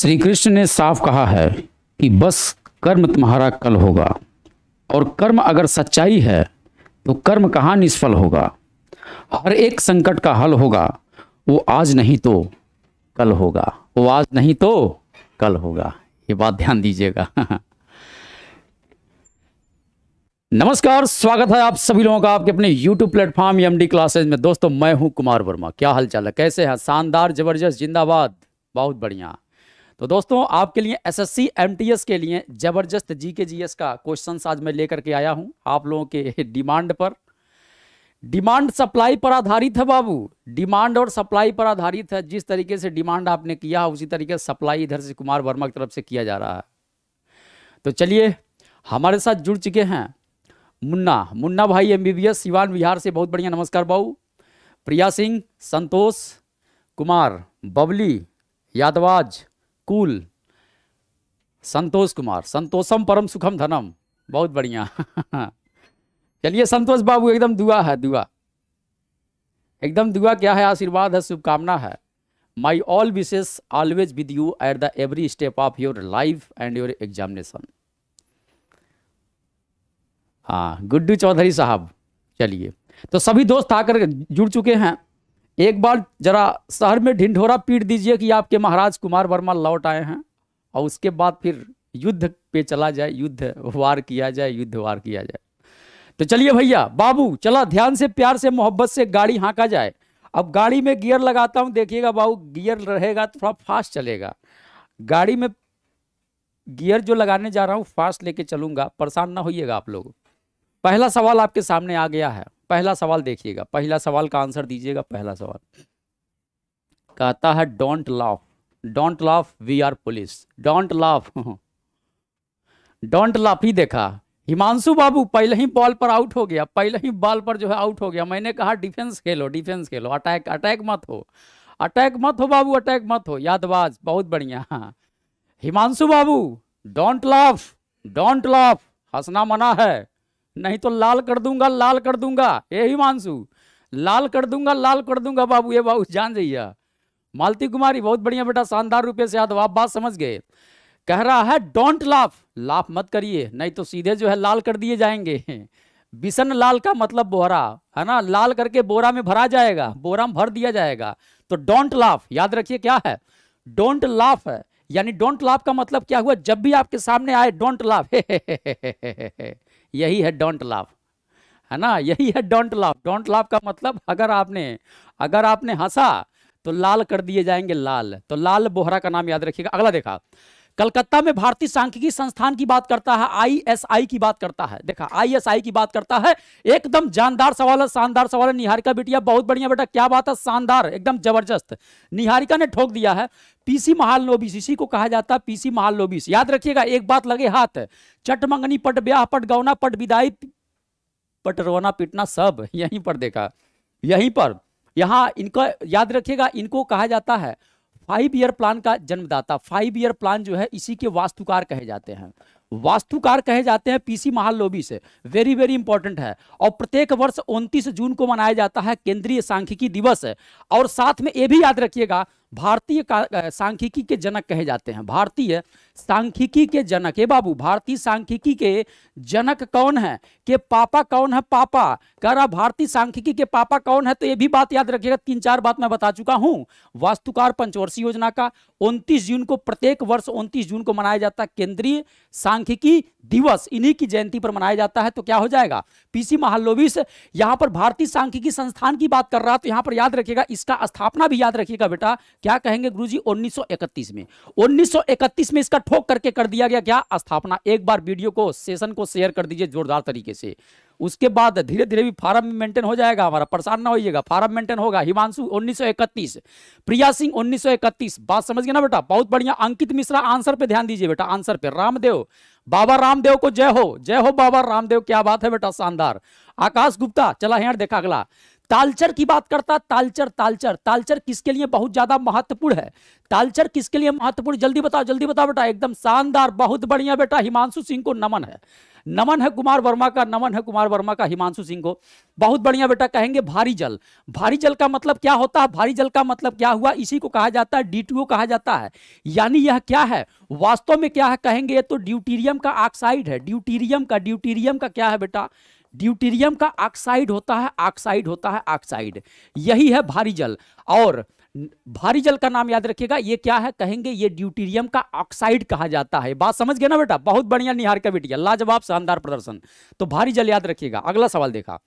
श्री कृष्ण ने साफ कहा है कि बस कर्म तुम्हारा कल होगा और कर्म अगर सच्चाई है तो कर्म कहाँ निष्फल होगा हर एक संकट का हल होगा वो आज नहीं तो कल होगा वो आज नहीं तो कल होगा ये बात ध्यान दीजिएगा नमस्कार स्वागत है आप सभी लोगों का आपके अपने YouTube platform M D classes में दोस्तों मैं हूं कुमार वर्मा क्या हालचाल है कैसे हैं शानदार जबरदस्त जिंदाबाद बहुत बढ़िया तो दोस्तों आपके लिए एसएससी एमटीएस के लिए ज़बरदस्त जीकेजीएस का क्वेश्चन आज मैं लेकर के आया हूं आप लोगों के डिमांड पर डिमांड सप्लाई पर आधारित है बाबू डिमांड और सप्लाई पर आधारित है जिस तरीके से डिमांड आपने किया उसी तरीके से सप्लाई इधर से कुमार वर्मा की तरफ से किया जा रहा है तो चलिए हमारे साथ जुड़ चुके हैं मुन्ना मुन्ना भाई एमबीबीएस सिवान बिहार से बहुत बढ़िया नमस्कार बाबू प्रिया सिंह संतोष कुमार बबली यादवाज कूल संतोष कुमार संतोषम परम सुखम धनम बहुत बढ़िया चलिए संतोष बाबू एकदम दुआ है दुआ एकदम दुआ क्या है आशीर्वाद है शुभकामना है my all wishes always with you at the every step of your life and your examination हाँ गुड्डू चौधरी साहब चलिए तो सभी दोस्त आकर जुड़ चुके हैं एक बार जरा शहर में ढिंढोरा पीट दीजिए कि आपके महाराज कुमार वर्मा लौट आए हैं और उसके बाद फिर युद्ध पे चला जाए युद्ध वार किया जाए युद्ध वार किया जाए तो चलिए भैया बाबू चला ध्यान से प्यार से मोहब्बत से गाड़ी हाँका जाए अब गाड़ी में गियर लगाता हूँ देखिएगा बाबू गियर रहेगा तो थोड़ा फास्ट चलेगा गाड़ी में गियर जो लगाने जा रहा हूँ फास्ट लेके चलूँगा परेशान ना होइएगा आप लोग पहला सवाल आपके सामने आ गया है पहला सवाल देखिएगा पहला सवाल का आंसर दीजिएगा पहला सवाल कहता है don't laugh don't laugh we are police don't laugh don't laugh ही देखा हिमांशु बाबू पहले ही बॉल पर आउट हो गया पहले ही बॉल पर जो है आउट हो गया मैंने कहा डिफेंस खेलो डिफेंस खेलो अटैक अटैक मत हो अटैक मत हो बाबू अटैक मत हो यादबाज बहुत बढ़िया हाँ। हिमांशु बाबू डोंट लाफ डोंट लाफ हंसना मना है नहीं तो लाल कर दूंगा लाल कर दूंगा ये मानसू लाल कर दूंगा लाल कर दूंगा बाबू ये बाबू जान जाइया मालती कुमारी बहुत बढ़िया बेटा शानदार रूपये से याद आप बात समझ गए कह रहा है डोंट लाफ लाफ मत करिए नहीं तो सीधे जो है लाल कर दिए जाएंगे बिशन लाल का मतलब बोरा है ना लाल करके बोरा में भरा जाएगा बोरा में भर दिया जाएगा तो डोंट लाफ याद रखिए क्या है डोंट लाफ है यानी डोंट लाफ का मतलब क्या हुआ जब भी आपके सामने आए डोंट लाफ यही है डोंट लाफ है ना यही है डोंट लाफ डोंट लाफ का मतलब अगर आपने अगर आपने हंसा तो लाल कर दिए जाएंगे लाल तो लाल बोहरा का नाम याद रखिएगा अगला देखा कलकत्ता में भारतीय सांख्यिकी संस्थान की बात करता है आईएसआई की बात करता है देखा आईएसआई की बात करता है एकदम जानदार सवाल है शानदार सवाल है निहारिका बिटिया बहुत बढ़िया बेटा क्या बात है शानदार एकदम जबरदस्त निहारिका ने ठोक दिया है पीसी महाल लोबिस इसी को कहा जाता है पीसी महाल लोबिस याद रखिएगा एक बात लगे हाथ चट मंगनी पट ब्याह पट गौना पट विदाई पट रोना पिटना सब यहीं पर देखा यहीं पर यहां इनका याद रखिएगा इनको कहा जाता है फाइव ईयर प्लान का जन्मदाता फाइव ईयर प्लान जो है इसी के वास्तुकार कहे जाते हैं वास्तुकार कहे जाते हैं पीसी महालोबी से वेरी वेरी इंपॉर्टेंट है और प्रत्येक वर्ष उनतीस जून को मनाया जाता है केंद्रीय सांख्यिकी दिवस है और साथ में ये भी याद रखिएगा भारतीय सांख्यिकी के जनक कहे जाते हैं भारतीय सांख्यिकी के जनक ए बाबू भारतीय सांख्यिकी के जनक कौन है के पापा कौन है पापा कह रहा भारतीय सांख्यिकी के पापा कौन है तो ये भी बात याद रखिएगा तीन चार बात मैं बता चुका हूं वास्तुकार पंचवर्षीय योजना का 29 जून को प्रत्येक वर्ष 29 जून को मनाया जाता है केंद्रीय सांख्यिकी दिवस इन्हीं की जयंती पर मनाया जाता है तो क्या हो जाएगा पीसी महालोविस यहां पर भारतीय सांख्यिकी संस्थान की बात कर रहा तो यहां पर याद रखेगा इसका स्थापना भी याद रखिएगा बेटा क्या कहेंगे गुरु जी में उन्नीस में इसका ठोक करके कर दिया गया क्या स्थापना एक बार वीडियो को सेशन को शेयर कर दीजिए जोरदार तरीके से उसके बाद धीरे धीरे भी फार्म मेंटेन हो जाएगा हमारा परेशान ना होइएगा फार्म मेंटेन होगा हिमांशु 1931 प्रिया सिंह 1931 बात समझ गए ना बेटा बहुत बढ़िया अंकित मिश्रा आंसर पे ध्यान दीजिए बेटा आंसर पे रामदेव बाबा रामदेव को जय हो जय हो बाबा रामदेव क्या बात है बेटा शानदार आकाश गुप्ता चला यार देखा अगला तालचर की बात करता तालचर तालचर तालचर किसके लिए बहुत ज्यादा महत्वपूर्ण है तालचर किसके लिए महत्वपूर्ण जल्दी बताओ जल्दी बताओ बेटा एकदम शानदार बहुत बढ़िया बेटा हिमांशु सिंह को नमन है नमन है कुमार वर्मा का नमन है कुमार वर्मा का हिमांशु सिंह को बहुत बढ़िया बेटा कहेंगे भारी जल भारी जल का मतलब क्या होता है भारी जल का मतलब क्या हुआ इसी को कहा जाता है डी कहा जाता है यानी यह क्या है वास्तव में क्या है कहेंगे ये तो ड्यूटीरियम का ऑक्साइड है ड्यूटीरियम का ड्यूटीरियम का क्या है बेटा ड्यूटेरियम का ऑक्साइड होता है ऑक्साइड होता है ऑक्साइड यही है भारी जल और भारी जल का नाम याद रखिएगा ये क्या है कहेंगे ये ड्यूटीरियम का ऑक्साइड कहा जाता है बात समझ गए ना बेटा बहुत बढ़िया निहार का बेटिया लाजवाब शानदार प्रदर्शन तो भारी जल याद रखिएगा अगला सवाल देखा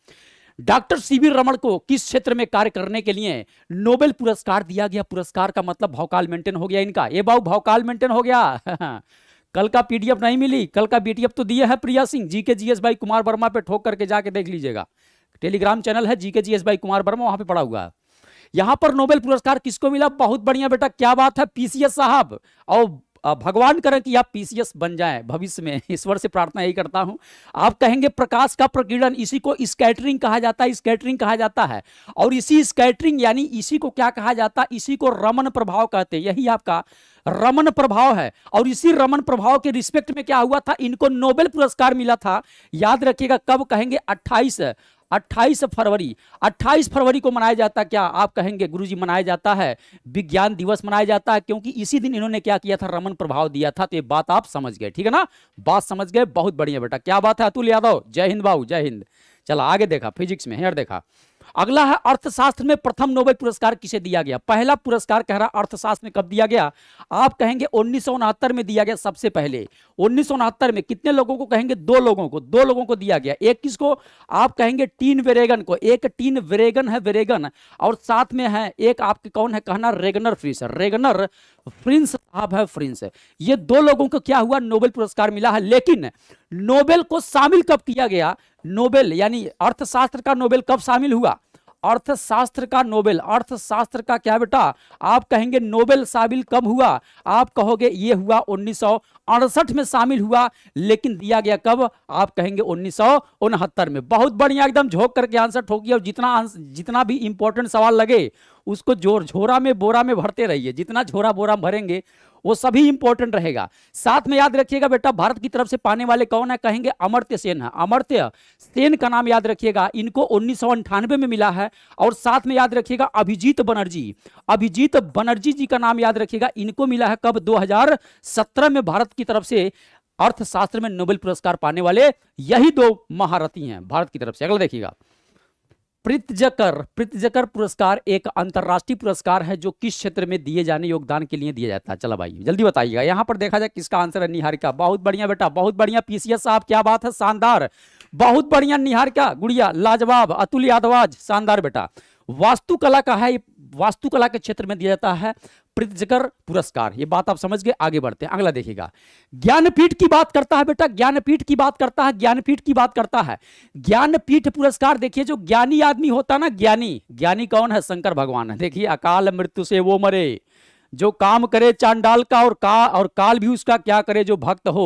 डॉक्टर सीबीर रमण को किस क्षेत्र में कार्य करने के लिए नोबेल पुरस्कार दिया गया पुरस्कार का मतलब भौकाल मेंटेन हो गया इनका ये बाबू भौकाल मेंटेन हो गया कल का पीडीएफ नहीं मिली कल का पीडीएफ तो दिया है प्रिया सिंह जी के जीएस भाई कुमार वर्मा पे ठोक करके जाके देख लीजिएगा टेलीग्राम चैनल है जी के जीएस भाई कुमार वर्मा वहां पे पड़ा हुआ है यहां पर नोबेल पुरस्कार किसको मिला बहुत बढ़िया बेटा क्या बात है पीसीएस साहब और भगवान करें कि आप पीसीएस बन जाए भविष्य में ईश्वर से प्रार्थना यही करता हूं आप कहेंगे प्रकाश का प्रकीर्णन इसी को स्कैटरिंग कहा जाता है स्कैटरिंग कहा जाता है और इसी स्कैटरिंग यानी इसी को क्या कहा जाता है इसी को रमन प्रभाव कहते हैं यही आपका रमन प्रभाव है और इसी रमन प्रभाव के रिस्पेक्ट में क्या हुआ था इनको नोबेल पुरस्कार मिला था याद रखिएगा कब कहेंगे अट्ठाईस 28 फरवरी 28 फरवरी को मनाया जाता क्या आप कहेंगे गुरुजी मनाया जाता है विज्ञान दिवस मनाया जाता है क्योंकि इसी दिन इन्होंने क्या किया था रमन प्रभाव दिया था तो ये बात आप समझ गए ठीक है ना बात समझ गए बहुत बढ़िया बेटा क्या बात है अतुल यादव जय हिंद बाबू जय हिंद चला आगे देखा फिजिक्स में हेयर देखा अगला है अर्थशास्त्र में प्रथम नोबेल पुरस्कार किसे दिया गया पहला पुरस्कार कह रहा अर्थशास्त्र में कब दिया गया आप कहेंगे उन्नीस में दिया गया सबसे पहले उन्नीस में कितने लोगों को कहेंगे दो लोगों को दो लोगों को दिया गया एक किसको आप कहेंगे टीन वेरेगन को एक टीन वेरेगन है वेरेगन और साथ में है एक आपके कौन है कहना रेगनर फ्रिंस रेगनर फ्रिंस साहब है फ्रिंस ये दो लोगों को क्या हुआ नोबेल पुरस्कार मिला है लेकिन नोबेल को शामिल कब किया गया नोबेल यानी अर्थशास्त्र का नोबेल कब शामिल हुआ अर्थशास्त्र का नोबेल अर्थशास्त्र का क्या बेटा आप कहेंगे नोबेल शामिल कब हुआ आप कहोगे ये हुआ उन्नीस अड़सठ में शामिल हुआ लेकिन दिया गया कब आप कहेंगे उन्नीस में बहुत बढ़िया एकदम झोंक करके आंसर ठोकिए और जितना जितना भी इंपॉर्टेंट सवाल लगे उसको जोर झोरा में बोरा में भरते रहिए जितना झोरा बोरा भरेंगे वो सभी इंपॉर्टेंट रहेगा साथ में याद रखिएगा बेटा भारत की तरफ से पाने वाले कौन है कहेंगे अमर्त्य सेन है अमर्त्य सेन का नाम याद रखिएगा इनको उन्नीस में मिला है और साथ में याद रखिएगा अभिजीत बनर्जी अभिजीत बनर्जी जी का नाम याद रखिएगा इनको मिला है कब 2017 में भारत भारत की तरफ से अर्थशास्त्र में नोबेल पुरस्कार पाने वाले यही दो महारथी हैं भारत की तरफ से अगला देखिएगा प्रितजकर प्रितजकर पुरस्कार एक अंतर्राष्ट्रीय पुरस्कार है जो किस क्षेत्र में दिए जाने योगदान के लिए दिया जाता है चला भाई जल्दी बताइएगा यहाँ पर देखा जाए किसका आंसर है निहारिका बहुत बढ़िया बेटा बहुत बढ़िया पीसीएस साहब क्या बात है शानदार बहुत बढ़िया निहारिका गुड़िया लाजवाब अतुल यादवाज शानदार बेटा वास्तुकला का है वास्तुकला के क्षेत्र में दिया जाता है प्रतिजगर पुरस्कार ये बात आप समझ गए आगे बढ़ते हैं अगला देखिएगा ज्ञानपीठ की बात करता है बेटा ज्ञानपीठ की बात करता है ज्ञानपीठ की बात करता है ज्ञानपीठ पुरस्कार देखिए जो ज्ञानी आदमी होता है ना ज्ञानी ज्ञानी कौन है शंकर भगवान है देखिए अकाल मृत्यु से वो मरे जो काम करे चांडाल का और का और काल भी उसका क्या करे जो भक्त हो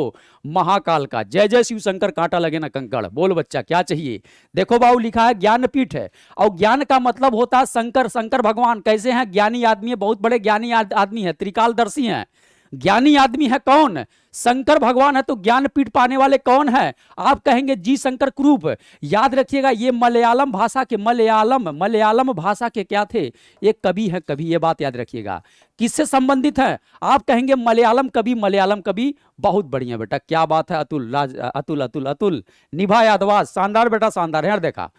महाकाल का जय जय शिव शंकर कांटा लगे ना कंकड़ बोल बच्चा क्या चाहिए देखो बाबू लिखा है ज्ञानपीठ है और ज्ञान का मतलब होता है शंकर शंकर भगवान कैसे हैं ज्ञानी आदमी है बहुत बड़े ज्ञानी आदमी है त्रिकालदर्शी हैं ज्ञानी आदमी है कौन शंकर भगवान है तो ज्ञान पीठ पाने वाले कौन है आप कहेंगे जी शंकर क्रूप याद रखिएगा ये मलयालम भाषा के मलयालम मलयालम भाषा के क्या थे ये कवि है कवि ये बात याद रखिएगा किससे संबंधित है आप कहेंगे मलयालम कवि मलयालम कवि बहुत बढ़िया बेटा क्या बात है अतुल राज अतुल अतुल अतुल निभा यादवास शानदार बेटा शानदार है देखा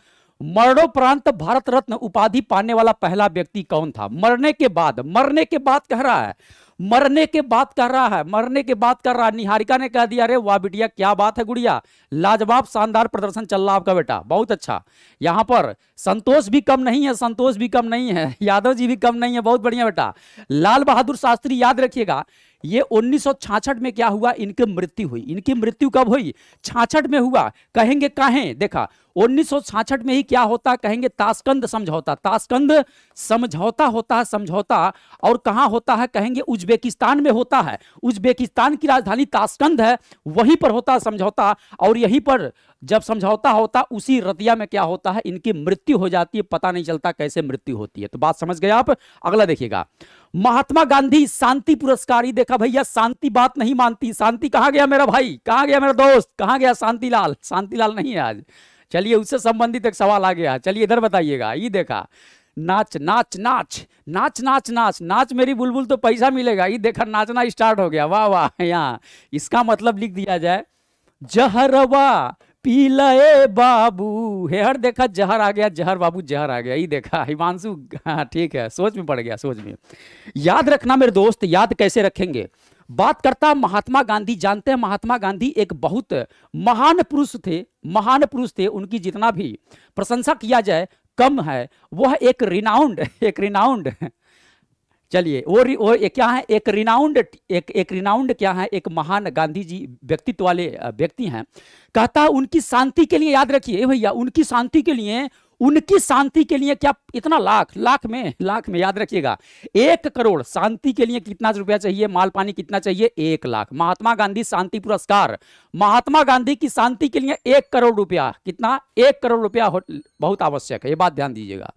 मरणोपरांत भारत रत्न उपाधि पाने वाला पहला व्यक्ति कौन था मरने के बाद मरने के बाद कह रहा है मरने के बात कर रहा है मरने के बात कर रहा है निहारिका ने कह दिया अरे वाह बिटिया क्या बात है गुड़िया लाजवाब शानदार प्रदर्शन चल रहा आपका बेटा बहुत अच्छा यहाँ पर संतोष भी कम नहीं है संतोष भी कम नहीं है यादव जी भी कम नहीं है बहुत बढ़िया बेटा लाल बहादुर शास्त्री याद रखिएगा ये उन्नीस में क्या हुआ इनकी मृत्यु हुई इनकी मृत्यु कब हुई छाछठ में हुआ कहेंगे कहें देखा उन्नीस में ही क्या होता कहेंगे ताशकंद समझौता ताशकंद समझौता होता है समझौता और कहाँ होता है कहेंगे उज्बेकिस्तान में होता है उज्बेकिस्तान की राजधानी ताशकंद है वहीं पर होता है समझौता और यहीं पर जब समझौता होता उसी रतिया में क्या होता है इनकी मृत्यु हो जाती है पता नहीं चलता कैसे मृत्यु होती है तो बात समझ गए आप अगला देखिएगा महात्मा गांधी शांति पुरस्कार ही देखा भैया शांति बात नहीं मानती शांति कहाँ गया मेरा भाई कहाँ गया मेरा दोस्त कहाँ गया शांतिलाल शांतिलाल नहीं है आज चलिए उससे संबंधित एक सवाल आ गया चलिए इधर बताइएगा ये देखा नाच नाच नाच नाच नाच नाच नाच मेरी बुलबुल तो पैसा मिलेगा ये देखा नाचना स्टार्ट हो गया वाह वाह यहाँ इसका मतलब लिख दिया जाए जहरवा पी लए बाबू हेहर देखा जहर आ गया जहर बाबू जहर आ गया ये देखा हिमांशु हाँ ठीक है सोच में पड़ गया सोच में याद रखना मेरे दोस्त याद कैसे रखेंगे बात करता महात्मा गांधी जानते हैं महात्मा गांधी एक बहुत महान पुरुष थे महान पुरुष थे उनकी जितना भी प्रशंसा किया जाए कम है वह एक रिनाउंड एक रिनाउंड चलिए वो वो क्या है एक रिनाउंड एक एक रिनाउंड क्या है एक महान गांधी जी व्यक्तित्व वाले व्यक्ति हैं कहता है उनकी शांति के लिए याद रखिए भैया उनकी शांति के लिए उनकी शांति के लिए क्या इतना लाख लाख में लाख में याद रखिएगा एक करोड़ शांति के लिए कितना रुपया चाहिए माल पानी कितना चाहिए एक लाख महात्मा गांधी शांति पुरस्कार महात्मा गांधी की शांति के लिए एक करोड़ रुपया कितना एक करोड़ रुपया बहुत आवश्यक है ये बात ध्यान दीजिएगा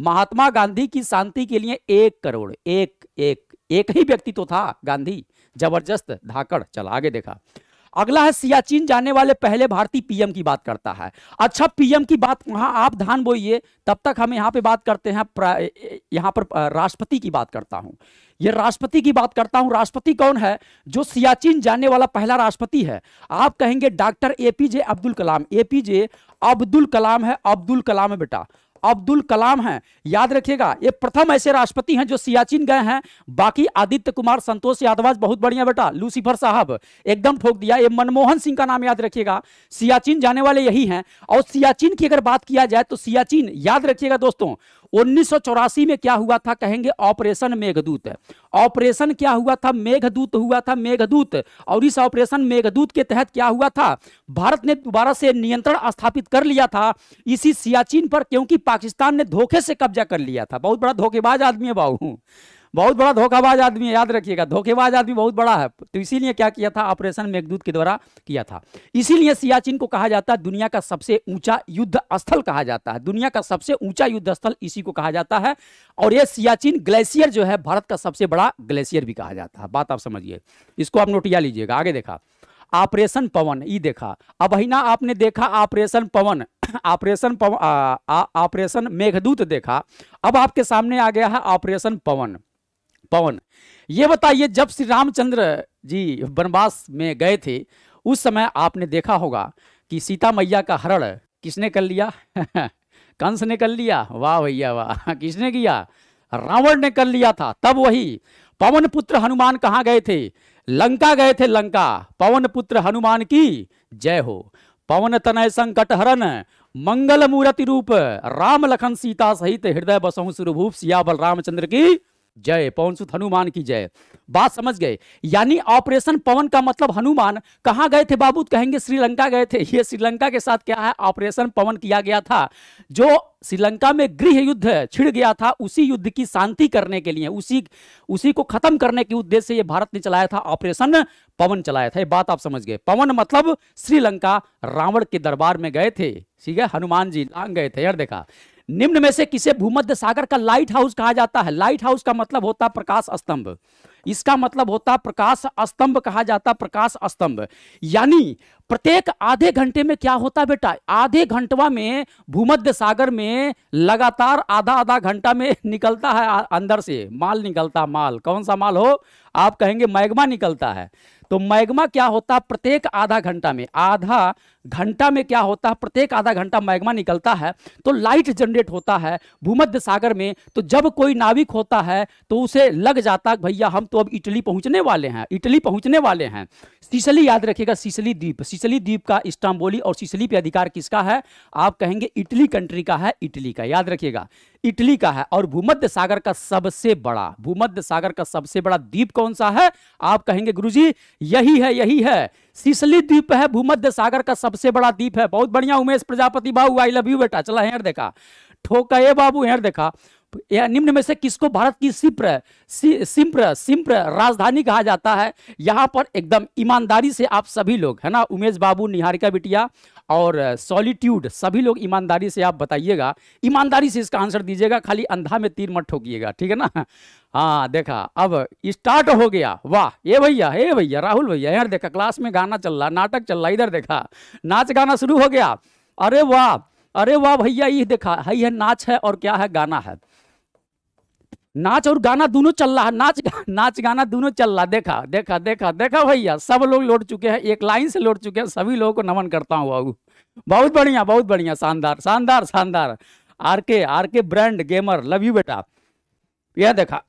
महात्मा गांधी की शांति के लिए एक करोड़ एक एक एक ही व्यक्ति तो था गांधी जबरदस्त धाकड़ चला आगे देखा अगला है सियाचिन जाने वाले पहले भारतीय पीएम की बात करता है अच्छा पीएम की बात वहां आप ध्यान बोइए तब तक हम यहां पे बात करते हैं यहां पर राष्ट्रपति की बात करता हूं ये राष्ट्रपति की बात करता हूं राष्ट्रपति कौन है जो सियाचिन जाने वाला पहला राष्ट्रपति है आप कहेंगे doctor APJ Abdul Kalam APJ Abdul Kalam है अब्दुल कलाम है बेटा अब्दुल कलाम हैं याद रखिएगा ये प्रथम ऐसे राष्ट्रपति हैं जो सियाचिन गए हैं बाकी आदित्य कुमार संतोष यादवाज बहुत बढ़िया बेटा लूसीफर साहब एकदम ठोक दिया ये मनमोहन सिंह का नाम याद रखिएगा सियाचिन जाने वाले यही हैं और सियाचिन की अगर बात किया जाए तो सियाचिन याद रखिएगा दोस्तों 1984 में क्या हुआ था कहेंगे ऑपरेशन मेघदूत ऑपरेशन क्या हुआ था मेघदूत हुआ था मेघदूत और इस ऑपरेशन मेघदूत के तहत क्या हुआ था भारत ने दोबारा से नियंत्रण स्थापित कर लिया था इसी सियाचिन पर क्योंकि पाकिस्तान ने धोखे से कब्जा कर लिया था बहुत बड़ा धोखेबाज आदमी है बाबू बहुत बड़ा धोखाबाज आदमी है याद रखिएगा धोखेबाज आदमी बहुत बड़ा है तो इसीलिए क्या किया था ऑपरेशन मेघदूत के द्वारा किया था इसीलिए सियाचिन को कहा जाता है दुनिया का सबसे ऊंचा युद्ध स्थल कहा जाता है दुनिया का सबसे ऊंचा युद्ध स्थल इसी को कहा जाता है और यह सियाचिन ग्लेशियर जो है भारत का सबसे बड़ा ग्लेशियर भी कहा जाता है बात आप समझिए इसको आप नोटिया लीजिएगा आगे देखा ऑपरेशन पवन ये देखा अब ही ना आपने देखा operation Pawan operation Pawan operation Meghdoot देखा अब आपके सामने आ गया है ऑपरेशन पवन पवन ये बताइए जब श्री रामचंद्र जी वनवास में गए थे उस समय आपने देखा होगा कि सीता मैया का हरण किसने कर लिया कंस ने कर लिया वाह भैया वाह किसने किया रावण ने कर लिया था तब वही पवन पुत्र हनुमान कहाँ गए थे लंका गए थे लंका पवन पुत्र हनुमान की जय हो पवन तनय संकट हरण मंगल मूर्ति रूप राम लखन सीता सहित हृदय बसहु सुरभूप सिया रामचंद्र की जय पवन सुत हनुमान की जय बात समझ गए यानी ऑपरेशन पवन का मतलब हनुमान कहां गए थे बाबू कहेंगे श्रीलंका गए थे ये श्रीलंका के साथ क्या है ऑपरेशन पवन किया गया था जो श्रीलंका में गृह युद्ध छिड़ गया था उसी युद्ध की शांति करने के लिए उसी उसी को खत्म करने के उद्देश्य से ये भारत ने चलाया था ऑपरेशन पवन चलाया था ये बात आप समझ गए पवन मतलब श्रीलंका रावण के दरबार में गए थे ठीक है हनुमान जी लांग गए थे यार देखा निम्न में से किसे भूमध्य सागर का लाइट हाउस कहा जाता है लाइट हाउस का मतलब होता है प्रकाश स्तंभ इसका मतलब होता प्रकाश स्तंभ कहा जाता प्रकाश स्तंभ यानी प्रत्येक आधे घंटे में क्या होता बेटा आधे घंटवा में भूमध्य सागर में लगातार आधा आधा घंटा में निकलता है अंदर से माल निकलता माल कौन सा माल हो आप कहेंगे मैग्मा निकलता है तो मैग्मा क्या होता प्रत्येक आधा घंटा में आधा घंटा में क्या होता है प्रत्येक आधा घंटा मैग्मा निकलता है तो लाइट जनरेट होता है भूमध्य सागर में तो जब कोई नाविक होता है तो उसे लग जाता भैया हम तो तो अब इटली पहुंचने वाले हैं इटली पहुंचने वाले हैं सिसली याद रखिएगा सिसली द्वीप सिसली द्वीप का इस्तांबोली और सिसली पे अधिकार किसका है आप कहेंगे इटली कंट्री का है इटली का याद रखिएगा इटली का है और भूमध्य सागर का सबसे बड़ा भूमध्य सागर का सबसे बड़ा द्वीप कौन सा है आप कहेंगे गुरुजी यही है यही है सिसली द्वीप है भूमध्य सागर का सबसे बड़ा द्वीप है बहुत बढ़िया उमेश प्रजापति बाबू आई लव यू बेटा चला हेर देखा ठोकाए बाबू हेर देखा या निम्न में से किसको भारत की सिप्र सिंप्र सिम्प्र राजधानी कहा जाता है यहाँ पर एकदम ईमानदारी से आप सभी लोग है ना उमेश बाबू निहारिका बिटिया और सॉलिट्यूड सभी लोग ईमानदारी से आप बताइएगा ईमानदारी से इसका आंसर दीजिएगा खाली अंधा में तीर मत ठोकिएगा ठीक है ना हाँ देखा अब स्टार्ट हो गया वाह ये भैया हे भैया राहुल भैया यार देखा क्लास में गाना चल रहा नाटक चल रहा इधर देखा नाच गाना शुरू हो गया अरे वाह अरे वाह भैया ये देखा है नाच है और क्या है गाना है नाच और गाना दोनों चल रहा है नाच नाच गाना दोनों चल रहा देखा देखा देखा देखा भैया सब लोग लौट चुके हैं एक लाइन से लौट चुके हैं सभी लोगों को नमन करता हूँ बाबू बहुत बढ़िया बहुत बढ़िया शानदार शानदार शानदार आर के आर के ब्रांड गेमर लव यू बेटा यह देखा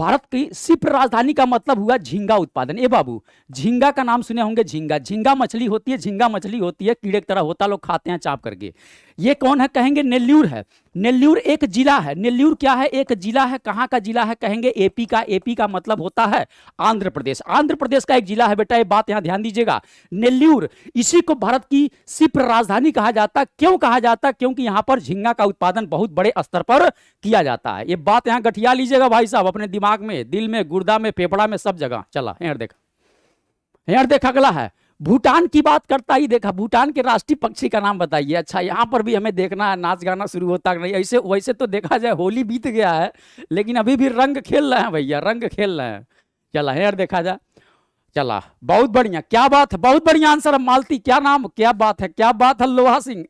भारत की सिप्र राजधानी का मतलब हुआ झींगा उत्पादन ए बाबू झींगा का नाम सुने होंगे झींगा झींगा मछली होती है झींगा मछली होती है कीड़े की तरह होता लोग खाते हैं चाप करके ये कौन है कहेंगे नेल्लूर है नेल्लूर एक जिला है नेल्लूर क्या है एक जिला है कहाँ का जिला है कहेंगे एपी का एपी का मतलब होता है आंध्र प्रदेश आंध्र प्रदेश का एक जिला है बेटा ये बात यहाँ ध्यान दीजिएगा नेल्लूर इसी को भारत की सिप्र राजधानी कहा जाता क्यों कहा जाता क्योंकि यहाँ पर झींगा का उत्पादन बहुत बड़े स्तर पर किया जाता है ये बात यहाँ गठिया लीजिएगा भाई साहब अपने दिमाग में दिल में गुर्दा में पेपड़ा में सब जगह चला हेड़ देखा हेड़ देखा अगला है भूटान की बात करता ही देखा भूटान के राष्ट्रीय पक्षी का नाम बताइए अच्छा यहाँ पर भी हमें देखना है नाच गाना शुरू होता नहीं ऐसे वैसे तो देखा जाए होली बीत गया है लेकिन अभी भी रंग खेल रहे हैं भैया रंग खेल रहे हैं चला हेड़ देखा जाए चला बहुत बढ़िया क्या बात है बहुत बढ़िया आंसर है मालती क्या नाम क्या बात है क्या बात है लोहा सिंह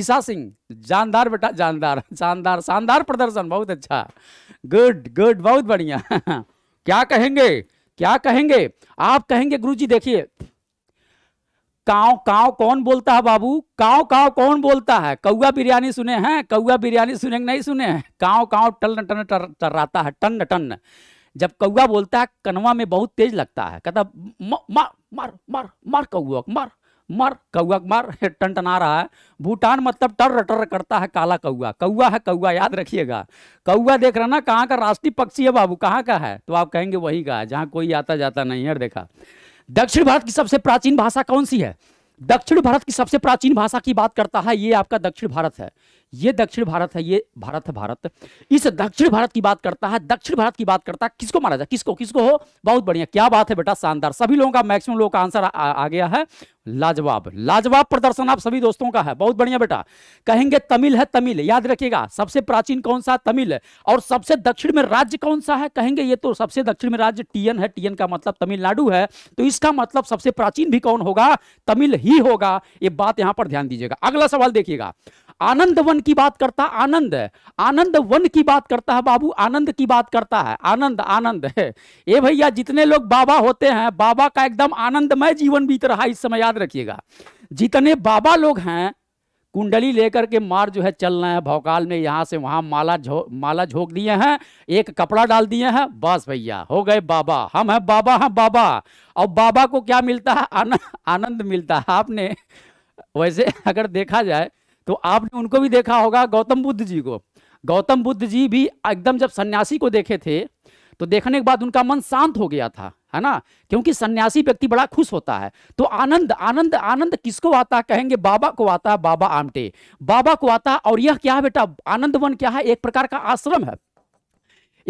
ईसा सिंह जानदार बेटा जानदार जानदार शानदार प्रदर्शन बहुत अच्छा गुड गुड बहुत बढ़िया क्या कहेंगे क्या कहेंगे आप कहेंगे गुरुजी देखिए काव काव कौन बोलता है बाबू काव काव कौन बोलता है कौआ बिरयानी सुने हैं कौआ बिरयानी सुने नहीं सुने हैं काव काव टन टन टर्राता है टन टन जब कौआ बोलता है कनवा में बहुत तेज लगता है कहता मर मर मर मर कौआ मर मर कौआ मर टनटना रहा है भूटान मतलब टर टर करता है काला कौआ कौआ है कौआ याद रखिएगा कौआ देख रहे ना कहाँ का राष्ट्रीय पक्षी है बाबू कहाँ का है तो आप कहेंगे वही का है जहाँ कोई आता जाता नहीं है देखा दक्षिण भारत की सबसे प्राचीन भाषा कौन सी है दक्षिण भारत की सबसे प्राचीन भाषा की बात करता है ये आपका दक्षिण भारत है ये दक्षिण भारत है ये भारत है भारत इस दक्षिण भारत की बात करता है दक्षिण भारत की बात करता है किसको मारा जाए किसको किसको हो बहुत बढ़िया क्या बात है बेटा शानदार सभी लोगों का मैक्सिमम लोगों का आंसर आ, आ गया है लाजवाब लाजवाब प्रदर्शन आप सभी दोस्तों का है बहुत बढ़िया बेटा कहेंगे तमिल है तमिल याद रखिएगा सबसे प्राचीन कौन सा तमिल है और सबसे दक्षिण में राज्य कौन सा है कहेंगे ये तो सबसे दक्षिण में राज्य टीएन है टीएन का मतलब तमिलनाडु है तो इसका मतलब सबसे प्राचीन भी कौन होगा तमिल ही होगा ये बात यहां पर ध्यान दीजिएगा अगला सवाल देखिएगा आनंद वन की बात करता आनंद है आनंद वन की बात करता है बाबू आनंद की बात करता है आनंद आनंद है ये भैया जितने लोग बाबा होते हैं बाबा का एकदम आनंदमय जीवन बीत रहा है इस समय याद रखिएगा जितने बाबा लोग हैं कुंडली लेकर के मार जो है चलना है भौकाल में यहाँ से वहाँ माला झो माला झोंक दिए हैं एक कपड़ा डाल दिए हैं बस भैया हो गए बाबा हम हैं बाबा हैं बाबा और बाबा को क्या मिलता है आनंद आनंद मिलता है आपने वैसे अगर देखा जाए तो आपने उनको भी देखा होगा गौतम बुद्ध जी को गौतम बुद्ध जी भी एकदम जब सन्यासी को देखे थे तो देखने के बाद उनका मन शांत हो गया था है ना क्योंकि सन्यासी व्यक्ति बड़ा खुश होता है तो आनंद आनंद आनंद किसको आता कहेंगे बाबा को आता है बाबा आमटे बाबा को आता और यह क्या है बेटा वन क्या है एक प्रकार का आश्रम है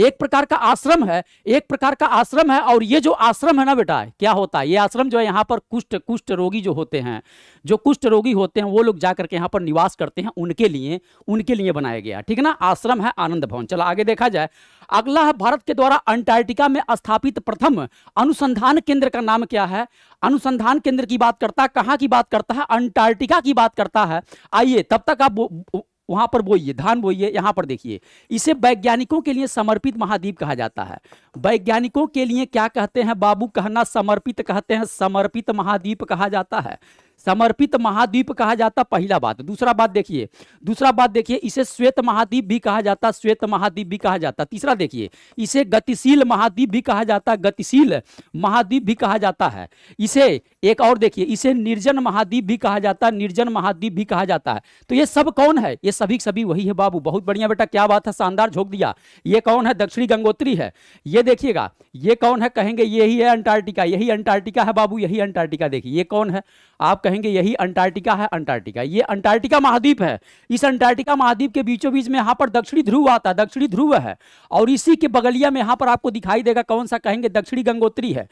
एक प्रकार का आश्रम है एक प्रकार का आश्रम है और ये जो आश्रम है ना बेटा क्या होता है ये आश्रम जो है यहाँ पर कुष्ठ कुष्ठ रोगी जो होते हैं जो कुष्ठ रोगी होते हैं वो लोग जा करके यहाँ पर निवास करते हैं उनके लिए उनके लिए बनाया गया ठीक है ना आश्रम है आनंद भवन चला आगे देखा जाए अगला है भारत के द्वारा अंटार्कटिका में स्थापित प्रथम अनुसंधान केंद्र का नाम क्या है अनुसंधान केंद्र की बात करता है कहाँ की बात करता है अंटार्कटिका की बात करता है आइए तब तक आप वहां पर बोइए धान बोइए यहां पर देखिए इसे वैज्ञानिकों के लिए समर्पित महाद्वीप कहा जाता है वैज्ञानिकों के लिए क्या कहते हैं बाबू कहना समर्पित कहते हैं समर्पित महाद्वीप कहा जाता है समर्पित महाद्वीप कहा जाता पहला बात दूसरा बात देखिए दूसरा बात देखिए इसे श्वेत महाद्वीप भी कहा जाता श्वेत महाद्वीप भी कहा जाता तीसरा देखिए इसे गतिशील महाद्वीप भी कहा जाता गतिशील महाद्वीप भी कहा जाता है इसे एक और देखिए इसे निर्जन महाद्वीप भी कहा जाता निर्जन महाद्वीप भी कहा जाता है तो ये सब कौन है ये सभी सभी वही है बाबू बहुत बढ़िया बेटा क्या बात है शानदार झोंक दिया ये कौन है दक्षिणी गंगोत्री है ये देखिएगा ये कौन है कहेंगे यही है अंटार्कटिका यही अंटार्कटिका है बाबू यही अंटार्कटिका देखिए ये कौन है आप कहेंगे कहेंगे यही अंटार्कटिका है अंटार्कटिका ये अंटार्कटिका महाद्वीप है इस अंटार्कटिका महाद्वीप के बीचों बीच में यहाँ पर दक्षिणी ध्रुव आता है दक्षिणी ध्रुव है और इसी के बगलिया में यहाँ पर आपको दिखाई देगा कौन सा कहेंगे दक्षिणी गंगोत्री है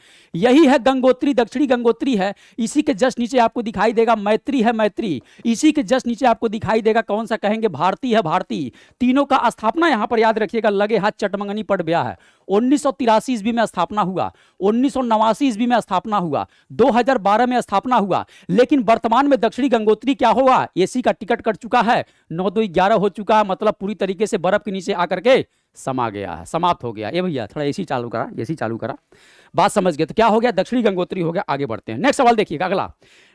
यही है गंगोत्री दक्षिणी गंगोत्री है इसी के जस्ट नीचे आपको दिखाई देगा मैत्री है मैत्री इसी के जस्ट नीचे आपको दिखाई देगा कौन सा कहेंगे भारती है भारती तीनों का स्थापना यहाँ पर याद रखिएगा लगे हाथ चटमंगनी पट ब्याह है उन्नीस सौ तिरासी ईस्वी में स्थापना हुआ उन्नीस सौ नवासी ईस्वी में स्थापना हुआ 2012 में स्थापना हुआ लेकिन वर्तमान में दक्षिणी गंगोत्री क्या होगा एसी का टिकट कट चुका है नौ दो ग्यारह हो चुका है मतलब पूरी तरीके से बर्फ के नीचे आकर के समा गया है समाप्त हो गया ये भैया थोड़ा एसी चालू करा एसी चालू करा बात समझ गए तो क्या हो गया दक्षिणी गंगोत्री हो गया आगे बढ़ते हैं नेक्स्ट सवाल देखिएगा अगला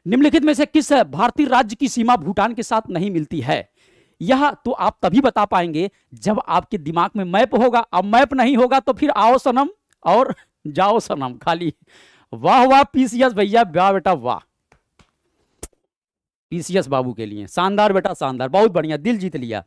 निम्नलिखित में से किस भारतीय राज्य की सीमा भूटान के साथ नहीं मिलती है यह तो आप तभी बता पाएंगे जब आपके दिमाग में मैप होगा अब मैप नहीं होगा तो फिर आओ सनम और जाओ सनम खाली वाह वाह पीसीएस भैया वाह बेटा वाह पीसीएस बाबू के लिए शानदार बेटा शानदार बहुत बढ़िया दिल जीत लिया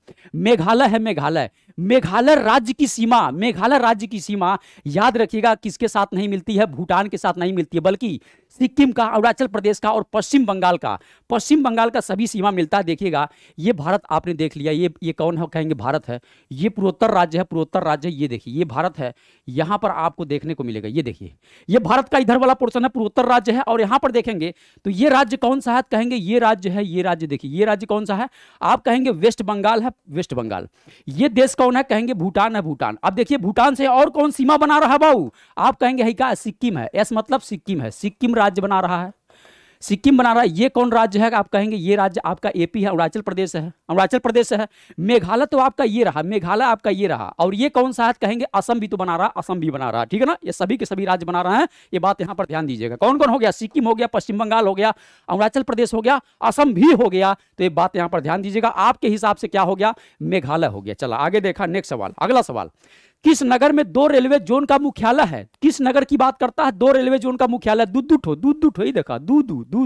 मेघालय है मेघालय मेघालय राज्य की सीमा मेघालय राज्य की सीमा याद रखिएगा किसके साथ नहीं मिलती है भूटान के साथ नहीं मिलती है बल्कि सिक्किम का अरुणाचल प्रदेश का और पश्चिम बंगाल का पश्चिम बंगाल का सभी सीमा मिलता है देखिएगा ये भारत आपने देख लिया ये ये कौन है कहेंगे भारत है ये पूर्वोत्तर राज्य है पूर्वोत्तर राज्य ये देखिए ये भारत है यहाँ पर आपको देखने को मिलेगा ये देखिए ये भारत का इधर वाला पोर्सन है पूर्वोत्तर राज्य है और यहाँ पर देखेंगे तो ये राज्य कौन सा है कहेंगे ये राज्य है ये राज्य देखिए ये राज्य कौन सा है आप कहेंगे वेस्ट बंगाल है वेस्ट बंगाल ये देश कौन है कहेंगे भूटान है भूटान अब देखिए भूटान से और कौन सीमा बना रहा है बाबू आप कहेंगे क्या सिक्किम है एस मतलब सिक्किम है सिक्किम राज्य बना रहा है सिक्किम बना रहा है ये कौन राज्य है आप कहेंगे ये राज्य आपका एपी है अरुणाचल प्रदेश है अरुणाचल प्रदेश है मेघालय तो आपका ये रहा मेघालय आपका ये रहा और ये कौन सा है कहेंगे असम भी तो बना रहा असम भी बना रहा ठीक है ना ये सभी के सभी राज्य बना रहे हैं ये बात यहाँ पर ध्यान दीजिएगा कौन कौन हो गया सिक्किम हो गया पश्चिम बंगाल हो गया अरुणाचल प्रदेश हो गया असम भी हो गया तो ये बात यहाँ पर ध्यान दीजिएगा आपके हिसाब से क्या हो गया मेघालय हो गया चला आगे देखा नेक्स्ट सवाल अगला सवाल किस नगर में दो रेलवे जोन का मुख्यालय है किस नगर की बात करता है दो रेलवे जोन का मुख्यालय दूध दुठो दूध दुठो ही देखा दूध दू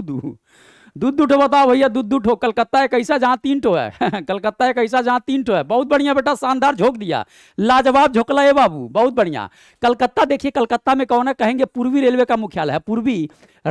दूध दुठो बताओ भैया दूध दुठो कलकत्ता है कैसा जहाँ तीन ठो है कलकत्ता है कैसा जहाँ तीन ठो है बहुत बढ़िया बेटा शानदार झोंक दिया लाजवाब झोंकला है बाबू बहुत बढ़िया कलकत्ता देखिए कलकत्ता में कौन है कहेंगे पूर्वी रेलवे का मुख्यालय है पूर्वी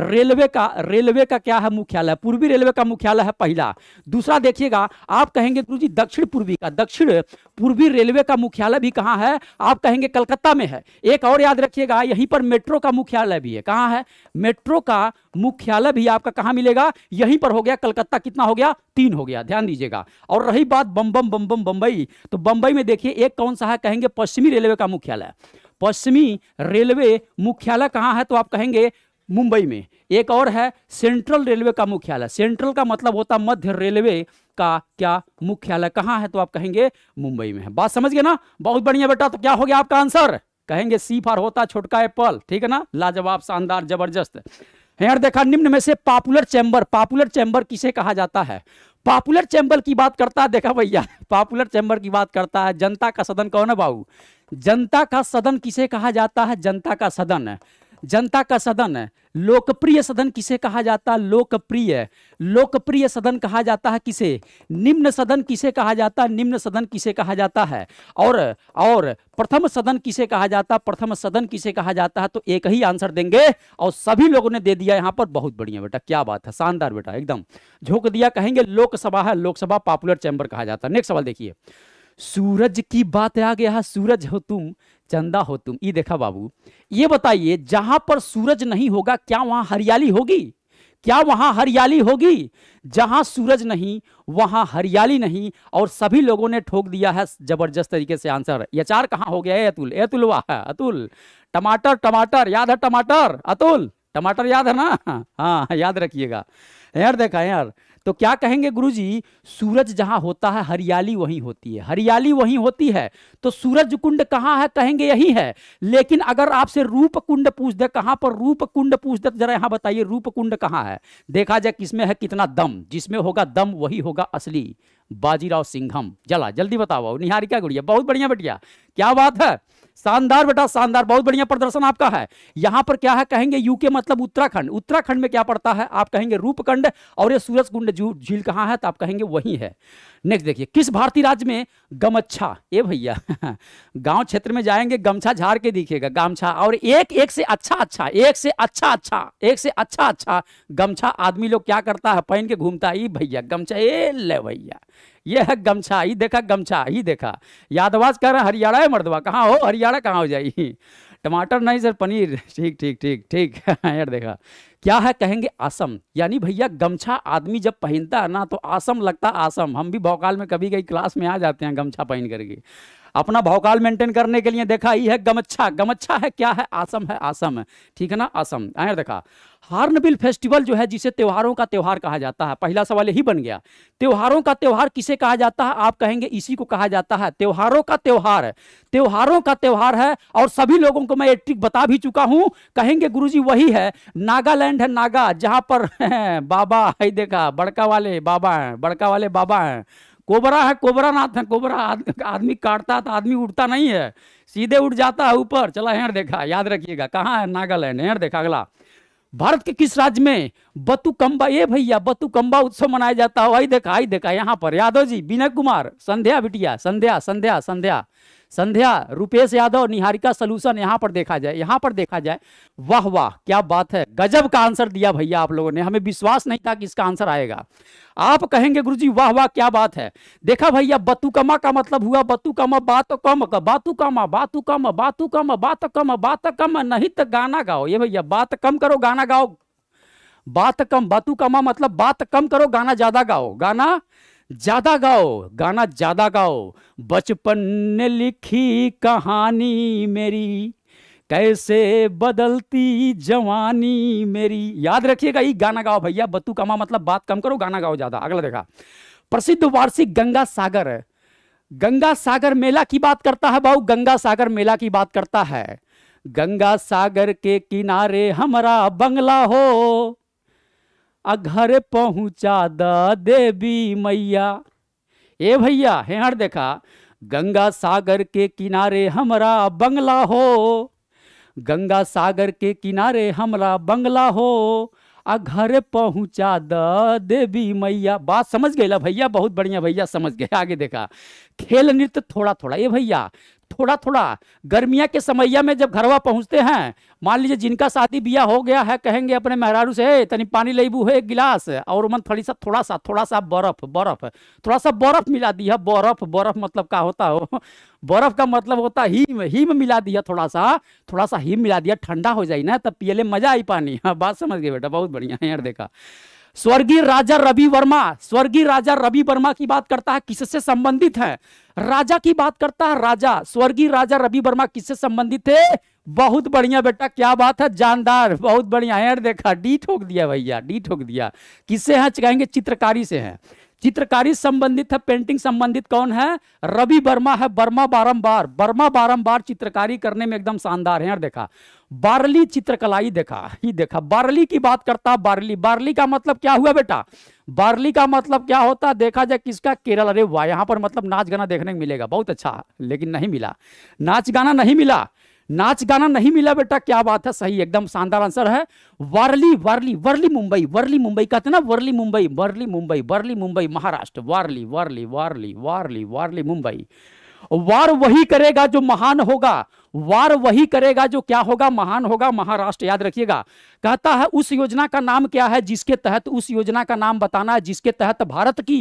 रेलवे का रेलवे का क्या है मुख्यालय पूर्वी रेलवे का मुख्यालय है पहला दूसरा देखिएगा आप कहेंगे गुरु जी दक्षिण पूर्वी का दक्षिण पूर्वी रेलवे का मुख्यालय भी कहाँ है आप कहेंगे कलकत्ता में है एक और याद रखिएगा यहीं पर मेट्रो का मुख्यालय भी है कहाँ है मेट्रो का मुख्यालय भी आपका कहाँ मिलेगा यहीं पर हो गया कलकत्ता कितना हो गया तीन हो गया ध्यान दीजिएगा और रही बात बम्बम बम्बम बम्बई तो बम्बई में देखिए एक कौन सा है कहेंगे पश्चिमी रेलवे का मुख्यालय पश्चिमी रेलवे मुख्यालय कहाँ है तो आप कहेंगे मुंबई में एक और है सेंट्रल रेलवे का मुख्यालय सेंट्रल का मतलब होता मध्य रेलवे का क्या मुख्यालय कहां है तो आप कहेंगे मुंबई में है बात समझ गए ना बहुत बढ़िया बेटा तो क्या हो गया आपका आंसर कहेंगे सी फार होता छोटका एप्पल ठीक है ना लाजवाब शानदार जबरदस्त यार देखा निम्न में से पॉपुलर चैम्बर पॉपुलर चैम्बर किसे कहा जाता है पॉपुलर चैम्बर की बात करता है देखा भैया पॉपुलर चैम्बर की बात करता है जनता का सदन कौन है बाबू जनता का सदन किसे कहा जाता है जनता का सदन जनता का सदन है लोकप्रिय सदन किसे कहा जाता है लोकप्रिय लोकप्रिय सदन कहा जाता है किसे निम्न सदन किसे कहा जाता है निम्न सदन किसे कहा जाता है और और प्रथम सदन किसे कहा जाता है प्रथम सदन किसे कहा जाता है तो एक ही आंसर देंगे और सभी लोगों ने दे दिया यहाँ पर बहुत बढ़िया बेटा क्या बात है शानदार बेटा एकदम झोंक दिया कहेंगे लोकसभा है लोकसभा पॉपुलर चैंबर कहा जाता है नेक्स्ट सवाल देखिए सूरज की बात आ गया है हाँ, सूरज हो तुम चंदा हो तुम ये देखा बाबू ये बताइए जहां पर सूरज नहीं होगा क्या वहां हरियाली होगी क्या वहां हरियाली होगी जहां सूरज नहीं वहां हरियाली नहीं और सभी लोगों ने ठोक दिया है जबरदस्त तरीके से आंसर ये चार हो गया है अतुल अतुल वाह अतुल टमाटर टमाटर याद है टमाटर अतुल टमाटर याद है ना हाँ, हाँ याद रखिएगा यार देखा यार तो क्या कहेंगे गुरुजी सूरज जहां होता है हरियाली वहीं होती है हरियाली वहीं होती है तो सूरज कुंड कहां है कहेंगे यही है लेकिन अगर आपसे रूप कुंड पूछ दे कहां पर रूप कुंड पूछ दे तो जरा यहां बताइए रूप कुंड कहां है देखा जाए किसमें है कितना दम जिसमें होगा दम वही होगा असली बाजीराव सिंघम जला जल्दी बताओ निहारिका गुड़िया बहुत बढ़िया बढ़िया क्या बात है शानदार बेटा शानदार बहुत बढ़िया प्रदर्शन आपका है यहां पर क्या है कहेंगे यूके मतलब उत्तराखंड उत्तराखंड में क्या पड़ता है आप कहेंगे रूपकंड और ये कुंड झील कहाँ है तो आप कहेंगे वही है नेक्स्ट देखिए किस भारतीय राज्य में गमच्छा ए भैया गांव क्षेत्र में जाएंगे गमछा झाड़ के दिखेगा गमछा और एक एक से अच्छा अच्छा एक से अच्छा अच्छा एक से अच्छा अच्छा गमछा आदमी लोग क्या करता है पहन के घूमता है भैया गमछा ए ले भैया ये है गमछा ही देखा गमछा ही देखा यादवाज कह हरियाणा है मर्दवा कहाँ हो हरियाणा कहाँ हो जाए टमाटर नहीं सर पनीर ठीक ठीक ठीक ठीक यार देखा क्या है कहेंगे आसम यानी भैया गमछा आदमी जब पहनता है ना तो आसम लगता आसम हम भी भोकाल में कभी कई क्लास में आ जाते हैं गमछा पहन करके अपना भौकाल मेंटेन करने के लिए देखा ये है गमच्छा गमच्छा है क्या है आसम है आसम है ठीक है ना आसम आए देखा हार्नबिल फेस्टिवल जो है जिसे त्योहारों का त्यौहार कहा जाता है पहला सवाल यही बन गया त्योहारों का त्यौहार किसे कहा जाता है आप कहेंगे इसी को कहा जाता है त्योहारों का त्यौहार त्योहारों का त्यौहार है और सभी लोगों को मैं ये ट्रिक बता भी चुका हूं कहेंगे जी वही है नागालैंड है नागा जहां पर बाबा है देखा बड़का वाले बाबा है बड़का वाले बाबा है कोबरा है कोबरा नाथ है कोबरा आदमी काटता तो आदमी उठता नहीं है सीधे उठ जाता है ऊपर चला हेड़ देखा याद रखिएगा कहाँ है नागालैंड हेड़ देखा अगला भारत के किस राज्य में बतुकम्बा ये भैया बतुकम्बा उत्सव मनाया जाता है वही देखा आई देखा यहाँ पर यादव जी विनय कुमार संध्या बिटिया संध्या संध्या संध्या संध्या रुपेश यादव निहारिका सोल्यूशन यहां पर देखा जाए यहाँ पर देखा जाए वाह वाह क्या बात है गजब का आंसर दिया भैया आप लोगों ने हमें विश्वास नहीं था कि इसका आंसर आएगा आप कहेंगे गुरुजी वाह वाह क्या बात है देखा भैया बतुकमा का मतलब हुआ बतुकमा बात कम बातु कम बातु कम बातु कम बात कम बात कम नहीं तो गाना गाओ ये भैया बात कम करो गाना गाओ बात कम बातु कमा मतलब बात कम करो गाना ज्यादा गाओ गाना ज्यादा गाओ गाना ज्यादा गाओ बचपन ने लिखी कहानी मेरी कैसे बदलती जवानी मेरी याद रखिएगा ये गाना गाओ भैया बतू कमा मतलब बात कम करो गाना गाओ ज्यादा अगला देखा प्रसिद्ध वार्षिक गंगा सागर गंगा सागर मेला की बात करता है भाऊ गंगा सागर मेला की बात करता है गंगा सागर के किनारे हमारा बंगला हो आ घर पहुँचा द देवी मैया ए भैया हर देखा गंगा सागर के किनारे हमारा बंगला हो गंगा सागर के किनारे हमारा बंगला हो आ घर पहुँचा द देवी मैया बात समझ गए भैया बहुत बढ़िया भैया समझ गए आगे देखा खेल नृत्य थोड़ा थोड़ा ये भैया थोड़ा थोड़ा गर्मिया के समैया में जब घरवा पहुंचते हैं मान लीजिए जिनका शादी ब्याह हो गया है कहेंगे अपने महरारू से तनी पानी लेबू है एक गिलास और उमन थोड़ी सा थोड़ा सा थोड़ा सा बर्फ बर्फ थोड़ा सा बर्फ मिला दिया बर्फ बर्फ मतलब का होता हो बर्फ का मतलब होता है हीम हीम मिला दिया थोड़ा सा थोड़ा सा हीम मिला दिया ठंडा हो जाए ना तब पिए मजा आई पानी हाँ, बात समझ गए बेटा बहुत बढ़िया यार देखा स्वर्गीय राजा रवि वर्मा स्वर्गीय राजा रवि वर्मा की बात करता है किससे संबंधित है राजा की बात करता है राजा स्वर्गीय राजा रवि वर्मा किससे संबंधित थे बहुत बढ़िया बेटा क्या बात है जानदार बहुत बढ़िया यार देखा डी ठोक दिया भैया डी ठोक दिया किससे है कहेंगे चित्रकारी से है चित्रकारी संबंधित है पेंटिंग संबंधित कौन है रवि वर्मा है वर्मा बारंबार वर्मा बारंबार चित्रकारी करने में एकदम शानदार है यार देखा बारली चित्रकला देखा ही देखा बारली की बात करता बारली बारली का मतलब क्या हुआ बेटा बारली का मतलब क्या होता देखा जाए किसका केरल अरे वाह यहां पर मतलब नाच गाना देखने को मिलेगा बहुत अच्छा लेकिन नहीं मिला नाच गाना नहीं मिला नाच गाना नहीं मिला बेटा क्या बात है सही एकदम शानदार आंसर है वारली वारली वर्ली मुंबई वर्ली मुंबई कहते ना वर्ली मुंबई वर्ली मुंबई वर्ली मुंबई महाराष्ट्र वारली वारली वारली वारली वारली मुंबई वार वही करेगा जो महान होगा वार वही करेगा जो क्या होगा महान होगा महाराष्ट्र याद रखिएगा कहता है उस योजना का नाम क्या है जिसके तहत उस योजना का नाम बताना है जिसके तहत भारत की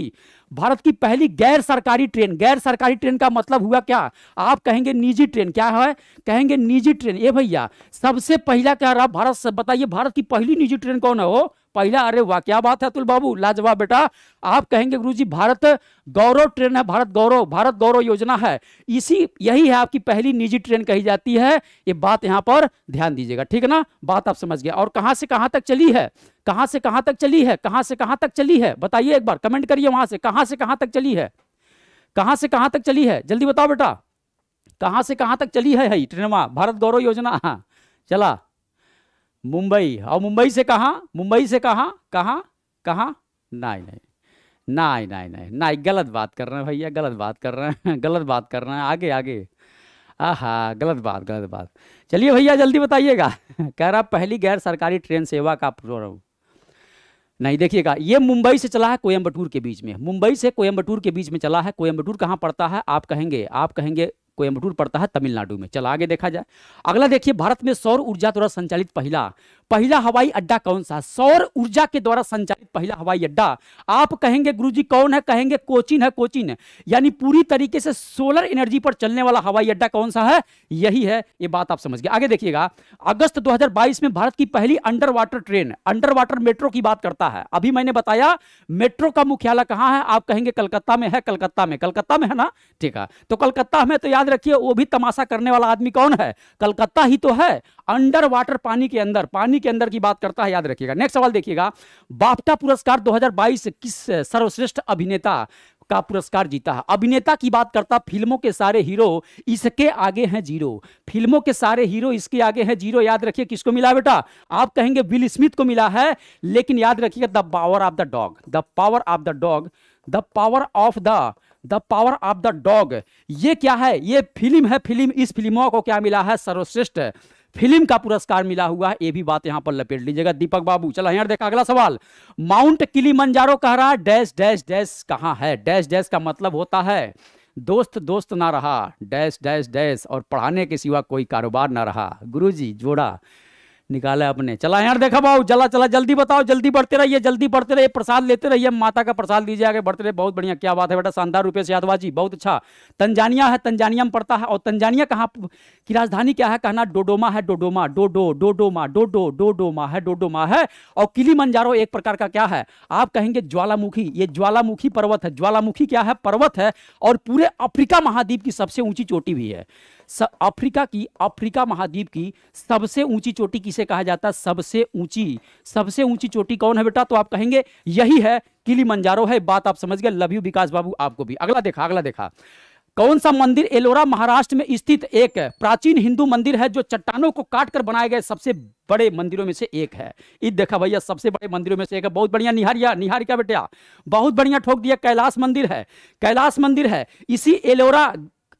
भारत की पहली गैर सरकारी ट्रेन गैर सरकारी ट्रेन का मतलब हुआ क्या आप कहेंगे निजी ट्रेन क्या है कहेंगे निजी ट्रेन ये भैया सबसे पहला कह रहा भारत से बताइए भारत की पहली निजी ट्रेन कौन है वो पहला अरे वाह क्या बात है अतुल बाबू लाजवाब बेटा आप कहेंगे गुरु जी भारत गौरव ट्रेन है भारत गौरव भारत गौरव योजना है इसी यही है आपकी पहली निजी ट्रेन कही जाती है ये बात यहाँ पर ध्यान दीजिएगा ठीक है ना बात आप समझ गए और कहाँ से कहाँ तक चली है कहां से कहां तक चली है कहां से कहां तक चली है बताइए एक बार कमेंट करिए वहां से कहां से कहां तक चली है कहां से कहां तक चली है जल्दी बताओ बेटा कहां से कहां तक चली है ट्रेनवा भारत गौरव योजना हाँ चला मुंबई और मुंबई से कहा मुंबई से कहा कहा कहा नहीं नहीं नहीं नहीं नहीं नहीं गलत बात कर रहे हैं भैया गलत बात कर रहे हैं गलत बात कर रहे हैं आगे आगे आहा गलत बात गलत बात चलिए भैया जल्दी बताइएगा कह रहा पहली गैर सरकारी ट्रेन सेवा का प्रोग्राम नहीं देखिएगा ये मुंबई से चला है कोयम्बटूर के बीच में मुंबई से कोयम्बटूर के बीच में चला है कोयम्बटूर कहाँ पड़ता है आप कहेंगे आप कहेंगे कोयम्बटूर पड़ता है तमिलनाडु में चला आगे देखा जाए अगला देखिए भारत में सौर ऊर्जा द्वारा संचालित पहला पहला हवाई अड्डा कौन सा सौर ऊर्जा के द्वारा संचालित पहला हवाई अड्डा आप कहेंगे गुरुजी कौन है कहेंगे कोचिन है कोचिन यानी पूरी तरीके से सोलर एनर्जी पर चलने वाला हवाई अड्डा कौन सा है यही है ये बात आप समझ गए आगे देखिएगा अगस्त 2022 में भारत की पहली underwater train underwater metro की बात करता है अभी मैंने बताया मेट्रो का मुख्यालय कहाँ है आप कहेंगे कलकत्ता में है कलकत्ता में कलकत्ता में है ना ठीक है तो कलकत्ता में तो याद रखिए वो भी तमाशा करने वाला आदमी कौन है कलकत्ता ही तो है अंडर वाटर पानी के अंदर पानी के अंदर की बात करता है याद रखिएगा नेक्स्ट सवाल देखिएगा बाप्टा पुरस्कार 2022 किस सर्वश्रेष्ठ अभिनेता का पुरस्कार जीता है अभिनेता की बात करता फिल्मों के सारे हीरो इसके आगे हैं जीरो फिल्मों के सारे हीरो इसके आगे हैं जीरो याद रखिए किसको मिला बेटा आप कहेंगे बिल स्मिथ को मिला है लेकिन याद रखिएगा the power of the dog the power of the dog the power of the the power of the dog ये क्या है ये फिल्म है फिल्म इस फिल्मों को क्या मिला है सर्वश्रेष्ठ फिल्म का पुरस्कार मिला हुआ है ये भी बात यहाँ पर लपेट लीजिएगा दीपक बाबू चला यार देखा अगला सवाल माउंट किली मंजारो कह रहा डैश डैश डैश कहाँ है डैश डैश का मतलब होता है दोस्त दोस्त ना रहा डैश डैश डैश और पढ़ाने के सिवा कोई कारोबार ना रहा गुरुजी जोड़ा निकाला अपने चला यार देखा भाव चला चला जल्दी बताओ जल्दी बढ़ते रहिए जल्दी बढ़ते रहिए प्रसाद लेते रहिए माता का प्रसाद लीजिए आगे बढ़ते रहिए बहुत बढ़िया क्या बात है बेटा शानदार रूपेश यादवा जी बहुत अच्छा तंजानिया है तंजानिया में पड़ता है और तंजानिया कहाँ की राजधानी क्या है कहना डोडोमा है डोडोमा डोडो डोडोमा डोडो डोडोमा है डोडोमा है और किली मंजारो एक प्रकार का क्या है आप कहेंगे ज्वालामुखी ये ज्वालामुखी पर्वत है ज्वालामुखी क्या है पर्वत है और पूरे अफ्रीका महाद्वीप की सबसे ऊंची चोटी भी है अफ्रीका की अफ्रीका महाद्वीप की सबसे ऊंची चोटी किसे कहा जाता है सबसे ऊंची सबसे ऊंची चोटी कौन है बेटा तो आप कहेंगे यही है किली मंजारो है बात आप समझ गए लव यू विकास बाबू आपको भी अगला देखा अगला देखा कौन सा मंदिर एलोरा महाराष्ट्र में स्थित एक प्राचीन हिंदू मंदिर है जो चट्टानों को काट कर बनाए गए सबसे बड़े मंदिरों में से एक है ईद देखा भैया सबसे बड़े मंदिरों में से एक है बहुत बढ़िया निहारिया निहारिका बेटा बहुत बढ़िया ठोक दिया कैलाश मंदिर है कैलाश मंदिर है इसी एलोरा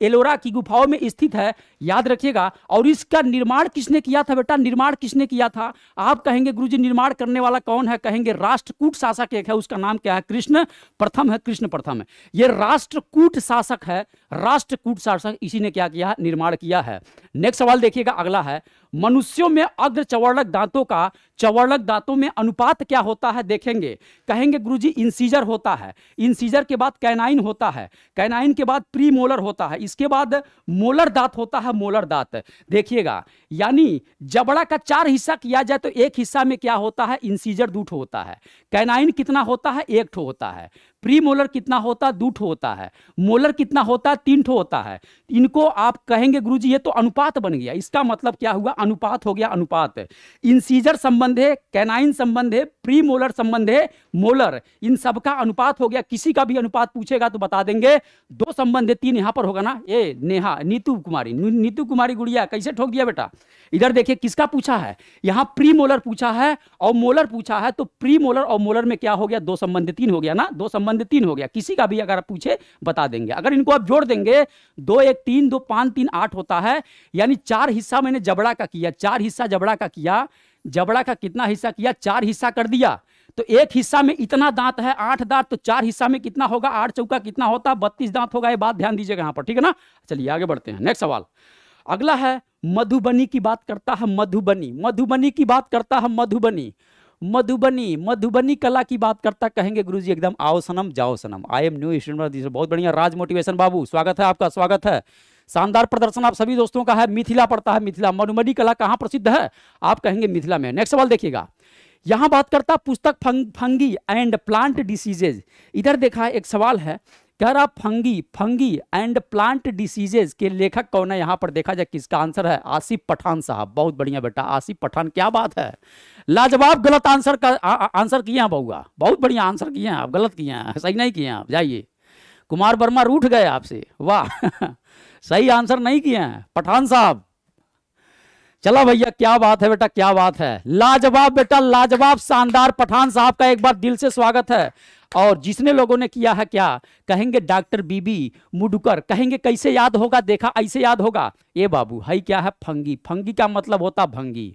एलोरा की गुफाओं में स्थित है याद रखिएगा और इसका निर्माण किसने किया था बेटा निर्माण किसने किया था आप कहेंगे गुरुजी निर्माण करने वाला कौन है कहेंगे राष्ट्रकूट शासक एक है उसका नाम क्या है कृष्ण प्रथम है कृष्ण प्रथम है ये राष्ट्रकूट शासक है राष्ट्रकूट शासक इसी ने क्या किया निर्माण किया है नेक्स्ट सवाल देखिएगा अगला है मनुष्यों में अग्र चवर्णक दांतों का चवर्णक दांतों में अनुपात क्या होता है देखेंगे कहेंगे गुरुजी इंसीजर होता है इंसीजर के बाद कैनाइन होता है कैनाइन के बाद प्री मोलर होता है इसके बाद मोलर दांत होता है मोलर दांत देखिएगा यानी जबड़ा का चार हिस्सा किया जाए तो एक हिस्सा में क्या होता है इंसीजर दूठ होता है कैनाइन कितना होता है एक ठो होता है प्री मोलर कितना होता दू ठो होता है मोलर कितना होता है तीन ठो होता है इनको आप कहेंगे गुरु जी ये तो अनुपात बन गया इसका मतलब क्या हुआ अनुपात हो गया अनुपात इंसीजर संबंध है कैनाइन संबंध है प्री मोलर संबंध है मोलर इन सब का अनुपात हो गया किसी का भी अनुपात पूछेगा तो बता देंगे दो संबंध है तीन यहाँ पर होगा ना ये नेहा नीतू कुमारी नीतू कुमारी गुड़िया कैसे ठोक दिया बेटा इधर देखिए किसका पूछा है यहाँ प्री मोलर पूछा है और मोलर पूछा है तो प्री मोलर और मोलर में क्या हो गया दो संबंध तीन हो गया ना दो संबंध पंद तीन हो गया किसी का भी अगर आप पूछे बता देंगे अगर इनको आप जोड़ देंगे दो एक तीन दो पाँच तीन आठ होता है यानी चार हिस्सा मैंने जबड़ा का किया चार हिस्सा जबड़ा का किया जबड़ा का कितना हिस्सा किया चार हिस्सा कर दिया तो एक हिस्सा में इतना दांत है आठ दांत तो चार हिस्सा में कितना होगा आठ चौका कितना होता है बत्तीस दांत होगा ये बात ध्यान दीजिएगा यहाँ पर ठीक है ना चलिए आगे बढ़ते हैं नेक्स्ट सवाल अगला है मधुबनी की बात करता है मधुबनी मधुबनी की बात करता है मधुबनी मधुबनी मधुबनी कला की बात करता कहेंगे गुरु जी एकदम आओ सनम जाओ सनम आई एम न्यू स्टूडेंट बहुत बढ़िया राज मोटिवेशन बाबू स्वागत है आपका स्वागत है शानदार प्रदर्शन आप सभी दोस्तों का है मिथिला पड़ता है मिथिला मधुबनी कला कहाँ प्रसिद्ध है आप कहेंगे मिथिला में नेक्स्ट सवाल देखिएगा यहाँ बात करता पुस्तक फंगी एंड प्लांट डिसीजेज इधर देखा एक सवाल है कह रहा fungi fungi and plant diseases के लेखक कौन है यहाँ पर देखा जाए किसका आंसर है आसिफ पठान साहब बहुत बढ़िया बेटा आसिफ पठान क्या बात है लाजवाब गलत आंसर का आ, आ, आंसर किए हैं बउआ बहुत बढ़िया आंसर किए हैं आप गलत किए हैं सही नहीं किए हैं आप जाइए कुमार वर्मा रूठ गए आपसे वाह सही आंसर नहीं किए हैं पठान साहब चला भैया क्या बात है बेटा क्या बात है लाजवाब बेटा लाजवाब शानदार पठान साहब का एक बार दिल से स्वागत है और जिसने लोगों ने किया है क्या कहेंगे डॉक्टर बीबी मुडुकर कहेंगे कैसे याद होगा देखा ऐसे याद होगा ये बाबू है क्या है फंगी फंगी का मतलब होता भंगी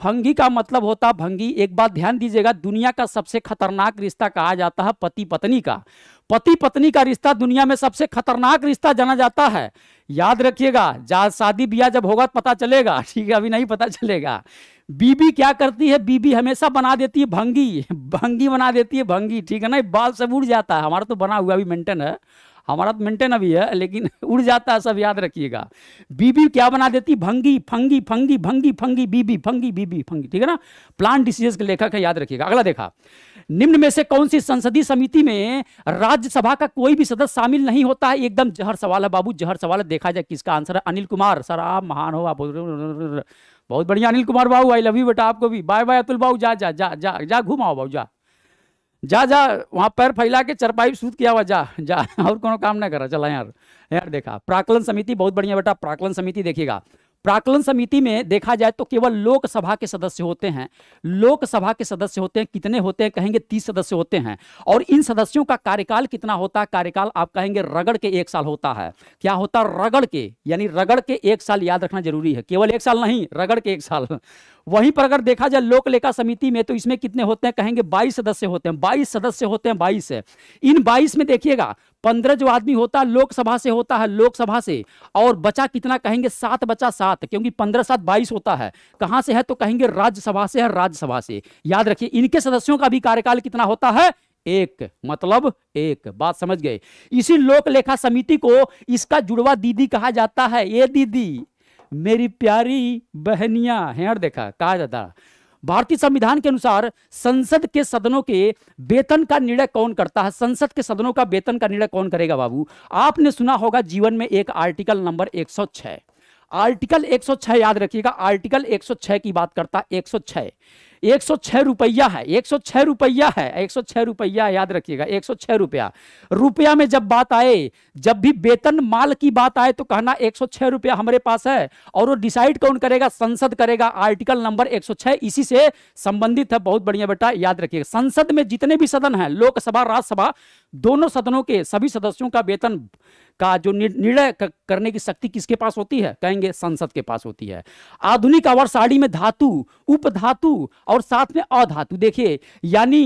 फंगी का मतलब होता भंगी एक बात ध्यान दीजिएगा दुनिया का सबसे खतरनाक रिश्ता कहा जाता है पति पत्नी का पति पत्नी का रिश्ता दुनिया में सबसे खतरनाक रिश्ता जाना जाता है याद रखिएगा जा शादी ब्याह जब होगा तो पता चलेगा ठीक है अभी नहीं पता चलेगा बीबी क्या करती है बीबी हमेशा बना देती है भंगी भंगी बना देती है भंगी ठीक है ना बाल सब उड़ जाता है हमारा तो बना हुआ अभी मेंटेन है हमारा तो मेंटेन अभी है लेकिन उड़ जाता है सब याद रखिएगा बीबी क्या बना देती भंगी फंगी फंगी भंगी फंगी बीबी फंगी बीबी फंगी ठीक है ना प्लान डिसीजन के लेखक है याद रखिएगा अगला देखा निम्न में से कौन सी संसदीय समिति में राज्यसभा का कोई भी सदस्य शामिल नहीं होता है एकदम जहर सवाल है बाबू जहर सवाल है देखा जाए किसका आंसर है अनिल कुमार सर आप महान हो आप बहुत बढ़िया अनिल कुमार बाबू आई लव यू बेटा आपको भी बाय बाय अतुल बाबू जा जा जा जा जा घूम आओ बाबू जा जा जा वहाँ पैर फैला के चरपाई सूद किया हुआ जा जा और कोनो काम ना करा चला यार यार देखा प्राकलन समिति बहुत बढ़िया बेटा प्राकलन समिति देखिएगा प्राकलन समिति में देखा जाए तो केवल लोकसभा के सदस्य होते हैं लोकसभा के सदस्य होते हैं कितने होते हैं कहेंगे तीस सदस्य होते हैं और इन सदस्यों का कार्यकाल कितना होता है कार्यकाल आप कहेंगे रगड़ के एक साल होता है क्या होता है रगड़ के यानी रगड़ के एक साल याद रखना जरूरी है केवल एक साल नहीं रगड़ के एक साल वहीं पर अगर देखा जाए लोक लेखा समिति में तो इसमें कितने होते हैं कहेंगे बाईस सदस्य होते हैं बाईस सदस्य होते हैं बाईस है इन बाईस में देखिएगा पंद्रह जो आदमी होता है लोकसभा से होता है लोकसभा से और बचा कितना कहेंगे सात बचा सात क्योंकि पंद्रह सात बाईस होता है कहां से है तो कहेंगे राज्यसभा से है राज्यसभा से याद रखिए इनके सदस्यों का भी कार्यकाल कितना होता है एक मतलब एक बात समझ गए इसी लोक लेखा समिति को इसका जुड़वा दीदी कहा जाता है ये दीदी मेरी प्यारी बहनिया हेड़ देखा कहा जाता भारतीय संविधान के अनुसार संसद के सदनों के वेतन का निर्णय कौन करता है संसद के सदनों का वेतन का निर्णय कौन करेगा बाबू आपने सुना होगा जीवन में एक आर्टिकल नंबर 106 आर्टिकल 106 याद रखिएगा आर्टिकल 106 की बात करता 106 एक सौ छह रुपया है एक सौ छह रुपया है एक सौ छह रुपया याद रखिएगा एक सौ छह रुपया रुपया में जब बात आए जब भी वेतन माल की बात आए तो कहना एक सौ छह रुपया हमारे पास है और वो डिसाइड कौन करेगा संसद करेगा आर्टिकल नंबर एक सौ छह इसी से संबंधित है बहुत बढ़िया बेटा याद रखिएगा संसद में जितने भी सदन है लोकसभा राज्यसभा दोनों सदनों के सभी सदस्यों का वेतन का जो निर्णय करने की शक्ति किसके पास होती है कहेंगे संसद के पास होती है आधुनिक अवर साड़ी में धातु उपधातु और साथ में अधातु देखिए यानी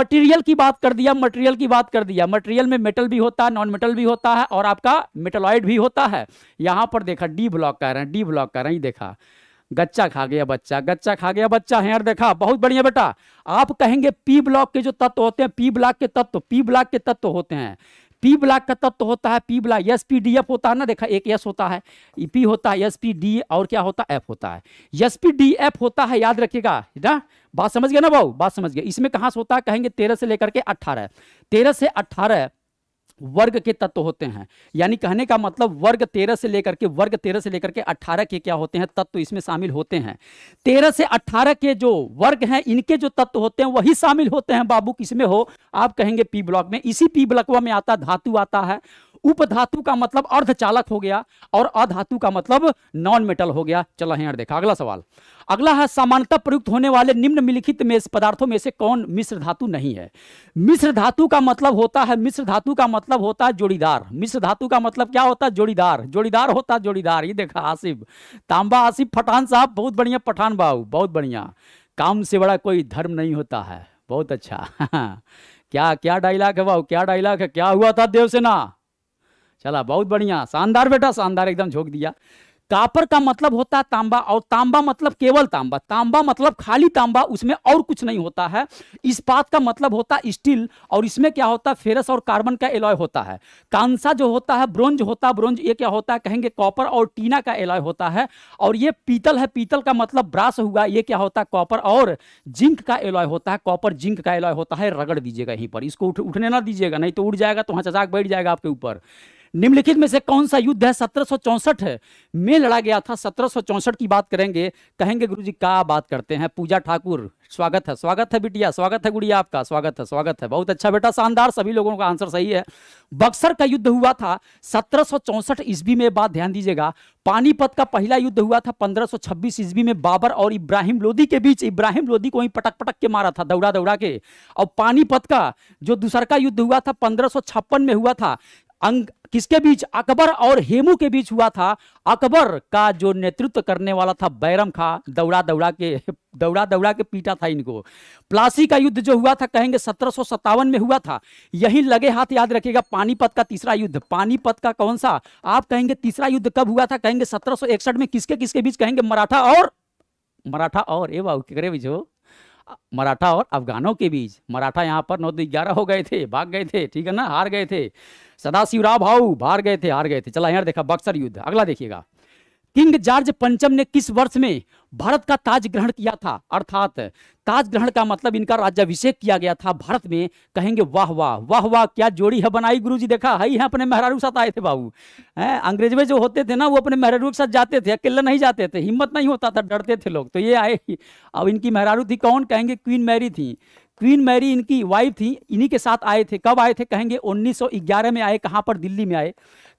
मटेरियल की बात कर दिया मटेरियल की बात कर दिया मटेरियल में मेटल भी होता है नॉन मेटल भी होता है और आपका मेटलॉइड भी होता है यहां पर देखा डी ब्लॉक कह रहे हैं डी ब्लॉक कह रहे हैं देखा गच्चा खा गया बच्चा गच्चा खा गया बच्चा है यार देखा बहुत बढ़िया बेटा आप कहेंगे पी ब्लॉक के जो तत्व होते हैं पी ब्लॉक के तत्व पी ब्लॉक के तत्व होते हैं पी ब्लॉक का तत्व तो होता है P block S P D F होता है ना देखा एक एस होता है पी होता है एस पी डी और क्या होता है एफ होता है एस पी डी एफ होता है याद रखिएगा ना बात समझ गया ना भाऊ बात समझ गया इसमें कहाँ से होता है कहेंगे तेरह से लेकर के अट्ठारह तेरह से अट्ठारह वर्ग के तत्व होते हैं यानी कहने का मतलब वर्ग तेरह से लेकर के वर्ग तेरह से लेकर के अठारह के क्या होते हैं तत्व इसमें शामिल होते हैं तेरह से अठारह के जो वर्ग हैं इनके जो तत्व होते हैं वही शामिल होते हैं बाबू किसमें हो आप कहेंगे पी ब्लॉक में इसी पी ब्लॉकवा में आता धातु आता है उपधातु का मतलब अर्धचालक हो गया और अधातु का मतलब नॉन मेटल हो गया चला देखा अगला सवाल अगला है सामान्यता प्रयुक्त होने वाले निम्नलिखित में पदार्थों में से कौन मिश्र धातु नहीं है मिश्र धातु का मतलब होता है मिश्र धातु का मतलब होता है जोड़ीदार मिश्र धातु का मतलब क्या होता है जोड़ीदार जोड़ीदार होता है जोड़ीदार ये देखा आसिफ तांबा आसिफ पठान साहब बहुत बढ़िया पठान बाबू बहुत बढ़िया काम से बड़ा कोई धर्म नहीं होता है बहुत अच्छा क्या क्या डायलॉग है बाबू क्या डायलॉग है क्या हुआ था देवसेना चला बहुत बढ़िया शानदार बेटा शानदार एकदम झोंक दिया कापर का मतलब होता है तांबा और तांबा मतलब केवल तांबा तांबा मतलब खाली तांबा उसमें और कुछ नहीं होता है इस्पात का मतलब होता है स्टील और इसमें क्या होता है फेरस और कार्बन का एलॉय होता है कांसा जो होता है ब्रोंज होता है ब्रोंज ये क्या होता है कहेंगे कॉपर और टीना का एलॉय होता है और ये पीतल है पीतल का मतलब ब्रास हुआ ये क्या होता है कॉपर और जिंक का एलॉय होता है कॉपर जिंक का एलॉय होता है रगड़ दीजिएगा यहीं पर इसको उठ, उठने ना दीजिएगा नहीं तो उठ जाएगा तो वहाँ चाक बैठ जाएगा आपके ऊपर निम्नलिखित में से कौन सा युद्ध है सत्रह है में लड़ा गया था सत्रह की बात करेंगे कहेंगे गुरु जी का बात करते हैं पूजा ठाकुर स्वागत है स्वागत है बिटिया स्वागत है गुड़िया आपका स्वागत है स्वागत है बहुत अच्छा बेटा शानदार सभी लोगों का आंसर सही है बक्सर का युद्ध हुआ था सत्रह ईस्वी में बात ध्यान दीजिएगा पानीपत का पहला युद्ध हुआ था 1526 ईस्वी में बाबर और इब्राहिम लोदी के बीच इब्राहिम लोदी को ही पटक पटक के मारा था दौड़ा दौड़ा के और पानीपत का जो दूसर का युद्ध हुआ था पंद्रह में हुआ था किसके बीच अकबर और हेमू के बीच हुआ था अकबर का जो नेतृत्व करने वाला था बैरम खा दौड़ा दौड़ा के दौड़ा दौड़ा के पीटा था इनको प्लासी का युद्ध जो हुआ था कहेंगे सत्रह में हुआ था यही लगे हाथ याद रखिएगा पानीपत का तीसरा युद्ध पानीपत का कौन सा आप कहेंगे तीसरा युद्ध कब हुआ था कहेंगे सत्रह में किसके किसके बीच कहेंगे मराठा और मराठा और ए बाबू करे बीच हो मराठा और अफगानों के बीच मराठा यहाँ पर नौ ग्यारह हो गए थे भाग गए थे ठीक है ना हार गए थे सदाशिवराव भाऊ भार गए थे हार गए थे चला यार देखा बक्सर युद्ध अगला देखिएगा किंग जॉर्ज पंचम ने किस वर्ष में भारत का ताज ग्रहण किया था अर्थात ताज ग्रहण का मतलब इनका राज्याभिषेक किया गया था भारत में कहेंगे वाह वाह वाह वाह क्या जोड़ी है बनाई गुरुजी देखा है अपने महरारू के साथ आए थे बाबू हैं अंग्रेज में जो होते थे ना वो अपने महरारू के साथ जाते थे अकेले नहीं जाते थे हिम्मत नहीं होता था डरते थे लोग तो ये आए अब इनकी महरारू थी कौन कहेंगे क्वीन मैरी थी क्वीन मैरी इनकी वाइफ थी इन्हीं के साथ आए थे कब आए थे कहेंगे 1911 में आए कहां पर दिल्ली में आए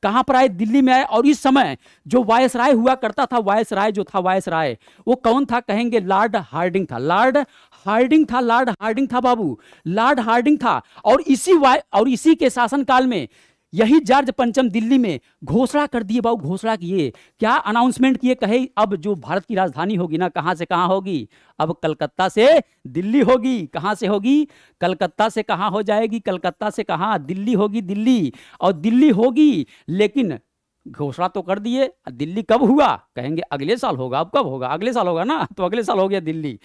कहां पर आए दिल्ली में आए और इस समय जो वायस राय हुआ करता था वायस राय जो था वायस राय वो कौन था कहेंगे लॉर्ड हार्डिंग था लॉर्ड हार्डिंग था लॉर्ड हार्डिंग था बाबू लॉर्ड हार्डिंग था और इसी और इसी के शासनकाल में यही जॉर्ज पंचम दिल्ली में घोषणा कर दिए बाबू घोषणा किए क्या अनाउंसमेंट किए कहे अब जो भारत की राजधानी होगी ना कहाँ से कहाँ होगी अब कलकत्ता से दिल्ली होगी कहाँ से होगी कलकत्ता से कहाँ हो जाएगी कलकत्ता से कहाँ दिल्ली होगी दिल्ली और दिल्ली होगी लेकिन घोषणा तो कर दिए दिल्ली कब हुआ कहेंगे अगले साल होगा अब कब होगा अगले साल होगा ना तो अगले साल हो गया दिल्ली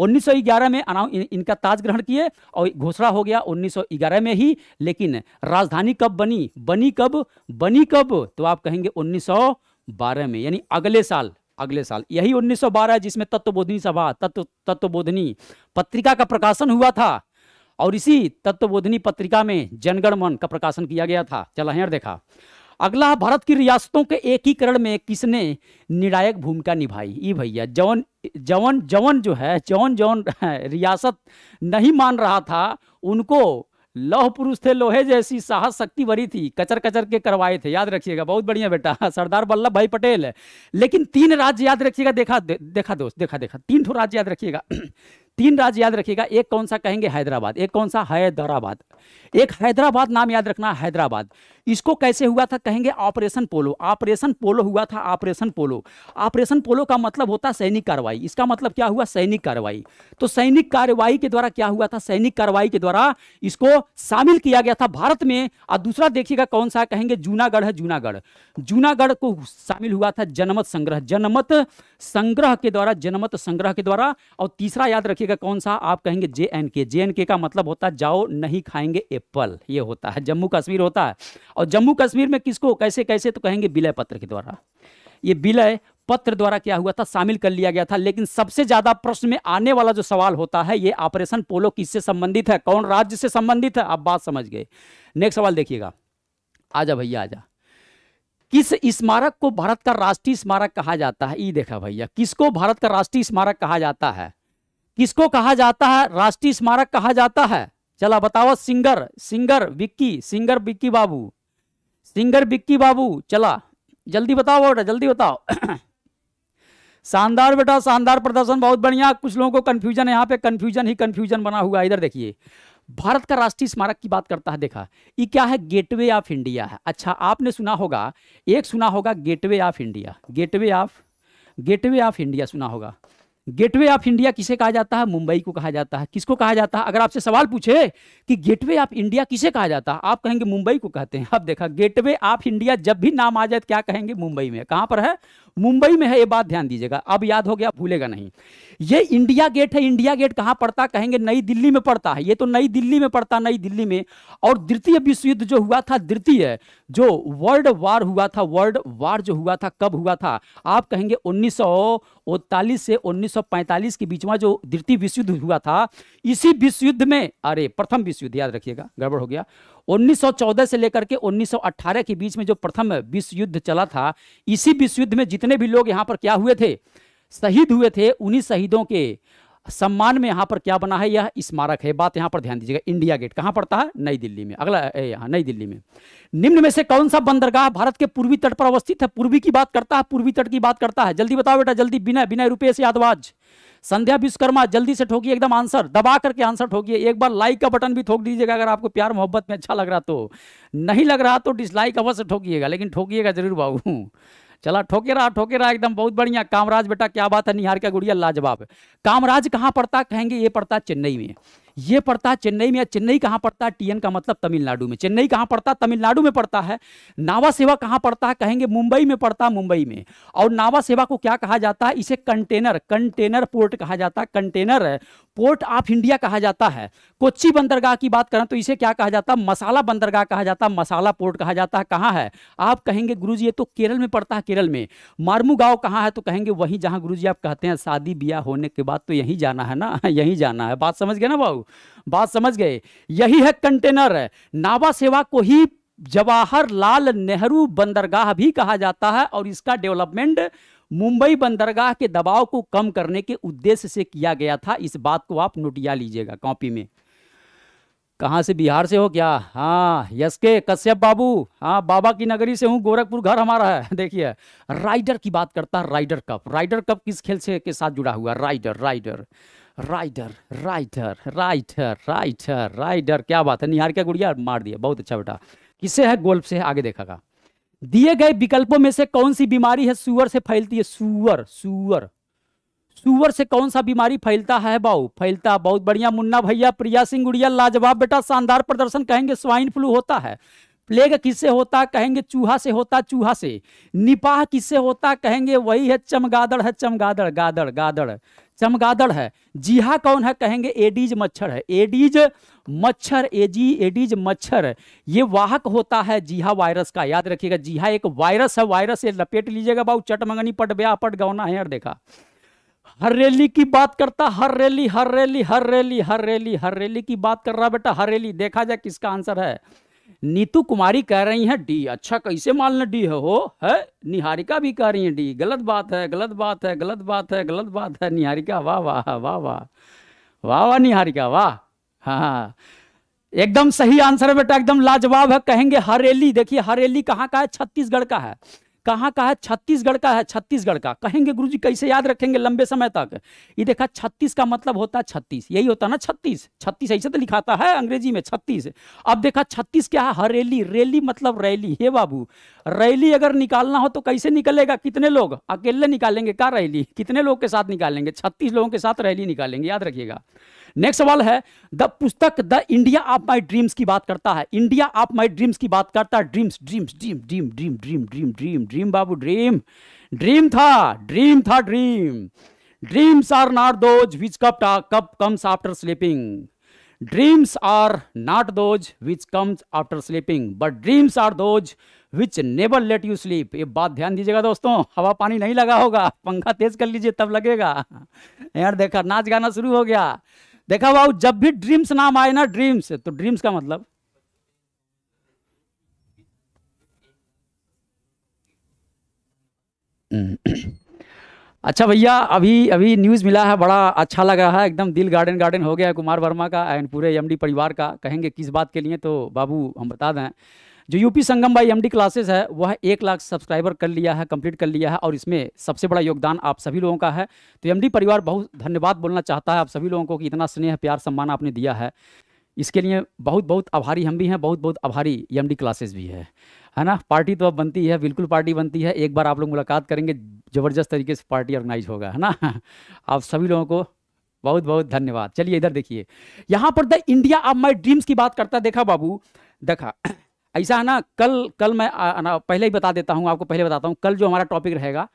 1911 में अनाउ इन, इनका ताज ग्रहण किए और घोषणा हो गया 1911 में ही लेकिन राजधानी कब बनी बनी कब बनी कब तो आप कहेंगे 1912 में यानी अगले साल अगले साल यही 1912 जिसमें तत्वबोधनी सभा तत्व तत्वबोधनी पत्रिका का प्रकाशन हुआ था और इसी तत्वबोधनी पत्रिका में जनगणमन का प्रकाशन किया गया था चला हेर देखा अगला भारत की रियासतों के एकीकरण में किसने निर्णायक भूमिका निभाई ई भैया जवन जवन जवन जो है जवन जवन रियासत नहीं मान रहा था उनको लौह पुरुष थे लोहे जैसी साहस शक्ति भरी थी कचर कचर के करवाए थे याद रखिएगा बहुत बढ़िया बेटा सरदार वल्लभ भाई पटेल लेकिन तीन राज्य याद रखिएगा देखा दे, देखा दोस्त देखा देखा तीन ठो राज्य याद रखिएगा तीन राज्य याद रखिएगा एक कौन सा कहेंगे हैदराबाद एक कौन सा हैदराबाद एक हैदराबाद नाम याद रखना हैदराबाद इसको कैसे हुआ था कहेंगे ऑपरेशन पोलो ऑपरेशन पोलो हुआ था ऑपरेशन पोलो ऑपरेशन पोलो का मतलब होता है सैनिक कार्रवाई इसका मतलब क्या हुआ सैनिक कार्रवाई तो सैनिक कार्रवाई के द्वारा क्या हुआ था सैनिक कार्रवाई के द्वारा इसको शामिल किया गया था भारत में और दूसरा देखिएगा कौन सा कहेंगे जूनागढ़ है जूनागढ़ जूनागढ़ को शामिल हुआ था जनमत संग्रह जनमत संग्रह के द्वारा जनमत संग्रह के द्वारा और तीसरा याद रखिए रखिएगा कौन सा आप कहेंगे जे एंड के जे एंड के का मतलब होता है जाओ नहीं खाएंगे एप्पल ये होता है जम्मू कश्मीर होता है और जम्मू कश्मीर में किसको कैसे कैसे तो कहेंगे विलय पत्र के द्वारा ये विलय पत्र द्वारा क्या हुआ था शामिल कर लिया गया था लेकिन सबसे ज्यादा प्रश्न में आने वाला जो सवाल होता है ये ऑपरेशन पोलो किससे संबंधित है कौन राज्य से संबंधित है आप बात समझ गए नेक्स्ट सवाल देखिएगा आजा भैया आजा किस स्मारक को भारत का राष्ट्रीय स्मारक कहा जाता है ये देखा भैया किसको भारत का राष्ट्रीय स्मारक कहा जाता है किसको कहा जाता है राष्ट्रीय स्मारक कहा जाता है चला बताओ singer singer Vicky singer Vicky बाबू सिंगर विक्की बाबू चला जल्दी बताओ बेटा जल्दी बताओ शानदार बेटा शानदार प्रदर्शन बहुत बढ़िया कुछ लोगों को कंफ्यूजन है यहाँ पे कंफ्यूजन ही कंफ्यूजन बना हुआ इधर देखिए भारत का राष्ट्रीय स्मारक की बात करता है देखा ये क्या है गेटवे ऑफ इंडिया है अच्छा आपने सुना होगा एक सुना होगा Gateway of India Gateway of Gateway of India सुना होगा गेटवे ऑफ इंडिया किसे कहा जाता है मुंबई को कहा जाता है किसको कहा जाता है अगर आपसे सवाल पूछे कि गेटवे ऑफ इंडिया किसे कहा जाता है आप कहेंगे मुंबई को कहते हैं अब देखा गेटवे ऑफ इंडिया जब भी नाम आ जाए तो क्या कहेंगे मुंबई में कहां पर है मुंबई में है ये बात ध्यान दीजिएगा अब याद हो गया भूलेगा नहीं ये इंडिया गेट है इंडिया गेट कहाँ पड़ता कहेंगे नई दिल्ली में पड़ता है ये तो नई दिल्ली में पड़ता नई दिल्ली में और द्वितीय विश्व युद्ध जो हुआ था द्वितीय जो वर्ल्ड वार हुआ था वर्ल्ड वार जो हुआ था कब हुआ था आप कहेंगे उन्नीस से 1945 के बीच में जो द्वितीय विश्व युद्ध हुआ था इसी विश्व युद्ध में अरे प्रथम विश्व युद्ध याद रखिएगा गड़बड़ हो गया 1914 से लेकर के 1918 के बीच में जो प्रथम विश्व युद्ध चला था इसी विश्व युद्ध में जितने भी लोग यहाँ पर क्या हुए थे शहीद हुए थे उन्हीं शहीदों के सम्मान में यहाँ पर क्या बना है यह स्मारक है बात यहाँ पर ध्यान दीजिएगा इंडिया गेट कहाँ पड़ता है नई दिल्ली में अगला यहाँ नई दिल्ली में निम्न में से कौन सा बंदरगाह भारत के पूर्वी तट पर अवस्थित है पूर्वी की बात करता है पूर्वी तट की बात करता है जल्दी बताओ बेटा जल्दी बिना बिना रुपये से यादवाज संध्या विश्वकर्मा जल्दी से ठोकी एकदम आंसर दबा करके आंसर ठोकी एक बार लाइक का बटन भी ठोक दीजिएगा अगर आपको प्यार मोहब्बत में अच्छा लग रहा तो नहीं लग रहा तो डिसलाइक अवश्य ठोकिएगा लेकिन ठोकिएगा जरूर बाबू चला ठोके रहा ठोके रहा एकदम बहुत बढ़िया कामराज बेटा क्या बात है निहार का गुड़िया लाजवाब कामराज कहाँ पड़ता कहेंगे ये पड़ता चेन्नई में ये पड़ता है चेन्नई में या चेन्नई कहाँ पड़ता है टीएन का मतलब तमिलनाडु में चेन्नई कहाँ पड़ता है तमिलनाडु में पड़ता है नावा सेवा कहाँ पड़ता है कहेंगे मुंबई में पड़ता है मुंबई में और नावा सेवा को क्या कहा जाता है इसे कंटेनर कंटेनर पोर्ट कहा जाता है कंटेनर पोर्ट ऑफ इंडिया कहा जाता है कोच्ची बंदरगाह की बात करें तो इसे क्या कहा जाता है मसाला बंदरगाह कहा जाता है मसाला पोर्ट कहा जाता है कहाँ है आप कहेंगे गुरु ये तो केरल में पड़ता है केरल में मारमू गाँव कहाँ है तो कहेंगे वहीं जहाँ गुरु आप कहते हैं शादी ब्याह होने के बाद तो यहीं जाना है ना यहीं जाना है बात समझ गए ना बाबू बात समझ गए यही है कंटेनर नावा सेवा को ही जवाहरलाल नेहरू बंदरगाह भी कहा जाता है और इसका डेवलपमेंट मुंबई बंदरगाह के दबाव को कम करने के उद्देश्य से किया गया था इस बात को आप नोटिया लीजिएगा कॉपी में कहाँ से बिहार से हो क्या हाँ यस के कश्यप बाबू हाँ बाबा की नगरी से हूँ गोरखपुर घर हमारा है देखिए राइडर की बात करता है राइडर कप राइडर कप किस खेल से के साथ जुड़ा हुआ rider rider rider rider writer writer rider क्या बात है निहार क्या गुड़िया मार दिया बहुत अच्छा बेटा किससे है गोल्फ से है आगे देखेगा दिए गए विकल्पों में से कौन सी बीमारी है सुअर से फैलती है सुअर सुअर सुअर से कौन सा बीमारी फैलता है बाऊ फैलता बहुत बढ़िया मुन्ना भैया प्रिया सिंह गुड़िया लाजवाब बेटा शानदार प्रदर्शन कहेंगे स्वाइन फ्लू होता है प्लेग किससे होता कहेंगे चूहा से होता चूहा से निपाह किससे होता कहेंगे वही है चमगादड़ है चमगादड़ गादड़ गादड़ चमगादड़ है जीहा कौन है कहेंगे एडीज मच्छर है एडीज मच्छर एजी एडीज मच्छर ये वाहक होता है जीहा वायरस का याद रखिएगा जीहा एक वायरस है वायरस से लपेट लीजिएगा बाबू चटमंगनी पट ब्याह पट गौना है यार देखा हर रैली की बात करता हर रैली हर रैली हर रैली हर रैली हर रैली की बात कर रहा बेटा हर रैली देखा जाए किसका आंसर है नीतू कुमारी कह रही हैं डी अच्छा कैसे मानना डी है हो है निहारिका भी कह रही हैं डी गलत बात है गलत बात है गलत बात है गलत बात है निहारिका वाह वाह वाह वाह वाह वाह निहारिका वाह हाँ, हाँ एकदम सही आंसर है बेटा एकदम लाजवाब है कहेंगे हरेली देखिए हरेली कहाँ का है छत्तीसगढ़ का है कहाँ का है छत्तीसगढ़ का है छत्तीसगढ़ का कहेंगे गुरु जी कैसे याद रखेंगे लंबे समय तक ये देखा छत्तीस का मतलब होता है छत्तीस यही होता ना छत्तीस छत्तीस ऐसे तो लिखाता है अंग्रेजी में छत्तीस अब देखा छत्तीस क्या है हरेली रैली मतलब रैली हे बाबू रैली अगर निकालना हो तो कैसे निकलेगा कितने लोग अकेले निकालेंगे क्या रैली कितने लोग के साथ निकालेंगे छत्तीस लोगों के साथ रैली निकालेंगे याद रखिएगा नेक्स्ट सवाल है द पुस्तक the India of my dreams की बात करता है इंडिया ऑफ माई ड्रीम्स की बात करता है dreams dreams dream dream dream dream dream dream dream बाबू ड्रीम ड्रीम था ड्रीम था dream dreams are not those which cup cup comes after sleeping dreams are not those which comes after sleeping but dreams are those which never let you sleep ये बात ध्यान दीजिएगा दोस्तों हवा पानी नहीं लगा होगा पंखा तेज कर लीजिए तब लगेगा यार देखा नाच गाना शुरू हो गया देखा बाबू जब भी ड्रीम्स नाम आए ना ड्रीम्स तो ड्रीम्स का मतलब अच्छा भैया अभी अभी न्यूज़ मिला है बड़ा अच्छा लगा है एकदम दिल गार्डन गार्डन हो गया है कुमार वर्मा का एंड पूरे एमडी परिवार का कहेंगे किस बात के लिए तो बाबू हम बता दें जो UP Sangam by M classes है वह एक लाख सब्सक्राइबर कर लिया है कंप्लीट कर लिया है और इसमें सबसे बड़ा योगदान आप सभी लोगों का है तो एम परिवार बहुत धन्यवाद बोलना चाहता है आप सभी लोगों को कि इतना स्नेह प्यार सम्मान आपने दिया है इसके लिए बहुत बहुत आभारी हम भी हैं बहुत बहुत आभारी एम क्लासेस भी है है ना पार्टी तो अब बनती है बिल्कुल पार्टी बनती है एक बार आप लोग मुलाकात करेंगे ज़बरदस्त तरीके से पार्टी ऑर्गेनाइज होगा है ना आप सभी लोगों को बहुत बहुत धन्यवाद चलिए इधर देखिए यहाँ पर the India of my dreams की बात करता देखा बाबू देखा ऐसा है ना कल कल मैं आ, ना, पहले ही बता देता हूँ आपको पहले बताता हूँ कल जो हमारा टॉपिक रहेगा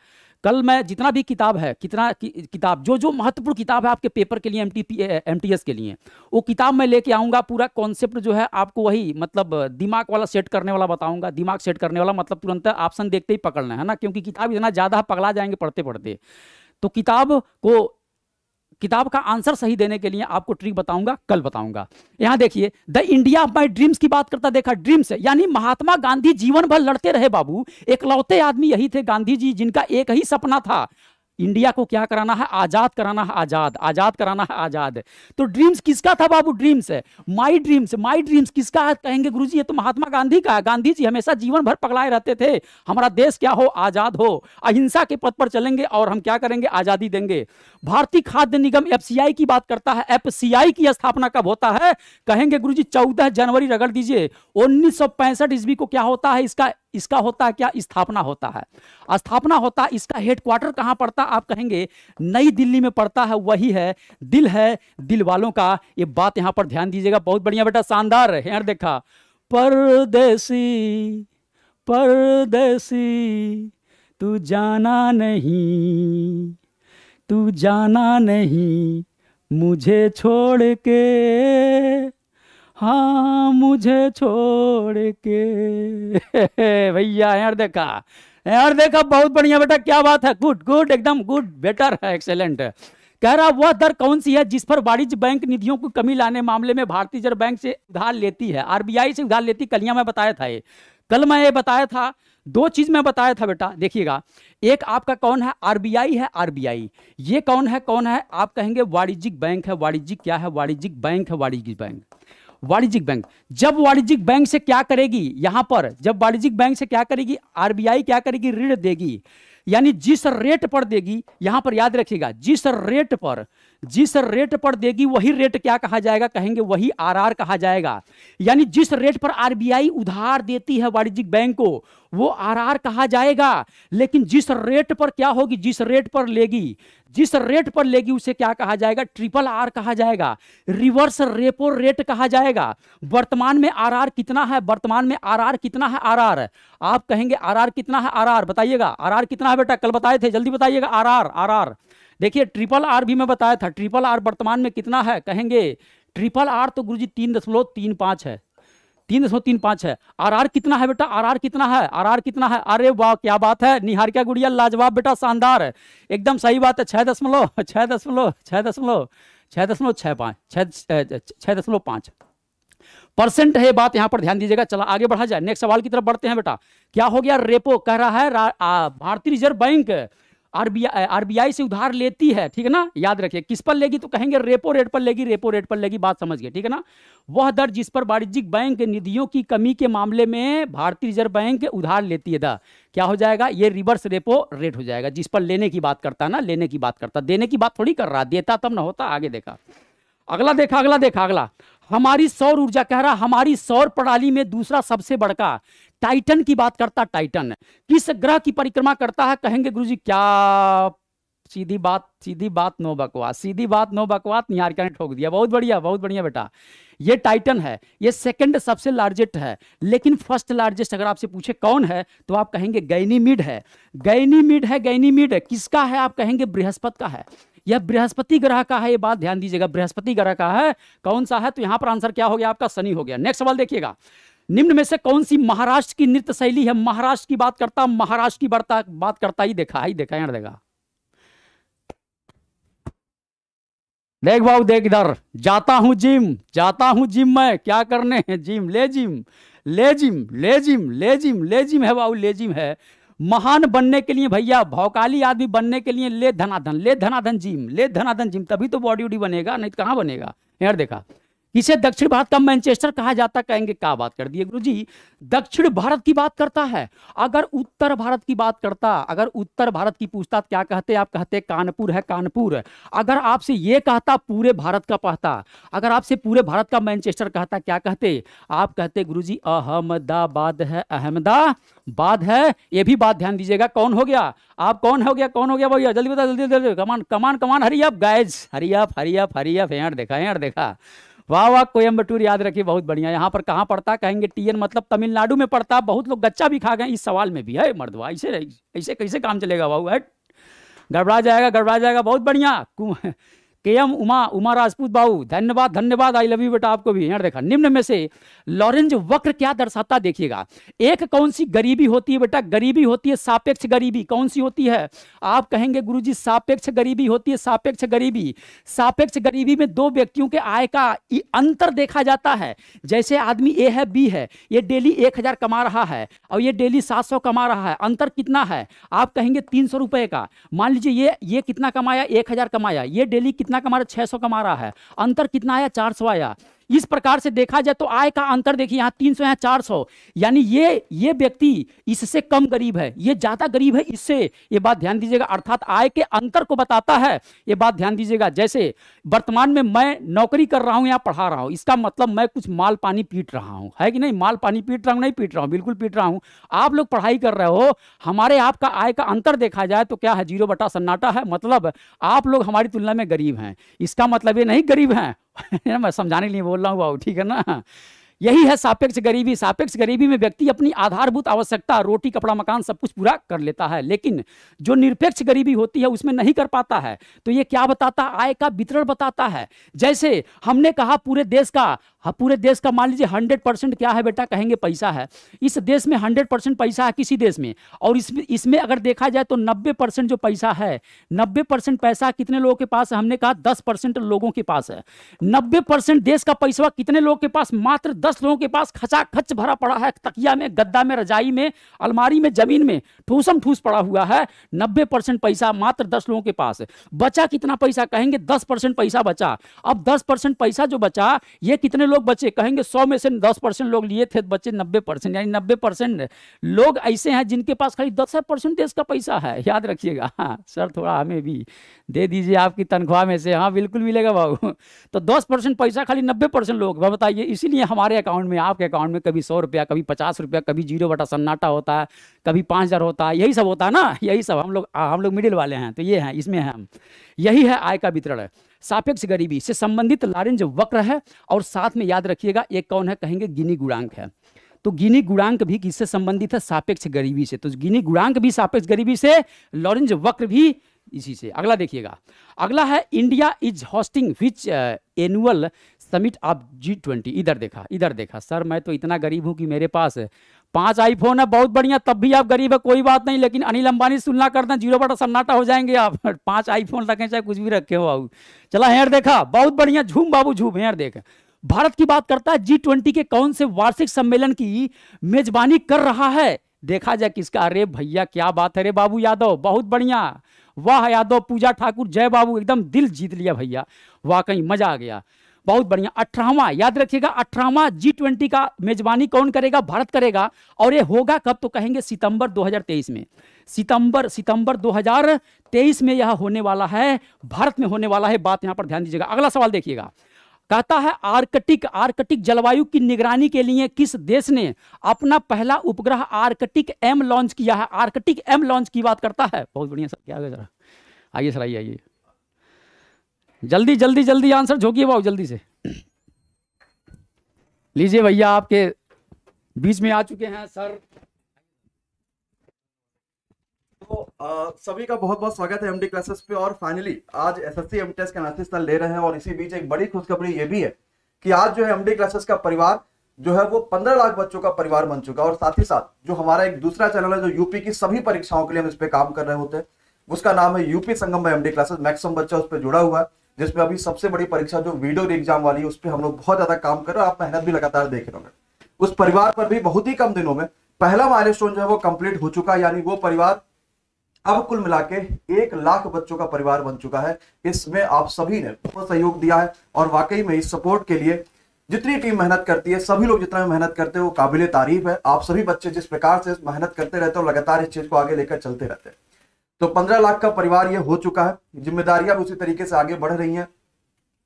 कल मैं जितना भी किताब है कितना कि, किताब जो जो महत्वपूर्ण किताब है आपके पेपर के लिए एम टी के लिए वो किताब मैं लेके आऊँगा पूरा कॉन्सेप्ट जो है आपको वही मतलब दिमाग वाला सेट करने वाला बताऊँगा दिमाग सेट करने वाला मतलब तुरंत ऑप्शन देखते ही पकड़ना है ना क्योंकि किताब इतना ज़्यादा पकड़ा जाएंगे पढ़ते पढ़ते तो किताब को किताब का आंसर सही देने के लिए आपको ट्रिक बताऊंगा कल बताऊंगा यहां देखिए the India of my dreams की बात करता देखा ड्रीम्स यानी महात्मा गांधी जीवन भर लड़ते रहे बाबू एकलौते आदमी यही थे गांधी जी जिनका एक ही सपना था इंडिया को क्या कराना है आज़ाद कराना है आज़ाद आज़ाद कराना है आज़ाद तो ड्रीम्स किसका था बाबू ड्रीम्स है माई ड्रीम्स माई ड्रीम्स किसका है कहेंगे गुरु जी ये तो महात्मा गांधी का गांधी जी हमेशा जीवन भर पकड़ाए रहते थे हमारा देश क्या हो आज़ाद हो अहिंसा के पथ पर चलेंगे और हम क्या करेंगे आज़ादी देंगे भारतीय खाद्य निगम एफ की बात करता है एफ की स्थापना कब होता है कहेंगे गुरु जी चौदह जनवरी रगड़ दीजिए उन्नीस ईस्वी को क्या होता है इसका इसका होता है क्या स्थापना होता है स्थापना होता है इसका हेडक्वार्टर कहाँ पड़ता आप कहेंगे नई दिल्ली में पड़ता है वही है दिल है दिल वालों का ये बात यहाँ पर ध्यान दीजिएगा बहुत बढ़िया बेटा शानदार है यार देखा परदेसी परदेसी तू जाना नहीं तू जाना नहीं मुझे छोड़ के हाँ मुझे छोड़ के भैया यार देखा यार देखा बहुत बढ़िया बेटा क्या बात है गुड गुड एकदम गुड बेटर है एक्सेलेंट है कह रहा वह दर कौन सी है जिस पर वाणिज्य बैंक निधियों को कमी लाने मामले में भारतीय रिजर्व बैंक से उधार लेती है आरबीआई से उधार लेती कलिया मैं बताया था ये कल मैं ये बताया था दो चीज मैं बताया था बेटा देखिएगा एक आपका कौन है आरबीआई है आरबीआई ये कौन है कौन है आप कहेंगे वाणिज्यिक बैंक है वाणिज्यिक क्या है वाणिज्यिक बैंक है वाणिज्यिक बैंक वाणिज्यिक बैंक जब वाणिज्यिक बैंक से क्या करेगी यहां पर जब वाणिज्यिक बैंक से क्या करेगी आरबीआई क्या करेगी ऋण देगी यानी जिस रेट पर देगी यहां पर याद रखिएगा जिस रेट पर जिस रेट पर देगी वही रेट क्या कहा जाएगा कहेंगे वही आरआर कहा जाएगा यानी जिस रेट पर आरबीआई उधार देती है वाणिज्यिक बैंक को वो आरआर कहा जाएगा लेकिन जिस रेट पर क्या होगी जिस रेट पर लेगी जिस रेट पर लेगी उसे क्या कहा जाएगा ट्रिपल आर कहा जाएगा रिवर्स रेपो रेट कहा जाएगा वर्तमान में आरआर कितना है वर्तमान में आरआर कितना है आरआर आप कहेंगे आरआर कितना है आरआर बताइएगा आरआर कितना है बेटा कल बताए थे जल्दी बताइएगा आरआर आरआर देखिए ट्रिपल आर भी मैं बताया था ट्रिपल आर वर्तमान में कितना है कहेंगे ट्रिपल आर तो गुरु जी तीन दशमलव तीन पाँच है तीन दशमलव तीन पाँच है आर आर कितना है बेटा आर आर कितना है आर आर कितना है अरे वाह क्या बात है निहारिका गुड़िया लाजवाब बेटा शानदार है एकदम सही बात है छः दशमलव छः दशमलव छः दशमलव छः दशमलव छः पाँच छः छः दशमलव पाँच परसेंट है बात यहाँ पर ध्यान दीजिएगा चला आगे बढ़ा जाए नेक्स्ट सवाल की तरफ बढ़ते हैं बेटा क्या हो गया रेपो कह रहा है भारतीय रिजर्व बैंक आरबीआई आरबीआई से उधार लेती है ठीक है ना याद रखिए किस पर लेगी तो कहेंगे रेपो रेट पर लेगी रेपो रेट पर लेगी बात समझ गए ठीक है ना वह दर जिस पर वाणिज्यिक बैंक निधियों की कमी के मामले में भारतीय रिजर्व बैंक उधार लेती है दा क्या हो जाएगा ये रिवर्स रेपो रेट हो जाएगा जिस पर लेने की बात करता ना लेने की बात करता देने की बात थोड़ी कर रहा देता तब ना होता आगे देखा अगला देखा अगला देखा अगला हमारी सौर ऊर्जा कह रहा हमारी सौर प्रणाली में दूसरा सबसे बड़का टाइटन की बात करता टाइटन किस ग्रह की परिक्रमा करता है कहेंगे गुरु जी क्या सीधी बात सीधी बात नो बकवास सीधी बात नो बकवास निहारिका ने ठोक दिया बहुत बढ़िया बहुत बढ़िया बेटा ये टाइटन है ये सेकंड सबसे लार्जेस्ट है लेकिन फर्स्ट लार्जेस्ट अगर आपसे पूछे कौन है तो आप कहेंगे गैनीमिड है गैनीमिड है गैनीमिड किसका है आप कहेंगे बृहस्पत का है यह बृहस्पति ग्रह का है ये बात ध्यान दीजिएगा बृहस्पति ग्रह का है कौन सा है तो यहां पर आंसर क्या हो गया आपका शनि हो गया नेक्स्ट सवाल देखिएगा निम्न में से कौन सी महाराष्ट्र की नृत्य शैली है महाराष्ट्र की बात करता महाराष्ट्र की बढ़ता बात करता ही देखा ही देखा यार देखा देख भाव देख इधर जाता हूं जिम जाता हूं जिम मैं क्या करने हैं जिम ले जिम ले जिम ले जिम ले जिम ले जिम है बाबू ले जिम है महान बनने के लिए भैया भौकाली आदमी बनने के लिए ले धनाधन ले धनाधन जिम ले धनाधन जिम तभी तो बॉडी उडी बनेगा नहीं तो कहाँ बनेगा यार देखा इसे दक्षिण भारत का मैनचेस्टर कहा जाता कहेंगे क्या बात कर दिए गुरु जी दक्षिण भारत की बात करता है अगर उत्तर भारत की बात करता अगर उत्तर भारत की पूछता क्या कहते आप कहते कानपुर है कानपुर अगर आपसे ये कहता पूरे भारत का पहता अगर आपसे पूरे भारत का मैनचेस्टर कहता क्या कहते आप कहते गुरु जी अहमदाबाद है अहमदाबाद है ये भी बात ध्यान दीजिएगा कौन हो गया आप कौन हो गया कौन हो गया भैया जल्दी बता जल्दी जल्दी कमान कमान कमान हरिया गैज हरिया हरी आप देखा यार देखा वाह वाह कोयम्बटूर याद रखिए बहुत बढ़िया यहाँ पर कहाँ पड़ता कहेंगे टीएन मतलब तमिलनाडु में पड़ता बहुत लोग गच्चा भी खा गए इस सवाल में भी है मर्दवा ऐसे ऐसे कैसे काम चलेगा बाबू है गड़बड़ा जाएगा गड़बड़ा जाएगा बहुत बढ़िया के एम उमा उमा राजपूत बाबू धन्यवाद धन्यवाद आई लव यू बेटा आपको भी यहाँ देखा निम्न में से लॉरेंज वक्र क्या दर्शाता देखिएगा एक कौन सी गरीबी होती है बेटा गरीबी होती है सापेक्ष गरीबी कौन सी होती है आप कहेंगे गुरु जी सापेक्ष गरीबी होती है सापेक्ष गरीबी सापेक्ष गरीबी में दो व्यक्तियों के आय का अंतर देखा जाता है जैसे आदमी ए है बी है ये डेली एक हजार कमा रहा है और ये डेली सात सौ कमा रहा है अंतर कितना है आप कहेंगे तीन सौ रुपए का मान लीजिए ये ये कितना कमाया एक हजार कमाया ये डेली कितना कितना कमा रहा है छः कमा रहा है अंतर कितना आया चार सौ आया इस प्रकार से देखा जाए तो आय का अंतर देखिए यहाँ तीन सौ यहाँ चार सौ यानी ये ये व्यक्ति इससे कम गरीब है ये ज्यादा गरीब है इससे ये बात ध्यान दीजिएगा अर्थात आय के अंतर को बताता है ये बात ध्यान दीजिएगा जैसे वर्तमान में मैं नौकरी कर रहा हूँ या पढ़ा रहा हूँ इसका मतलब मैं कुछ माल पानी पीट रहा हूँ है कि नहीं माल पानी पीट रहा हूँ नहीं पीट रहा हूँ बिल्कुल पीट रहा हूँ आप लोग पढ़ाई कर रहे हो हमारे आपका आय का अंतर देखा जाए तो क्या है जीरो बटा सन्नाटा है मतलब आप लोग हमारी तुलना में गरीब हैं इसका मतलब ये नहीं गरीब हैं मैं समझाने के लिए बोल रहा हूँ बाबू ठीक है ना यही है सापेक्ष गरीबी सापेक्ष गरीबी में व्यक्ति अपनी आधारभूत आवश्यकता रोटी कपड़ा मकान सब कुछ पूरा कर लेता है लेकिन जो निरपेक्ष गरीबी होती है उसमें नहीं कर पाता है तो ये क्या बताता आय का वितरण बताता है जैसे हमने कहा पूरे देश का हाँ, पूरे देश का मान लीजिए हंड्रेड परसेंट क्या है बेटा कहेंगे पैसा है इस देश में हंड्रेड परसेंट पैसा है किसी देश में और इसमें इसमें अगर देखा जाए तो नब्बे परसेंट जो पैसा है नब्बे परसेंट पैसा कितने लोगों के पास है हमने कहा दस परसेंट लोगों के पास है नब्बे परसेंट देश का पैसा कितने लोगों के पास मात्र दस लोगों के पास खचा खच भरा पड़ा है तकिया में गद्दा में रजाई में अलमारी में जमीन में ठूसम ठूस पड़ा हुआ है नब्बे परसेंट पैसा मात्र दस लोगों के पास बचा कितना पैसा कहेंगे दस परसेंट पैसा बचा अब दस परसेंट पैसा जो बचा ये कितने लोग बचे कहेंगे सौ में से दस परसेंट लोग लिए थे बचे नब्बे परसेंट यानी नब्बे परसेंट लोग ऐसे हैं जिनके पास खाली दस परसेंट देश का पैसा है याद रखिएगा हाँ सर थोड़ा हमें भी दे दीजिए आपकी तनख्वाह में से हाँ बिल्कुल मिलेगा भाऊ तो दस पैसा खाली नब्बे लोग बताइए इसीलिए हमारे अकाउंट में आपके अकाउंट में कभी सौ रुपया कभी पचास रुपया कभी जीरो बटा सन्नाटा होता है कभी पाँच हज़ार होता है यही सब होता है ना यही सब हम लोग हम लोग मिडिल वाले हैं तो ये हैं इसमें हैं हम यही है आय का वितरण सापेक्ष गरीबी से संबंधित लारेंज वक्र है और साथ में याद रखिएगा एक कौन है कहेंगे गिनी गुणांक है तो गिनी गुणांक भी किससे संबंधित है सापेक्ष गरीबी से तो गिनी गुणांक भी सापेक्ष गरीबी से लॉरेंज वक्र भी इसी से अगला देखिएगा अगला है India is hosting which annual summit आप जी ट्वेंटी इधर देखा इधर देखा सर मैं तो इतना गरीब हूँ कि मेरे पास पांच आईफोन है बहुत बढ़िया तब भी आप गरीब है कोई बात नहीं लेकिन अनिल अंबानी सुनना करना जीरो बटा सन्नाटा हो जाएंगे आप पांच आईफोन रखें चाहे कुछ भी रखे हो आप चला हेयर देखा बहुत बढ़िया झूम बाबू झूम हेयर देख भारत की बात करता है जी ट्वेंटी के कौन से वार्षिक सम्मेलन की मेजबानी कर रहा है देखा जाए किसका अरे भैया क्या बात है रे बाबू यादव बहुत बढ़िया वाह यादव पूजा ठाकुर जय बाबू एकदम दिल जीत लिया भैया वाकई मजा आ गया बहुत बढ़िया अठारहवा याद रखिएगा अठारहवा जी ट्वेंटी का मेजबानी कौन करेगा भारत करेगा और ये होगा कब तो कहेंगे सितंबर 2023 में सितंबर सितंबर 2023 में यह होने वाला है भारत में होने वाला है बात यहाँ पर ध्यान दीजिएगा अगला सवाल देखिएगा कहता है आर्कटिक आर्कटिक जलवायु की निगरानी के लिए किस देश ने अपना पहला उपग्रह आर्कटिक एम लॉन्च किया है आर्कटिक एम लॉन्च की बात करता है बहुत बढ़िया सर क्या जरा आइए सर आइए आइए जल्दी जल्दी जल्दी आंसर झोंकिए भाव जल्दी से लीजिए भैया आपके बीच में आ चुके हैं सर तो आ, सभी का बहुत बहुत स्वागत है एमडी क्लासेस पे और फाइनली आज एसएससी एम टेस्ट का नाश्ते स्थल ले रहे हैं और इसी बीच एक बड़ी खुशखबरी ये भी है कि आज जो है एमडी क्लासेस का परिवार जो है वो पंद्रह लाख बच्चों का परिवार बन चुका और साथ ही साथ जो हमारा एक दूसरा चैनल है जो यूपी की सभी परीक्षाओं के लिए हम इस पर काम कर रहे होते हैं उसका नाम है UP Sangam MD classes maximum बच्चा उस पर जुड़ा हुआ है जिसमें अभी सबसे बड़ी परीक्षा जो वीडियो एग्जाम वाली है उस पर हम लोग बहुत ज्यादा काम कर रहे हैं आप मेहनत भी लगातार देख रहे होंगे उस परिवार पर भी बहुत ही कम दिनों में पहला माइल जो है वो कंप्लीट हो चुका है यानी वो परिवार अब कुल मिला के एक लाख बच्चों का परिवार बन चुका है इसमें आप सभी ने बहुत सहयोग दिया है और वाकई में इस सपोर्ट के लिए जितनी टीम मेहनत करती है सभी लोग जितना मेहनत करते हैं वो काबिल तारीफ है आप सभी बच्चे जिस प्रकार से मेहनत करते रहते हो लगातार इस चीज को आगे लेकर चलते रहते हैं तो पंद्रह लाख का परिवार ये हो चुका है जिम्मेदारियां उसी तरीके से आगे बढ़ रही हैं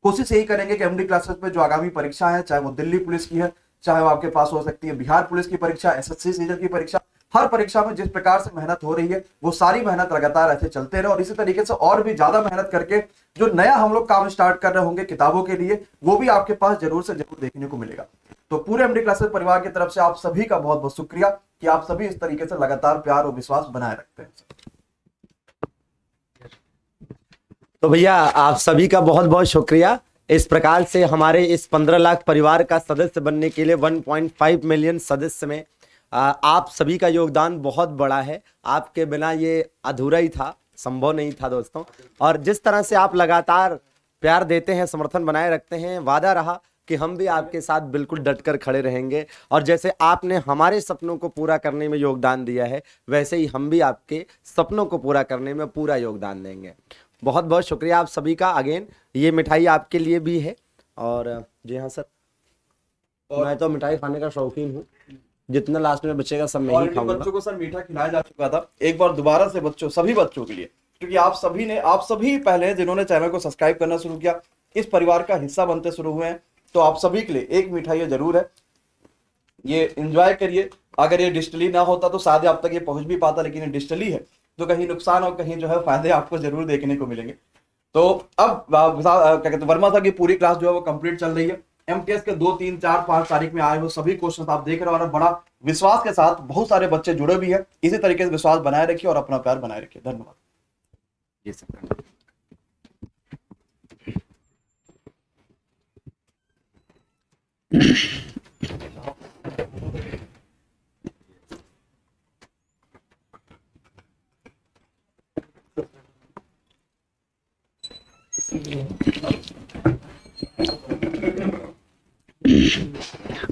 कोशिश यही करेंगे कि एमडी क्लासेस में जो आगामी परीक्षा है चाहे वो दिल्ली पुलिस की है चाहे वो आपके पास हो सकती है बिहार पुलिस की परीक्षा एसएससी सीजन की परीक्षा हर परीक्षा में जिस प्रकार से मेहनत हो रही है वो सारी मेहनत लगातार ऐसे चलते रहे और इसी तरीके से और भी ज्यादा मेहनत करके जो नया हम लोग काम स्टार्ट कर रहे होंगे किताबों के लिए वो भी आपके पास जरूर से जरूर देखने को मिलेगा तो पूरे एमडी क्लासेस परिवार की तरफ से आप सभी का बहुत बहुत शुक्रिया कि आप सभी इस तरीके से लगातार प्यार और विश्वास बनाए रखते हैं तो भैया आप सभी का बहुत बहुत शुक्रिया इस प्रकार से हमारे इस पंद्रह लाख परिवार का सदस्य बनने के लिए वन पॉइंट फाइव मिलियन सदस्य में आप सभी का योगदान बहुत बड़ा है आपके बिना ये अधूरा ही था संभव नहीं था दोस्तों और जिस तरह से आप लगातार प्यार देते हैं समर्थन बनाए रखते हैं वादा रहा कि हम भी आपके साथ बिल्कुल डटकर खड़े रहेंगे और जैसे आपने हमारे सपनों को पूरा करने में योगदान दिया है वैसे ही हम भी आपके सपनों को पूरा करने में पूरा योगदान देंगे बहुत बहुत शुक्रिया आप सभी का अगेन ये मिठाई आपके लिए भी है और जी हाँ सर और मैं तो मिठाई खाने का शौकीन हूँ जितना लास्ट में बचेगा सब मैं ही खाऊंगा बच्चों को सर मीठा खिलाया जा चुका था एक बार दोबारा से बच्चों सभी बच्चों के लिए क्योंकि आप सभी ने आप सभी पहले जिन्होंने चैनल को सब्सक्राइब करना शुरू किया इस परिवार का हिस्सा बनते शुरू हुए हैं तो आप सभी के लिए एक मिठाई जरूर है ये इंजॉय करिए अगर ये डिजिटली ना होता तो शायद आप तक ये पहुंच भी पाता लेकिन ये डिजिटली है तो कहीं नुकसान और कहीं जो है फायदे आपको जरूर देखने को मिलेंगे तो अब क्या कहते हैं वर्मा साहब की पूरी क्लास जो है वो कंप्लीट चल रही है एमटीएस के दो तीन चार पांच तारीख में आए हुए सभी क्वेश्चन आप देख रहे हो और बड़ा विश्वास के साथ बहुत सारे बच्चे जुड़े भी हैं इसी तरीके से विश्वास बनाए रखिए और अपना प्यार बनाए रखिए धन्यवाद Thank you.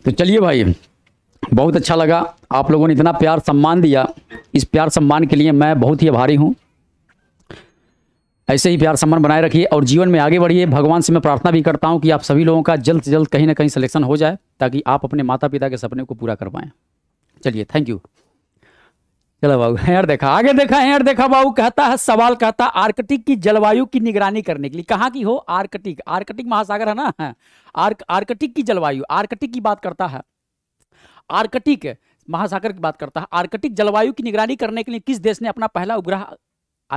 तो चलिए भाई बहुत अच्छा लगा आप लोगों ने इतना प्यार सम्मान दिया इस प्यार सम्मान के लिए मैं बहुत ही आभारी हूँ ऐसे ही प्यार सम्मान बनाए रखिए और जीवन में आगे बढ़िए भगवान से मैं प्रार्थना भी करता हूँ कि आप सभी लोगों का जल्द से जल्द कहीं ना कहीं सिलेक्शन हो जाए ताकि आप अपने माता पिता के सपने को पूरा कर पाएँ चलिए थैंक यू चलो बाबू यार देखा आगे देखा यार देखा बाबू कहता है सवाल कहता है आर्कटिक की जलवायु की निगरानी करने के लिए कहाँ की हो आर्कटिक आर्कटिक महासागर है ना आर्क आर्कटिक की जलवायु आर्कटिक की बात करता है आर्कटिक महासागर की बात करता है आर्कटिक जलवायु की निगरानी करने के लिए किस देश ने अपना पहला उपग्रह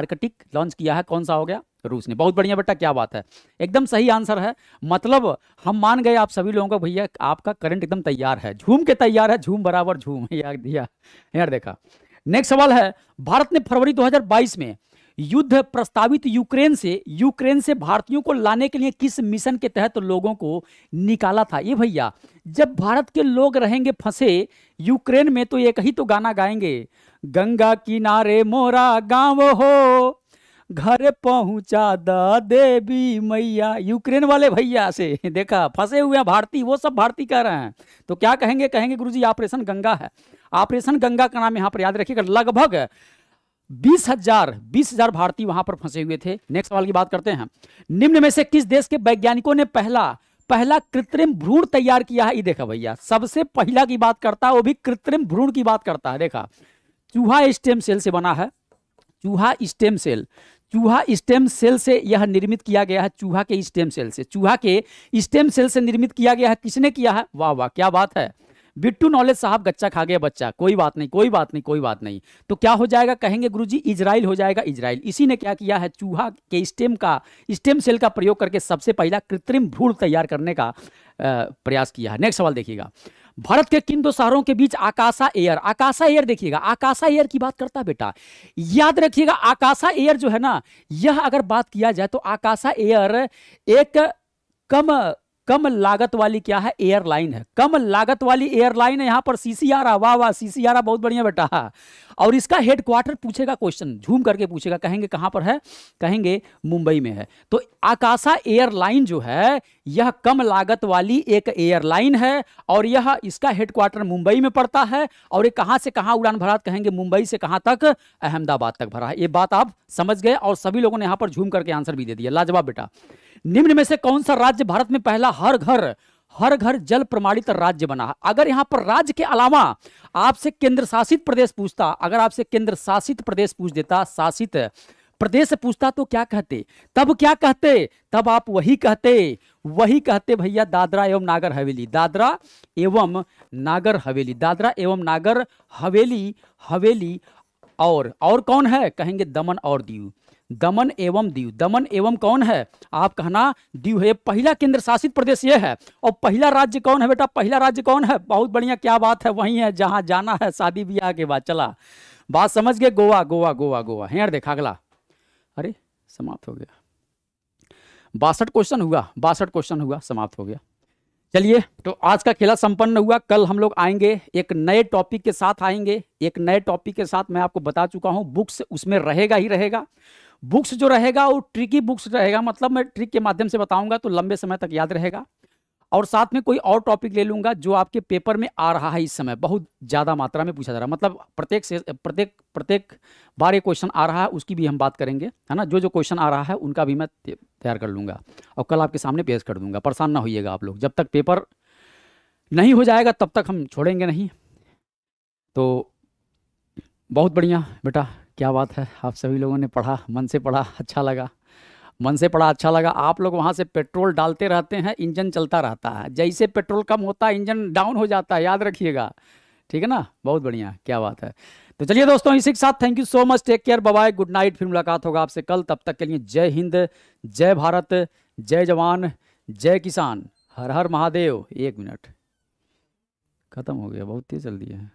आर्कटिक लॉन्च किया है कौन सा हो गया रूस ने बहुत बढ़िया बेटा क्या बात है एकदम सही आंसर है मतलब हम मान गए आप सभी लोगों का भैया आपका करंट एकदम तैयार है झूम के तैयार है झूम बराबर झूम यार दिया यार देखा नेक्स्ट सवाल है भारत ने फरवरी 2022 में युद्ध प्रस्तावित यूक्रेन से यूक्रेन से भारतीयों को लाने के लिए किस मिशन के तहत लोगों को निकाला था ये भैया जब भारत के लोग रहेंगे फंसे यूक्रेन में तो एक ही तो गाना गाएंगे गंगा किनारे मोरा गांव हो घर पहुंचा द देवी मैया यूक्रेन वाले भैया से देखा फंसे हुए हैं भारतीय वो सब भारतीय कह रहे हैं तो क्या कहेंगे कहेंगे गुरुजी ऑपरेशन गंगा है ऑपरेशन गंगा का नाम यहाँ पर याद रखिएगा लगभग बीस हजार बीस हजार भारतीय वहां पर फंसे हुए थे नेक्स्ट सवाल की बात करते हैं निम्न में से किस देश के वैज्ञानिकों ने पहला पहला कृत्रिम भ्रूण तैयार किया है ये देखा भैया सबसे पहला की बात करता है वो भी कृत्रिम भ्रूण की बात करता है देखा चूहा स्टेम सेल से बना है चूहा स्टेम सेल चूहा स्टेम सेल से यह निर्मित किया गया है चूहा के स्टेम सेल से चूहा के स्टेम सेल से निर्मित किया गया है किसने किया है वाह वाह क्या बात है बिट्टू नॉलेज साहब गच्चा खा गया बच्चा कोई बात नहीं कोई बात नहीं कोई बात नहीं तो क्या हो जाएगा कहेंगे गुरु जी इजराइल हो जाएगा इजराइल इसी ने क्या किया है चूहा के स्टेम का स्टेम सेल का प्रयोग करके सबसे पहला कृत्रिम भ्रूण तैयार करने का प्रयास किया है नेक्स्ट सवाल देखिएगा भारत के किन दो शहरों के बीच आकाशा एयर आकाशा एयर देखिएगा आकाशा एयर की बात करता बेटा याद रखिएगा आकाशा एयर जो है ना यह अगर बात किया जाए तो आकाशा एयर एक कम कम लागत वाली क्या है एयरलाइन है कम लागत वाली एयरलाइन है यहां पर सीसीआर वाह वाह सीसीआर बहुत बढ़िया बेटा और इसका हेडक्वार्टर पूछेगा क्वेश्चन झूम करके पूछेगा कहेंगे कहां पर है कहेंगे मुंबई में है तो आकाशा एयरलाइन जो है यह कम लागत वाली एक एयरलाइन है और यह इसका हेडक्वार्टर मुंबई में पड़ता है और ये कहां से कहां उड़ान भरा कहेंगे मुंबई से कहां तक अहमदाबाद तक भरा है ये बात आप समझ गए और सभी लोगों ने यहां पर झूम करके आंसर भी दे दिया लाजवाब बेटा निम्न में से कौन सा राज्य भारत में पहला हर घर हर घर जल प्रमाणित राज्य बना है अगर यहां पर राज्य के अलावा आपसे केंद्र शासित प्रदेश पूछता अगर आपसे केंद्र शासित प्रदेश पूछ देता शासित प्रदेश से पूछता तो क्या कहते तब क्या कहते तब आप वही कहते वही कहते भैया दादरा एवं नागर हवेली दादरा एवं नागर हवेली दादरा एवं नागर हवेली हवेली और और कौन है कहेंगे दमन और दीव दमन एवं दीव दमन एवं कौन है आप कहना दीव है पहला केंद्र शासित प्रदेश ये है और पहला राज्य कौन है बेटा पहला राज्य कौन है बहुत बढ़िया क्या बात है वही है जहां जाना है शादी ब्याह के बाद चला बात समझ गए गोवा गोवा गोवा गोवा हेयर देखा अगला अरे समाप्त हो गया बासठ क्वेश्चन हुआ बासठ क्वेश्चन हुआ समाप्त हो गया चलिए तो आज का खेला संपन्न हुआ कल हम लोग आएंगे एक नए टॉपिक के साथ आएंगे एक नए टॉपिक के साथ मैं आपको बता चुका हूं बुक्स उसमें रहेगा ही रहेगा बुक्स जो रहेगा वो ट्रिकी बुक्स रहेगा मतलब मैं ट्रिक के माध्यम से बताऊंगा तो लंबे समय तक याद रहेगा और साथ में कोई और टॉपिक ले लूंगा जो आपके पेपर में आ रहा है इस समय बहुत ज़्यादा मात्रा में पूछा जा रहा है मतलब प्रत्येक से प्रत्येक प्रत्येक बार ये क्वेश्चन आ रहा है उसकी भी हम बात करेंगे है ना जो जो क्वेश्चन आ रहा है उनका भी मैं तैयार कर लूँगा और कल आपके सामने पेश कर दूंगा परेशान ना होइएगा आप लोग जब तक पेपर नहीं हो जाएगा तब तक हम छोड़ेंगे नहीं तो बहुत बढ़िया बेटा क्या बात है आप सभी लोगों ने पढ़ा मन से पढ़ा अच्छा लगा मन से पढ़ा अच्छा लगा आप लोग वहाँ से पेट्रोल डालते रहते हैं इंजन चलता रहता है जैसे पेट्रोल कम होता है इंजन डाउन हो जाता है याद रखिएगा ठीक है ना बहुत बढ़िया क्या बात है तो चलिए दोस्तों इसी के साथ thank you so much take care bye good night फिर मुलाकात होगा आपसे कल तब तक के लिए जय हिंद जय भारत जय जवान जय किसान हर हर महादेव एक मिनट खत्म हो गया बहुत तेज जल्दी है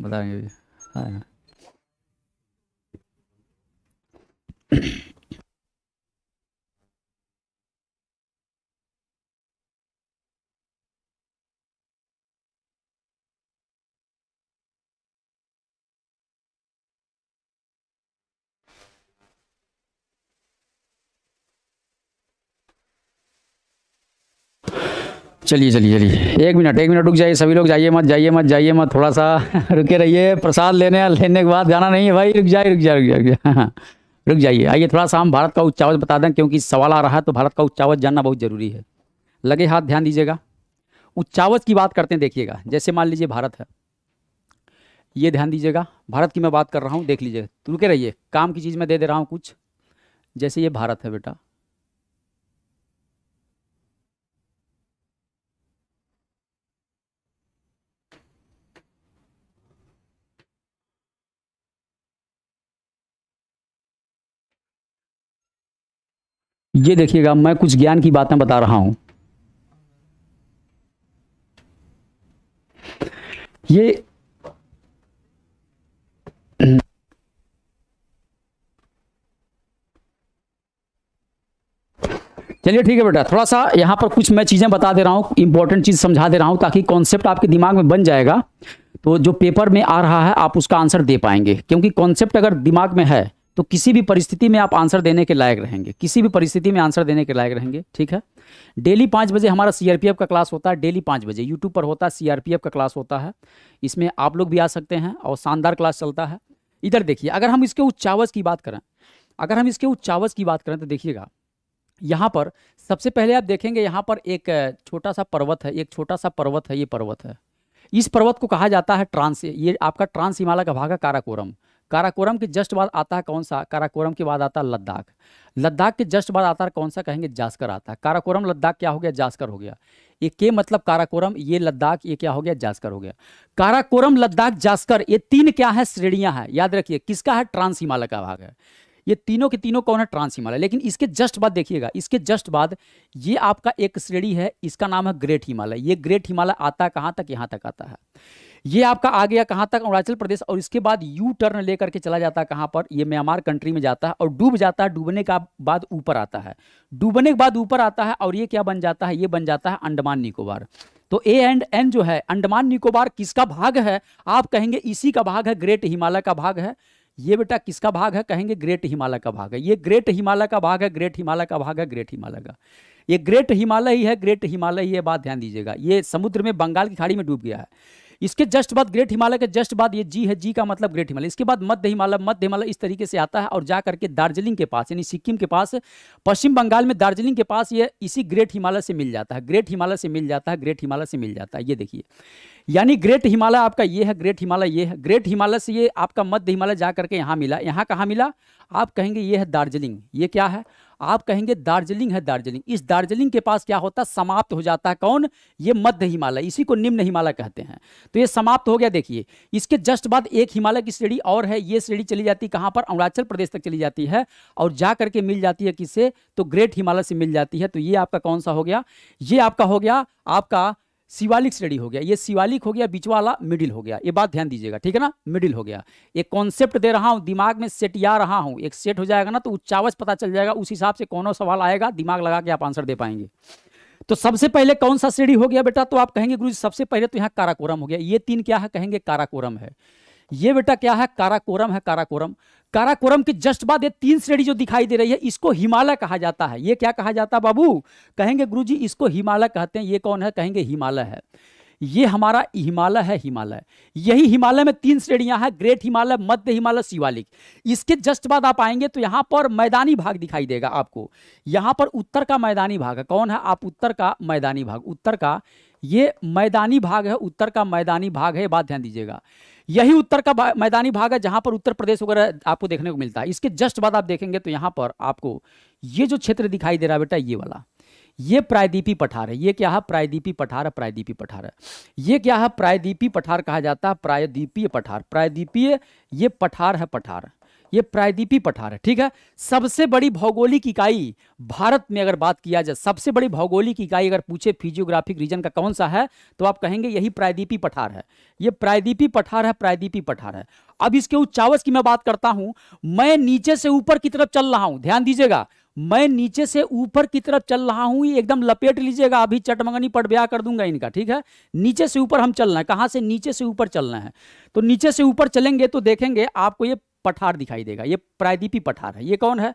बताएंगे 哎。चलिए चलिए चलिए एक मिनट एक मिनट रुक जाइए सभी लोग जाइए मत जाइए मत जाइए मत थोड़ा सा रुके रहिए प्रसाद लेने लेने के बाद जाना नहीं है भाई रुक जाए रुक जाए रुक जाए रुक जाए रुक जाइए आइए थोड़ा सा हम भारत का उच्चावच बता दें क्योंकि सवाल आ रहा है तो भारत का उच्चावच जानना बहुत ज़रूरी है लगे हाथ ध्यान दीजिएगा उच्चावच की बात करते हैं देखिएगा जैसे मान लीजिए भारत है ये ध्यान दीजिएगा भारत की मैं बात कर रहा हूँ देख लीजिएगा रुके रहिए काम की चीज़ मैं दे दे रहा हूँ कुछ जैसे ये भारत है बेटा ये देखिएगा मैं कुछ ज्ञान की बातें बता रहा हूं ये चलिए ठीक है बेटा थोड़ा सा यहां पर कुछ मैं चीज़ें बता दे रहा हूं इंपॉर्टेंट चीज़ समझा दे रहा हूं ताकि कॉन्सेप्ट आपके दिमाग में बन जाएगा तो जो पेपर में आ रहा है आप उसका आंसर दे पाएंगे क्योंकि कॉन्सेप्ट अगर दिमाग में है तो किसी भी परिस्थिति में आप आंसर देने के लायक रहेंगे किसी भी परिस्थिति में आंसर देने के लायक रहेंगे ठीक है डेली पाँच बजे हमारा सीआरपीएफ का क्लास होता है डेली पाँच बजे यूट्यूब पर होता है सीआरपीएफ का क्लास होता है इसमें आप लोग भी आ सकते हैं और शानदार क्लास चलता है इधर देखिए अगर हम इसके उच्चावज की बात करें अगर हम इसके उच्चावज की बात करें तो देखिएगा यहाँ पर सबसे पहले आप देखेंगे यहाँ पर एक छोटा सा पर्वत है एक छोटा सा पर्वत है ये पर्वत है इस पर्वत को कहा जाता है ट्रांस ये आपका ट्रांस हिमालय का भागा काराकोरम काराकोरम के जस्ट बाद आता है कौन सा काराकोरम के बाद आता है लद्दाख लद्दाख के जस्ट बाद आता है कौन सा कहेंगे जास्कर आता है काराकोरम लद्दाख क्या हो गया जास्कर हो गया ये के मतलब काराकोरम ये लद्दाख ये क्या हो गया जास्कर हो गया काराकोरम लद्दाख जास्कर ये तीन क्या है श्रेणियां हैं याद रखिए किसका है ट्रांस हिमालय का भाग है ये तीनों के तीनों कौन है ट्रांस हिमालय लेकिन इसके जस्ट बाद देखिएगा इसके जस्ट बाद ये आपका एक श्रेणी है इसका नाम है ग्रेट हिमालय ये ग्रेट हिमालय आता कहाँ तक यहाँ तक आता है ये आपका आ गया कहाँ तक अरुणाचल प्रदेश और इसके बाद यू टर्न लेकर के चला जाता है कहाँ पर ये म्यांमार कंट्री में जाता है और डूब जाता है डूबने का बाद ऊपर आता है डूबने के बाद ऊपर आता है और ये क्या बन जाता है ये बन जाता है अंडमान निकोबार तो ए एंड एन जो है अंडमान निकोबार किसका भाग है आप कहेंगे इसी का भाग है ग्रेट हिमालय का भाग है ये बेटा किसका भाग है कहेंगे ग्रेट हिमालय का भाग है ये ग्रेट हिमालय का भाग है ग्रेट हिमालय का भाग है ग्रेट हिमालय का ये ग्रेट हिमालय ही है ग्रेट हिमालय ही है बात ध्यान दीजिएगा ये समुद्र में बंगाल की खाड़ी में डूब गया है इसके जस्ट बाद ग्रेट हिमालय के जस्ट बाद ये जी है जी का मतलब ग्रेट हिमालय इसके बाद मध्य हिमालय मध्य हिमालय इस तरीके से आता है और जा करके दार्जिलिंग के पास यानी सिक्किम के पास पश्चिम बंगाल में दार्जिलिंग के पास ये इसी ग्रेट हिमालय से मिल जाता है ग्रेट हिमालय से मिल जाता है ग्रेट हिमालय से मिल जाता है ये देखिए यानी ग्रेट हिमालय आपका ये है ग्रेट हिमालय ये है ग्रेट हिमालय से ये आपका मध्य हिमालय जा करके यहाँ मिला यहाँ कहाँ मिला आप कहेंगे ये है दार्जिलिंग ये क्या है आप कहेंगे दार्जिलिंग है दार्जिलिंग इस दार्जिलिंग के पास क्या होता है समाप्त हो जाता है कौन ये मध्य हिमालय इसी को निम्न हिमालय कहते हैं तो ये समाप्त हो गया देखिए इसके जस्ट बाद एक हिमालय की श्रेणी और है ये श्रेणी चली जाती है कहाँ पर अरुणाचल प्रदेश तक चली जाती है और जा करके मिल जाती है किससे तो ग्रेट हिमालय से मिल जाती है तो ये आपका कौन सा हो गया ये आपका हो गया आपका शिवालिक स्टडी हो गया ये शिवालिक हो गया बीच वाला मिडिल हो गया ये बात ध्यान दीजिएगा ठीक है ना मिडिल हो गया एक कॉन्सेप्ट दे रहा हूँ दिमाग में सेटिया रहा हूँ एक सेट हो जाएगा ना तो उच्चावच पता चल जाएगा उस हिसाब से कौन सवाल आएगा दिमाग लगा के आप आंसर दे पाएंगे तो सबसे पहले कौन सा श्रेणी हो गया बेटा तो आप कहेंगे गुरु सबसे पहले तो यहाँ काराकोरम हो गया ये तीन क्या है कहेंगे काराकोरम है ये बेटा क्या है काराकोरम है काराकोरम काराकोरम के जस्ट बाद ये तीन श्रेणी जो दिखाई दे रही है इसको हिमालय कहा जाता है ये क्या कहा जाता है बाबू कहेंगे गुरुजी इसको हिमालय कहते हैं ये कौन है कहेंगे हिमालय है ये हमारा हिमालय है हिमालय यही हिमालय में तीन श्रेणियां हैं ग्रेट हिमालय मध्य हिमालय शिवालिक इसके जस्ट बाद आप आएंगे तो यहां पर मैदानी भाग दिखाई देगा आपको यहां पर उत्तर का मैदानी भाग है कौन है आप उत्तर का मैदानी भाग उत्तर का ये मैदानी भाग है उत्तर का मैदानी भाग है बात ध्यान दीजिएगा यही उत्तर का भा, मैदानी भाग है जहां पर उत्तर प्रदेश वगैरह आपको देखने को मिलता है इसके जस्ट बाद आप देखेंगे तो यहां पर आपको ये जो क्षेत्र दिखाई दे रहा है बेटा ये वाला ये प्रायद्वीपी पठार है ये क्या है प्रायद्वीपी पठार है प्रायद्वीपी पठार है ये क्या है प्रायद्वीपी पठार कहा जाता है प्रायद्वीपीय पठार प्रायद्वीपीय ये पठार है पठार ये प्रायद्वीपी पठार है ठीक है सबसे बड़ी भौगोलिक इकाई भारत में अगर बात किया जाए सबसे बड़ी भौगोलिक इकाई अगर पूछे फिजियोग्राफिक रीजन का कौन सा है तो आप कहेंगे यही प्रायद्वीपी पठार है ये प्रायद्वीपी पठार है प्रायद्वीपी पठार है अब इसके उच्चावस की मैं बात करता हूं मैं नीचे से ऊपर की तरफ चल रहा हूं ध्यान दीजिएगा मैं नीचे से ऊपर की तरफ चल रहा हूं एकदम लपेट लीजिएगा अभी चटमंगनी पट ब्याह कर दूंगा इनका ठीक है नीचे से ऊपर हम चलना है कहां से नीचे से ऊपर चलना है तो नीचे से ऊपर चलेंगे तो देखेंगे आपको ये पठार दिखाई देगा ये प्रायद्वीपी पठार है ये कौन है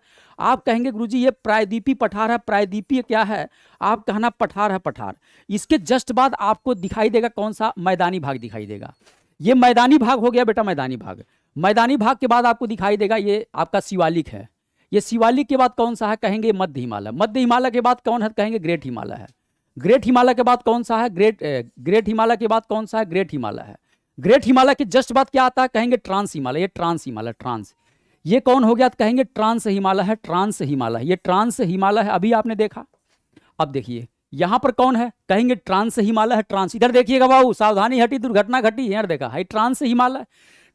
आप कहेंगे गुरुजी ये प्रायद्वीपी पठार है प्रायद्वीपीय क्या है आप कहना पठार है पठार इसके जस्ट बाद आपको दिखाई देगा कौन सा मैदानी भाग दिखाई देगा ये मैदानी भाग हो गया बेटा मैदानी भाग मैदानी भाग के बाद आपको दिखाई देगा ये आपका शिवालिक है ये शिवालिक के बाद कौन सा है कहेंगे मध्य हिमालय मध्य हिमालय के बाद कौन है कहेंगे ग्रेट हिमालय है ग्रेट हिमालय के बाद कौन सा है ग्रेट ग्रेट हिमालय के बाद कौन सा है ग्रेट हिमालय है ग्रेट हिमालय के जस्ट बाद क्या आता है कहेंगे ट्रांस हिमालय ये ट्रांस हिमालय ट्रांस ये कौन हो गया कहेंगे ट्रांस हिमालय है ट्रांस हिमालय ये ट्रांस हिमालय है अभी आपने देखा अब देखिए यहां पर कौन है कहेंगे ट्रांस हिमालय है ट्रांस इधर देखिएगा बाबू सावधानी हटी दुर्घटना घटी यार देखा है ट्रांस हिमालय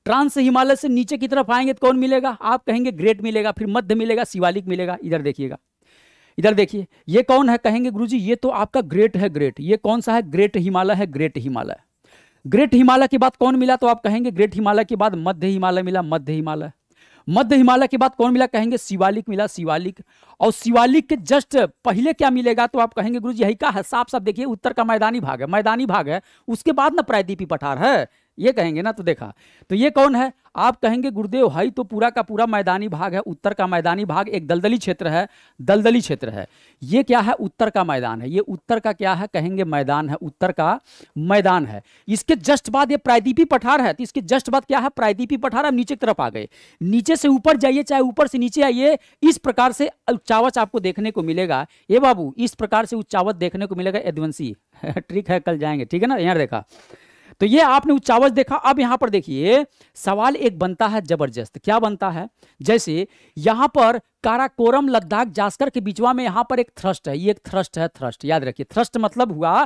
ट्रांस हिमालय से नीचे की तरफ आएंगे तो कौन मिलेगा आप कहेंगे ग्रेट मिलेगा फिर मध्य मिलेगा शिवालिक मिलेगा इधर देखिएगा इधर देखिए ये कौन है कहेंगे गुरुजी ये तो आपका ग्रेट है ग्रेट ये कौन सा है ग्रेट हिमालय है ग्रेट हिमालय ग्रेट हिमालय के बाद कौन मिला तो आप कहेंगे ग्रेट हिमालय के बाद मध्य हिमालय मिला मध्य हिमालय मध्य हिमालय के बाद कौन मिला कहेंगे शिवालिक मिला शिवालिक और शिवालिक के जस्ट पहले क्या मिलेगा तो आप कहेंगे गुरु जी यही का है साफ साफ देखिए उत्तर का मैदानी भाग है मैदानी भाग है उसके बाद ना प्रायद्वीपी पठार है ये कहेंगे ना तो देखा तो ये कौन है आप कहेंगे गुरुदेव हाई तो पूरा का पूरा मैदानी भाग है उत्तर का मैदानी भाग एक दलदली क्षेत्र है दलदली क्षेत्र है ये क्या है उत्तर का मैदान है ये उत्तर का क्या है कहेंगे मैदान है उत्तर का मैदान है इसके जस्ट बाद ये प्रायदीपी पठार है तो इसके जस्ट बाद क्या है प्रायदीपी पठार हम नीचे की तरफ आ गए नीचे से ऊपर जाइए चाहे ऊपर से नीचे आइए इस प्रकार से उच्चावच आपको देखने को मिलेगा ये बाबू इस प्रकार से उच्चावच देखने को मिलेगा एदवंशी ट्रिक है कल जाएंगे ठीक है ना यहाँ देखा तो ये आपने उच्चावच देखा अब यहां पर देखिए सवाल एक बनता है जबरदस्त क्या बनता है जैसे यहां पर काराकोरम लद्दाख जास्कर के बीचवा में यहां पर एक थ्रस्ट है ये एक थ्रस्ट है थ्रस्ट याद रखिए थ्रस्ट मतलब हुआ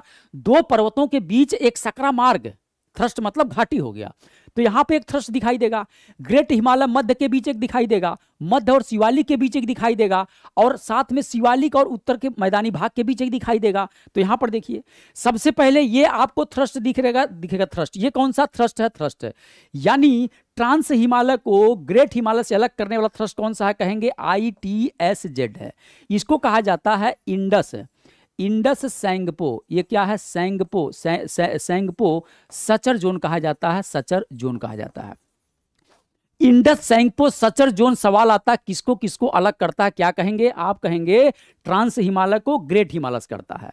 दो पर्वतों के बीच एक सकरा मार्ग थ्रस्ट मतलब घाटी हो गया तो यहाँ पे एक थ्रस्ट दिखाई देगा ग्रेट हिमालय मध्य के बीच एक दिखाई देगा मध्य और शिवालिक के बीच एक दिखाई देगा और साथ में शिवालिक और उत्तर के मैदानी भाग के बीच एक दिखाई देगा तो यहाँ पर देखिए सबसे पहले ये आपको थ्रस्ट दिखेगा दिखेगा थ्रस्ट ये कौन सा थ्रस्ट है थ्रस्ट है यानी ट्रांस हिमालय को ग्रेट हिमालय से अलग करने वाला थ्रस्ट कौन सा है कहेंगे आई टी एस जेड है इसको कहा जाता है इंडस है। इंडस सैंगपो ये क्या है सैंगपो सै, सै, सैंगपो सचर जोन कहा जाता है सचर जोन कहा जाता है इंडस सैंगपो सचर जोन सवाल आता है किसको किसको अलग करता है क्या कहेंगे आप कहेंगे ट्रांस हिमालय को ग्रेट हिमालय करता है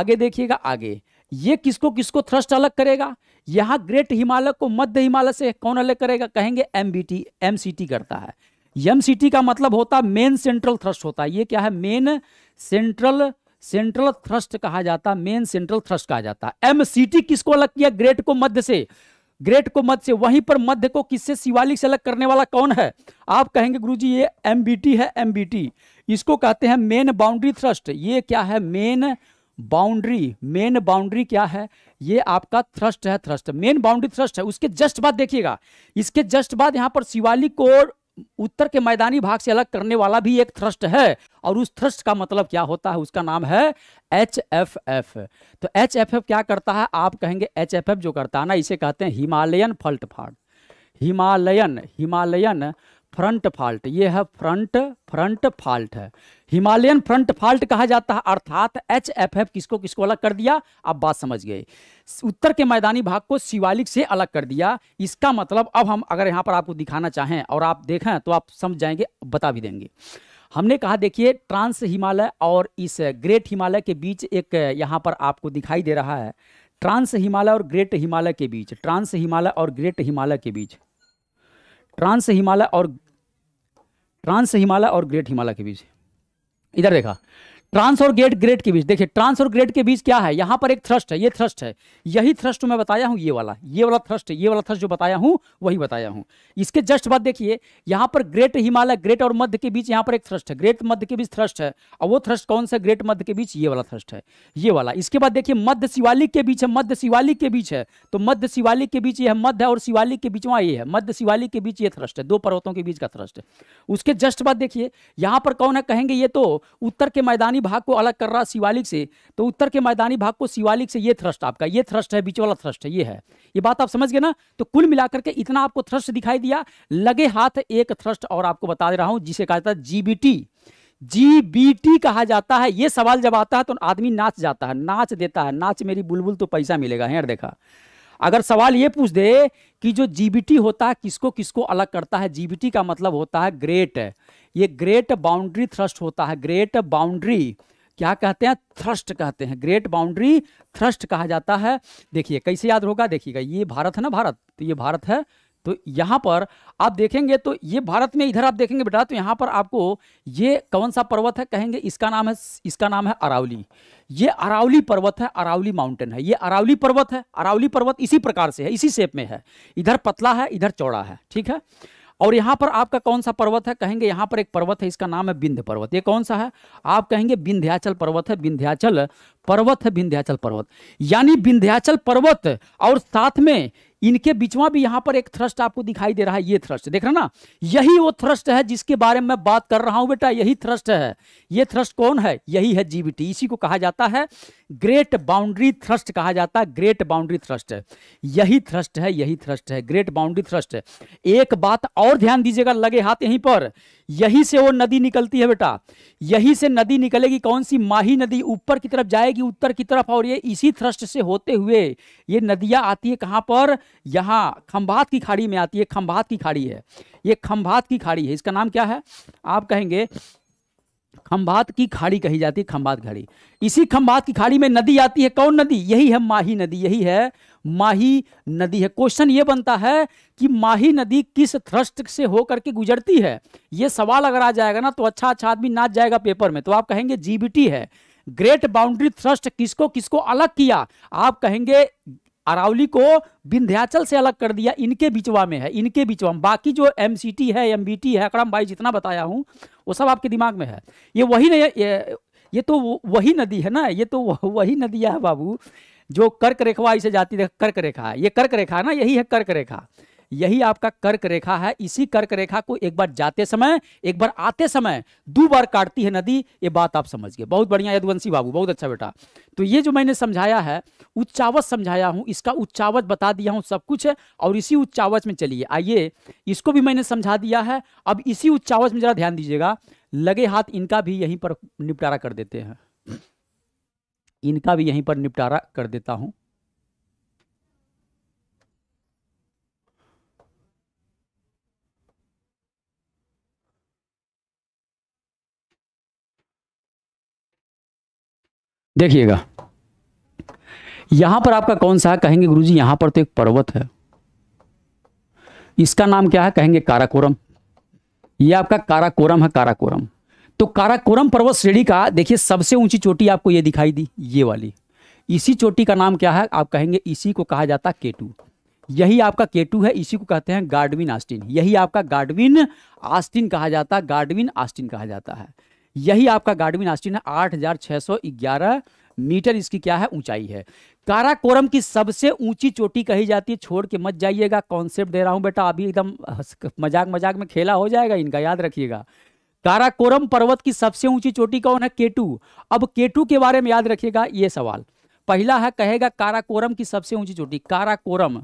आगे देखिएगा आगे ये किसको किसको थ्रस्ट अलग करेगा यहां ग्रेट हिमालय को मध्य हिमालय से कौन अलग करेगा कहेंगे एम एमसीटी करता है एमसीटी का मतलब होता है मेन सेंट्रल थ्रस्ट होता है ये क्या है मेन सेंट्रल सेंट्रल थ्रस्ट कहा जाता मेन सेंट्रल थ्रस्ट कहा जाता एम सी टी किसको अलग किया ग्रेट को मध्य से ग्रेट को मध्य से वहीं पर मध्य को किससे शिवालिक से अलग करने वाला कौन है आप कहेंगे गुरुजी ये एम है एम इसको कहते हैं मेन बाउंड्री थ्रस्ट ये क्या है मेन बाउंड्री मेन बाउंड्री क्या है ये आपका थ्रस्ट है थ्रस्ट मेन बाउंड्री थ्रस्ट है उसके जस्ट बाद देखिएगा इसके जस्ट बाद यहाँ पर शिवालिक को उत्तर के मैदानी भाग से अलग करने वाला भी एक थ्रस्ट है और उस थ्रस्ट का मतलब क्या होता है उसका नाम है एच एफ एफ तो एच एफ एफ क्या करता है आप कहेंगे एच एफ एफ जो करता है ना इसे कहते हैं हिमालयन फल्ट फाड़ हिमालयन हिमालयन फ्रंट फॉल्ट ये है फ्रंट फ्रंट फॉल्ट है हिमालयन फ्रंट फॉल्ट कहा जाता है अर्थात एच एफ एफ किसको किसको अलग कर दिया आप बात समझ गए उत्तर के मैदानी भाग को शिवालिक से अलग कर दिया इसका मतलब अब हम अगर यहाँ पर आपको दिखाना चाहें और आप देखें तो आप समझ जाएंगे बता भी देंगे हमने कहा देखिए ट्रांस हिमालय और इस ग्रेट हिमालय के बीच एक यहाँ पर आपको दिखाई दे रहा है ट्रांस हिमालय और ग्रेट हिमालय के बीच ट्रांस हिमालय और ग्रेट हिमालय के बीच ट्रांस हिमालय और ट्रांस हिमालय और ग्रेट हिमालय के बीच इधर देखा ट्रांस और गेट ग्रेट के बीच देखिए ट्रांस और ग्रेट के बीच क्या है यहां पर एक थ्रस्ट है ये थ्रस्ट है यही थ्रस्ट मैं बताया हूं ये वाला ये वाला थ्रस्ट है ये वाला थ्रस्ट जो बताया हूं वही बताया हूं इसके जस्ट बाद देखिए यहां पर ग्रेट हिमालय ग्रेट और मध्य के बीच यहां पर एक थ्रस्ट है ग्रेट मध्य के बीच थ्रस्ट है और वो थ्रस्ट कौन सा ग्रेट मध्य के बीच ये वाला थ्रस्ट है ये वाला इसके बाद देखिए मध्य शिवालिक के बीच है मध्य शिवालिक के बीच है तो मध्य शिवालिक के बीच ये है मध्य और शिवालिक के बीच वहां ये है मध्य शिवालिक के बीच ये थ्रस्ट है दो पर्वतों के बीच का थ्रस्ट है उसके जस्ट बाद देखिए यहां पर कौन है कहेंगे ये तो उत्तर के मैदानी मैदानी भाग को अलग कर रहा शिवालिक से तो उत्तर के मैदानी भाग को शिवालिक से ये थ्रस्ट आपका ये थ्रस्ट है बीच वाला थ्रस्ट है ये है ये बात आप समझ गए ना तो कुल मिलाकर के इतना आपको थ्रस्ट दिखाई दिया लगे हाथ एक थ्रस्ट और आपको बता दे रहा हूं जिसे कहा जाता है जीबीटी जीबीटी कहा जाता है ये सवाल जब आता है तो आदमी नाच जाता है नाच देता है नाच मेरी बुलबुल तो पैसा मिलेगा हेर देखा अगर सवाल ये पूछ दे कि जो जीबीटी होता है किसको किसको अलग करता है जीबीटी का मतलब होता है ग्रेट ये ग्रेट बाउंड्री थ्रस्ट होता है ग्रेट बाउंड्री क्या कहते हैं थ्रस्ट कहते हैं ग्रेट बाउंड्री थ्रस्ट कहा जाता है देखिए कैसे याद होगा देखिएगा ये भारत है ना भारत तो ये भारत है तो यहाँ पर आप देखेंगे तो ये भारत में इधर आप देखेंगे बेटा तो यहां पर आपको ये कौन सा पर्वत है कहेंगे इसका नाम है इसका नाम है अरावली ये अरावली पर्वत है अरावली माउंटेन है ये अरावली पर्वत है अरावली पर्वत इसी प्रकार से है इसी शेप में है इधर पतला है इधर चौड़ा है ठीक है और यहाँ पर आपका कौन सा पर्वत है कहेंगे यहाँ पर एक पर्वत है इसका नाम है बिंध पर्वत ये कौन सा है आप कहेंगे विंध्याचल पर्वत है विंध्याचल पर्वत है विंध्याचल पर्वत यानी विंध्याचल पर्वत और साथ में इनके बीचवा भी यहां पर एक थ्रस्ट आपको दिखाई दे रहा है ये थ्रस्ट देख रहे ना यही वो थ्रस्ट है जिसके बारे में बात कर रहा हूं बेटा यही थ्रस्ट है ये थ्रस्ट कौन है यही है जीबीटी इसी को कहा जाता है ग्रेट बाउंड्री थ्रस्ट कहा जाता है ग्रेट बाउंड्री थ्रस्ट यही थ्रस्ट है यही थ्रस्ट है ग्रेट बाउंड्री थ्रस्ट एक बात और ध्यान दीजिएगा लगे हाथ यहीं पर यही से वो नदी निकलती है बेटा यही से नदी निकलेगी कौन सी माही नदी ऊपर की तरफ जाएगी उत्तर की तरफ और ये इसी थ्रस्ट से होते हुए ये नदियां आती है कहां पर यहां खंभात की खाड़ी में आती है खंभात की खाड़ी है ये खंभात की खाड़ी है इसका नाम क्या है आप कहेंगे खंभात की खाड़ी कही जाती है खंभात खाड़ी इसी खंभात की खाड़ी में नदी आती है कौन नदी यही है माही नदी यही है माही नदी है क्वेश्चन ये बनता है कि माही नदी किस थ्रस्ट से होकर के गुजरती है ये सवाल अगर आ जाएगा ना तो अच्छा अच्छा आदमी नाच जाएगा पेपर में तो आप कहेंगे जीबीटी है ग्रेट बाउंड्री थ्रस्ट किसको किसको अलग किया आप कहेंगे अरावली को विंध्याचल से अलग कर दिया इनके बिचवा में है इनके बिचवा में बाकी जो एम है एम है अकड़म भाई जितना बताया हूँ वो सब आपके दिमाग में है ये वही नहीं ये तो वही नदी है ना ये तो वही नदियाँ है बाबू जो कर्क रेखवा से जाती है कर्क रेखा है ये कर्क रेखा है ना यही है कर्क रेखा यही आपका कर्क रेखा है इसी कर्क रेखा को एक बार जाते समय एक बार आते समय दो बार काटती है नदी ये बात आप समझ गए बहुत बढ़िया यदुवंशी बाबू बहुत अच्छा बेटा तो ये जो मैंने समझाया है उच्चावच समझाया हूँ इसका उच्चावच बता दिया हूँ सब कुछ और इसी उच्चावच में चलिए आइए इसको भी मैंने समझा दिया है अब इसी उच्चावच में जरा ध्यान दीजिएगा लगे हाथ इनका भी यहीं पर निपटारा कर देते हैं इनका भी यहीं पर निपटारा कर देता हूं देखिएगा यहां पर आपका कौन सा है कहेंगे गुरुजी यहां पर तो एक पर्वत है इसका नाम क्या है कहेंगे काराकोरम ये आपका काराकोरम है काराकोरम तो काराकोरम पर्वत श्रेणी का देखिए सबसे ऊंची चोटी आपको ये दिखाई दी ये वाली इसी चोटी का नाम क्या है आप कहेंगे इसी को कहा जाता केटू यही आपका केटू है इसी को कहते हैं गार्डविन आस्टिन यही आपका गार्डविन आस्टिन कहा जाता है गार्डविन आस्टिन कहा जाता है यही आपका गाडविन आस्टिन है आठ मीटर इसकी क्या है ऊंचाई है काराकोरम की सबसे ऊंची चोटी कही जाती है छोड़ के मत जाइएगा कॉन्सेप्ट दे रहा हूं बेटा अभी एकदम मजाक मजाक में खेला हो जाएगा इनका याद रखिएगा काराकोरम पर्वत की सबसे ऊंची चोटी कौन है केटू अब केटू के बारे में याद रखिएगा ये सवाल पहला है कहेगा काराकोरम की सबसे ऊंची चोटी काराकोरम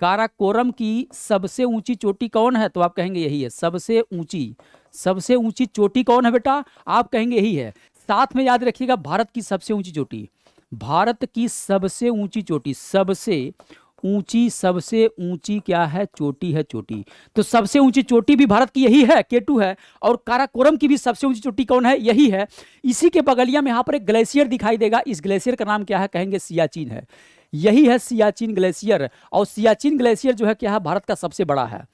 काराकोरम की सबसे ऊंची चोटी कौन है तो आप कहेंगे यही है सबसे ऊंची सबसे ऊंची चोटी कौन है बेटा आप कहेंगे यही है साथ में याद रखिएगा भारत की सबसे ऊंची चोटी भारत की सबसे ऊंची चोटी सबसे ऊंची सबसे ऊंची क्या है चोटी है चोटी तो सबसे ऊंची चोटी भी भारत की यही है केटू है और काराकोरम की भी सबसे ऊंची चोटी कौन है यही है इसी के बगलिया में यहां पर एक ग्लेशियर दिखाई देगा इस ग्लेशियर का नाम क्या है कहेंगे सियाचिन है यही है सियाचिन ग्लेशियर और सियाचिन ग्लेशियर जो है क्या है भारत का सबसे बड़ा है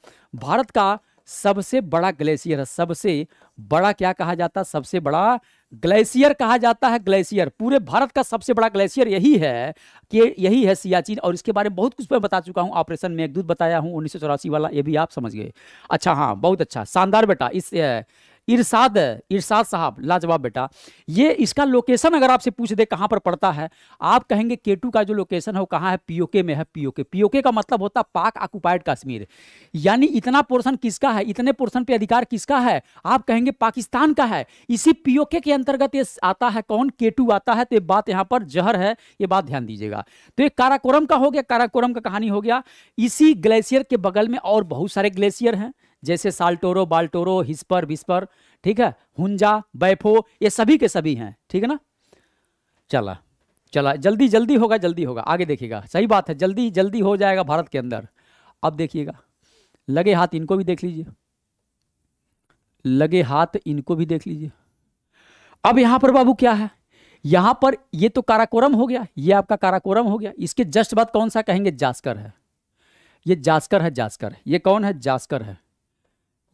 भारत का सबसे बड़ा ग्लेशियर है सबसे बड़ा क्या कहा जाता है सबसे बड़ा ग्लेशियर कहा जाता है ग्लेशियर पूरे भारत का सबसे बड़ा ग्लेशियर यही है कि यही है सियाचिन और इसके बारे में बहुत कुछ मैं बता चुका हूँ ऑपरेशन में एक दूध बताया हूँ उन्नीस वाला ये भी आप समझ गए अच्छा हाँ बहुत अच्छा शानदार बेटा इस इरशाद है इरशाद साहब लाजवाब बेटा ये इसका लोकेशन अगर आपसे पूछ दे कहाँ पर पड़ता है आप कहेंगे केटू का जो लोकेशन है वो कहाँ है पीओके में है पीओके पीओके का मतलब होता है पाक ऑक्युपाइड कश्मीर यानी इतना पोर्शन किसका है इतने पोर्शन पे अधिकार किसका है आप कहेंगे पाकिस्तान का है इसी पीओके के अंतर्गत ये आता है कौन केटू आता है तो ये बात यहाँ पर जहर है ये बात ध्यान दीजिएगा तो ये काराकोरम का हो गया काराकोरम का कहानी हो गया इसी ग्लेशियर के बगल में और बहुत सारे ग्लेशियर हैं जैसे साल्टोरो बाल्टोरो हिस्पर विस्पर ठीक है हुंजा बैफो ये सभी के सभी हैं ठीक है ना चला चला जल्दी जल्दी होगा जल्दी होगा आगे देखिएगा सही बात है जल्दी जल्दी हो जाएगा भारत के अंदर अब देखिएगा लगे हाथ इनको भी देख लीजिए लगे हाथ इनको भी देख लीजिए अब यहां पर बाबू क्या है यहां पर ये तो काराकोरम हो गया ये आपका काराकोरम हो गया इसके जस्ट बाद कौन सा कहेंगे जास्कर है ये जास्कर है जास्कर ये कौन है जास्कर है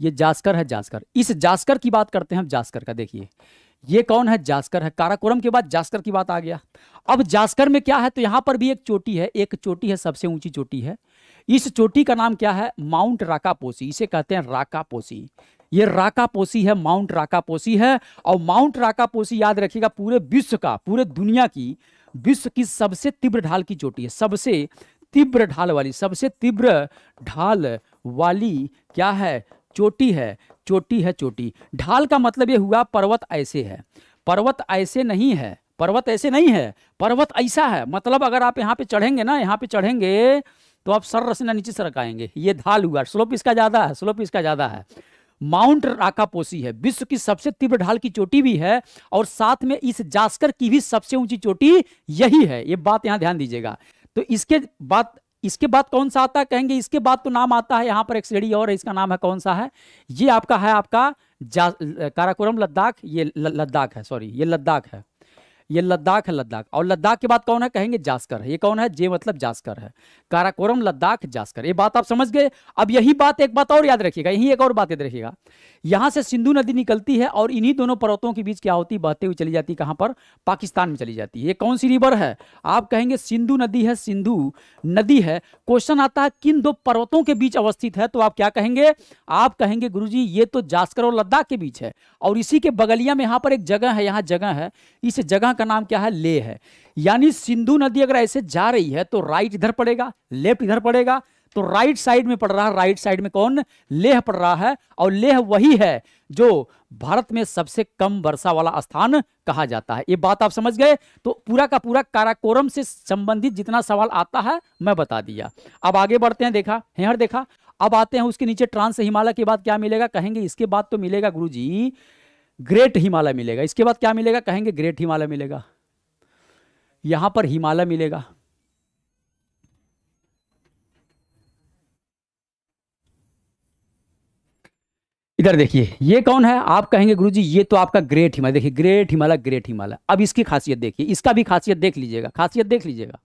ये जास्कर है जास्कर इस जास्कर की बात करते हैं हम जास्कर का देखिए ये कौन है जास्कर है काराकोरम के बाद जास्कर की बात आ गया अब जास्कर में क्या है तो यहां पर भी एक चोटी है एक चोटी है सबसे ऊंची चोटी है इस चोटी का नाम क्या है माउंट राकापोसी इसे कहते हैं राकापोसी ये राकापोसी है माउंट राकापोसी है और माउंट राकापोसी याद रखिएगा पूरे विश्व का पूरे दुनिया की विश्व की सबसे तीव्र ढाल की चोटी है सबसे तीव्र ढाल वाली सबसे तीव्र ढाल वाली क्या है चोटी है चोटी है चोटी ढाल का मतलब ये हुआ पर्वत ऐसे है पर्वत ऐसे नहीं है पर्वत ऐसे नहीं है पर्वत ऐसा है मतलब अगर आप यहाँ पे चढ़ेंगे ना यहाँ पे चढ़ेंगे तो आप सर रसना नीचे आएंगे ये ढाल हुआ स्लोप इसका ज़्यादा है स्लोप इसका ज़्यादा है माउंट राकापोसी है विश्व की सबसे तीव्र ढाल की चोटी भी है और साथ में इस जास्कर की भी सबसे ऊंची चोटी यही है ये बात यहाँ ध्यान दीजिएगा तो इसके बाद इसके बाद कौन सा आता है कहेंगे इसके बाद तो नाम आता है यहाँ पर एक श्रेणी और है इसका नाम है कौन सा है ये आपका है आपका काराकोरम लद्दाख ये लद्दाख है सॉरी ये लद्दाख है ये लद्दाख है लद्दाख और लद्दाख के बाद कौन है कहेंगे जास्कर है ये कौन है जे मतलब जास्कर है काराकोरम लद्दाख जास्कर ये बात आप समझ गए अब यही बात एक बात और याद रखिएगा यही एक और बात याद रखिएगा यहां से सिंधु नदी निकलती है और इन्हीं दोनों पर्वतों के बीच क्या होती बहते हुई चली जाती है कहां पर पाकिस्तान में चली जाती है ये कौन सी रिवर है आप कहेंगे सिंधु नदी है सिंधु नदी है क्वेश्चन आता है किन दो पर्वतों के बीच अवस्थित है तो आप क्या कहेंगे आप कहेंगे गुरु ये तो जास्कर और लद्दाख के बीच है और इसी के बगलिया में यहाँ पर एक जगह है यहाँ जगह है इस जगह यहां का नाम क्या है ले है यानी सिंधु नदी अगर ऐसे जा रही है तो राइट इधर पड़ेगा लेफ्ट इधर पड़ेगा तो राइट साइड में पड़ रहा है राइट साइड में कौन लेह पड़ रहा है और लेह वही है जो भारत में सबसे कम वर्षा वाला स्थान कहा जाता है ये बात आप समझ गए तो पूरा का पूरा काराकोरम से संबंधित जितना सवाल आता है मैं बता दिया अब आगे बढ़ते हैं देखा हेहर देखा अब आते हैं उसके नीचे ट्रांस हिमालय के बाद क्या मिलेगा कहेंगे इसके बाद तो मिलेगा गुरु ग्रेट हिमालय मिलेगा इसके बाद क्या मिलेगा कहेंगे ग्रेट हिमालय मिलेगा यहां पर हिमालय मिलेगा इधर देखिए ये कौन है आप कहेंगे गुरुजी ये तो आपका ग्रेट हिमालय देखिए ग्रेट हिमालय ग्रेट हिमालय अब इसकी खासियत देखिए इसका भी खासियत देख लीजिएगा खासियत देख लीजिएगा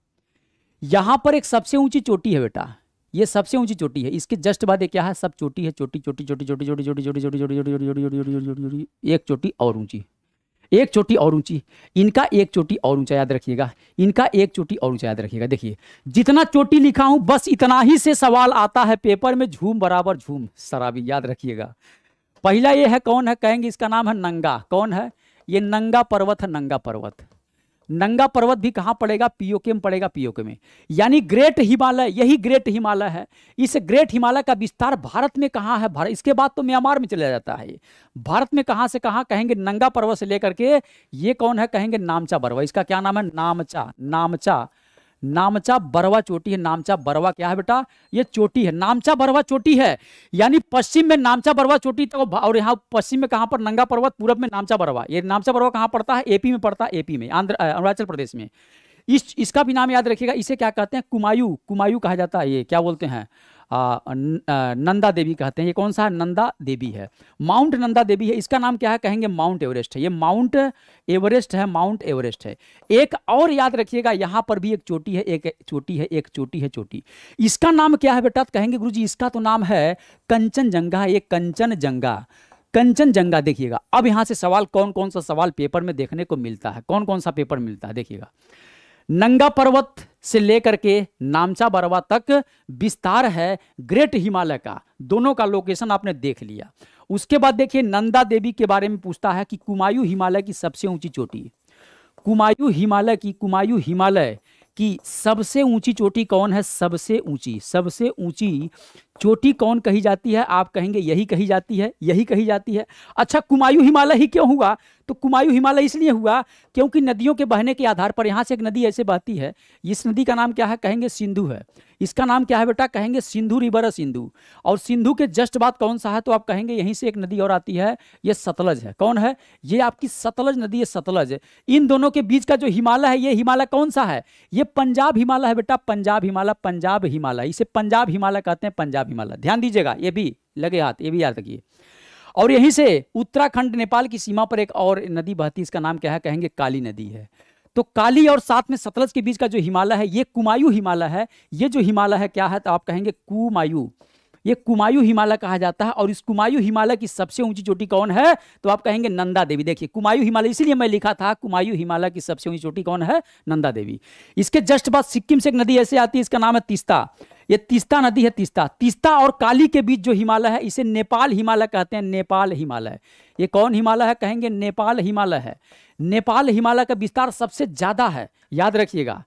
यहां पर एक सबसे ऊंची चोटी है बेटा ये सबसे ऊंची चोटी है इसके जस्ट बाद क्या है सब चोटी है चोटी चोटी चोटी चोटी चोटी चोटी चोटी चोटी चोटी चोटी चोटी चोटी चोटी चोटी एक चोटी और ऊंची एक चोटी और ऊंची इनका एक चोटी और ऊंचा याद रखिएगा इनका एक चोटी और ऊंचा याद रखिएगा देखिए जितना चोटी लिखा हूं बस इतना ही से सवाल आता है पेपर में झूम बराबर झूम शराबी याद रखिएगा पहला ये है कौन है कहेंगे इसका नाम है नंगा कौन है ये नंगा पर्वत है नंगा पर्वत नंगा पर्वत भी कहाँ पड़ेगा पीओके में पड़ेगा पीओके में यानी ग्रेट हिमालय यही ग्रेट हिमालय है इस ग्रेट हिमालय का विस्तार भारत में कहाँ है भारत इसके बाद तो म्यांमार में चला जाता है भारत में कहाँ से कहाँ कहेंगे नंगा पर्वत से लेकर के ये कौन है कहेंगे नामचा पर्वत इसका क्या नाम है नामचा नामचा नामचा बरवा चोटी है नामचा बरवा क्या है बेटा ये चोटी है नामचा बरवा चोटी है यानी पश्चिम में नामचा बरवा चोटी तो और यहाँ पश्चिम में कहां पर नंगा पर्वत पूरब में नामचा बरवा ये नामचा बरवा कहां पड़ता है एपी में पड़ता है एपी में आंध्र अरुणाचल प्रदेश में इस इसका भी नाम याद रखिएगा इसे क्या कहते हैं कुमायू कुमायू कहा जाता है ये क्या बोलते हैं नंदा देवी कहते हैं ये कौन सा है नंदा देवी है माउंट नंदा देवी है इसका नाम क्या है कहेंगे माउंट एवरेस्ट है ये माउंट एवरेस्ट है माउंट एवरेस्ट है एक और याद रखिएगा यहाँ पर भी एक चोटी है एक चोटी है एक चोटी है चोटी इसका नाम क्या है बेटा कहेंगे गुरु जी इसका तो नाम है कंचनजंगा ये कंचनजंगा कंचनजंगा देखिएगा अब यहाँ से सवाल कौन कौन सा सवाल पेपर में देखने को मिलता है कौन कौन सा पेपर मिलता है देखिएगा नंगा पर्वत से लेकर के नामचा बरवा तक विस्तार है ग्रेट हिमालय का दोनों का लोकेशन आपने देख लिया उसके बाद देखिए नंदा देवी के बारे में पूछता है कि कुमायूं हिमालय की सबसे ऊंची चोटी कुमायूं हिमालय की कुमायूं हिमालय कि सबसे ऊंची चोटी कौन है सबसे ऊंची सबसे ऊंची चोटी कौन कही जाती है आप कहेंगे यही कही जाती है यही कही जाती है अच्छा कुमायूं हिमालय ही क्यों हुआ तो कुमायूं हिमालय इसलिए हुआ क्योंकि नदियों के बहने के आधार पर यहाँ से एक नदी ऐसे बहती है इस नदी का नाम क्या है कहेंगे सिंधु है इसका नाम क्या है बेटा कहेंगे सिंधु रिवर सिंधु और सिंधु के जस्ट बाद कौन सा है तो आप कहेंगे यहीं से एक नदी और आती है ये सतलज है कौन है ये आपकी सतलज नदी है सतलज इन दोनों के बीच का जो हिमालय है ये हिमालय कौन सा है ये पंजाब हिमालय है बेटा पंजाब हिमालय पंजाब हिमालय इसे पंजाब हिमालय कहते हैं पंजाब हिमालय ध्यान दीजिएगा ये भी लगे हाथ ये भी याद रखिए और यहीं से उत्तराखंड नेपाल की सीमा पर एक और नदी बहती इसका नाम क्या है कहेंगे काली नदी है तो काली और साथ में सतलज के बीच का जो हिमालय है ये कुमायू हिमालय है ये जो हिमालय है क्या है तो आप कहेंगे कुमायू ये कुमायू हिमालय कहा जाता है और इस कुमायू हिमालय की सबसे ऊंची चोटी कौन है तो आप कहेंगे नंदा देवी देखिए कुमायू हिमालय इसलिए मैं लिखा था कुमायू हिमालय की सबसे ऊंची चोटी कौन है नंदा देवी इसके जस्ट बाद सिक्किम से एक नदी ऐसे आती है इसका नाम है तीस्ता ये तीस्ता नदी है तीस्ता तीस्ता और काली के बीच जो हिमालय है इसे नेपाल हिमालय कहते हैं नेपाल हिमालय ये कौन हिमालय है कहेंगे नेपाल हिमालय है नेपाल हिमालय का विस्तार सबसे ज़्यादा है याद रखिएगा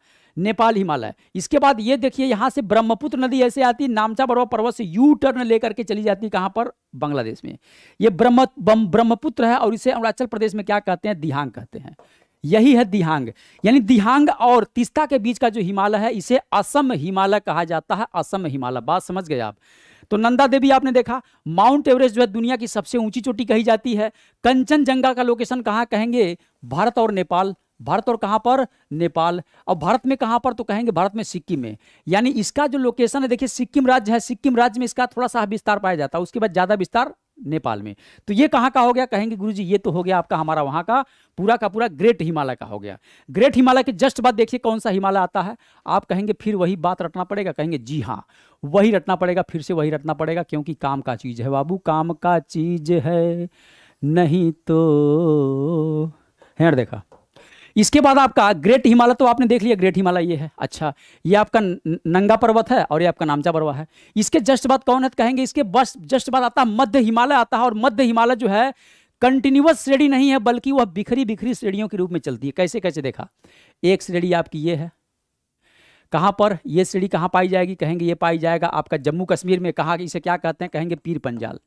नेपाल हिमालय इसके बाद ये देखिए यहाँ से ब्रह्मपुत्र नदी ऐसे आती नामचा बरवा पर्वत से यू टर्न लेकर के चली जाती कहाँ पर बांग्लादेश में ये ब्रह्म ब्रह्मपुत्र है और इसे अरुणाचल प्रदेश में क्या कहते हैं दिहांग कहते हैं यही है दिहांग यानी दिहांग और तिस्ता के बीच का जो हिमालय है इसे असम हिमालय कहा जाता है असम हिमालय बात समझ गए आप तो नंदा देवी आपने देखा माउंट एवरेस्ट जो है दुनिया की सबसे ऊंची चोटी कही जाती है कंचनजंगा का लोकेशन कहाँ कहेंगे भारत और नेपाल भारत और कहाँ पर नेपाल और भारत में कहाँ पर तो कहेंगे भारत में सिक्किम में यानी इसका जो लोकेशन है देखिए सिक्किम राज्य है सिक्किम राज्य में इसका थोड़ा सा विस्तार पाया जाता है उसके बाद ज़्यादा विस्तार नेपाल में तो ये कहाँ का हो गया कहेंगे गुरु जी ये तो हो गया आपका हमारा वहाँ का पूरा का पूरा ग्रेट हिमालय का हो गया ग्रेट हिमालय के जस्ट बाद देखिए कौन सा हिमालय आता है आप कहेंगे फिर वही बात रटना पड़ेगा कहेंगे जी हाँ वही रटना पड़ेगा फिर से वही रटना पड़ेगा क्योंकि काम का चीज़ है बाबू काम का चीज़ है नहीं तो हेड़ देखा इसके बाद आपका ग्रेट हिमालय तो आपने देख लिया ग्रेट हिमालय ये है अच्छा ये आपका नंगा पर्वत है और ये आपका नामचा पर्वत है इसके जस्ट बाद कौन है कहेंगे इसके बस जस्ट बाद आता है मध्य हिमालय आता है और मध्य हिमालय जो है कंटिन्यूस श्रेणी नहीं है बल्कि वह बिखरी बिखरी श्रेणियों के रूप में चलती है कैसे कैसे देखा एक श्रेणी आपकी ये है कहाँ पर ये श्रेणी कहाँ पाई जाएगी कहेंगे ये पाई जाएगा आपका जम्मू कश्मीर में कहाँ इसे क्या कहते हैं कहेंगे पीर पंजाल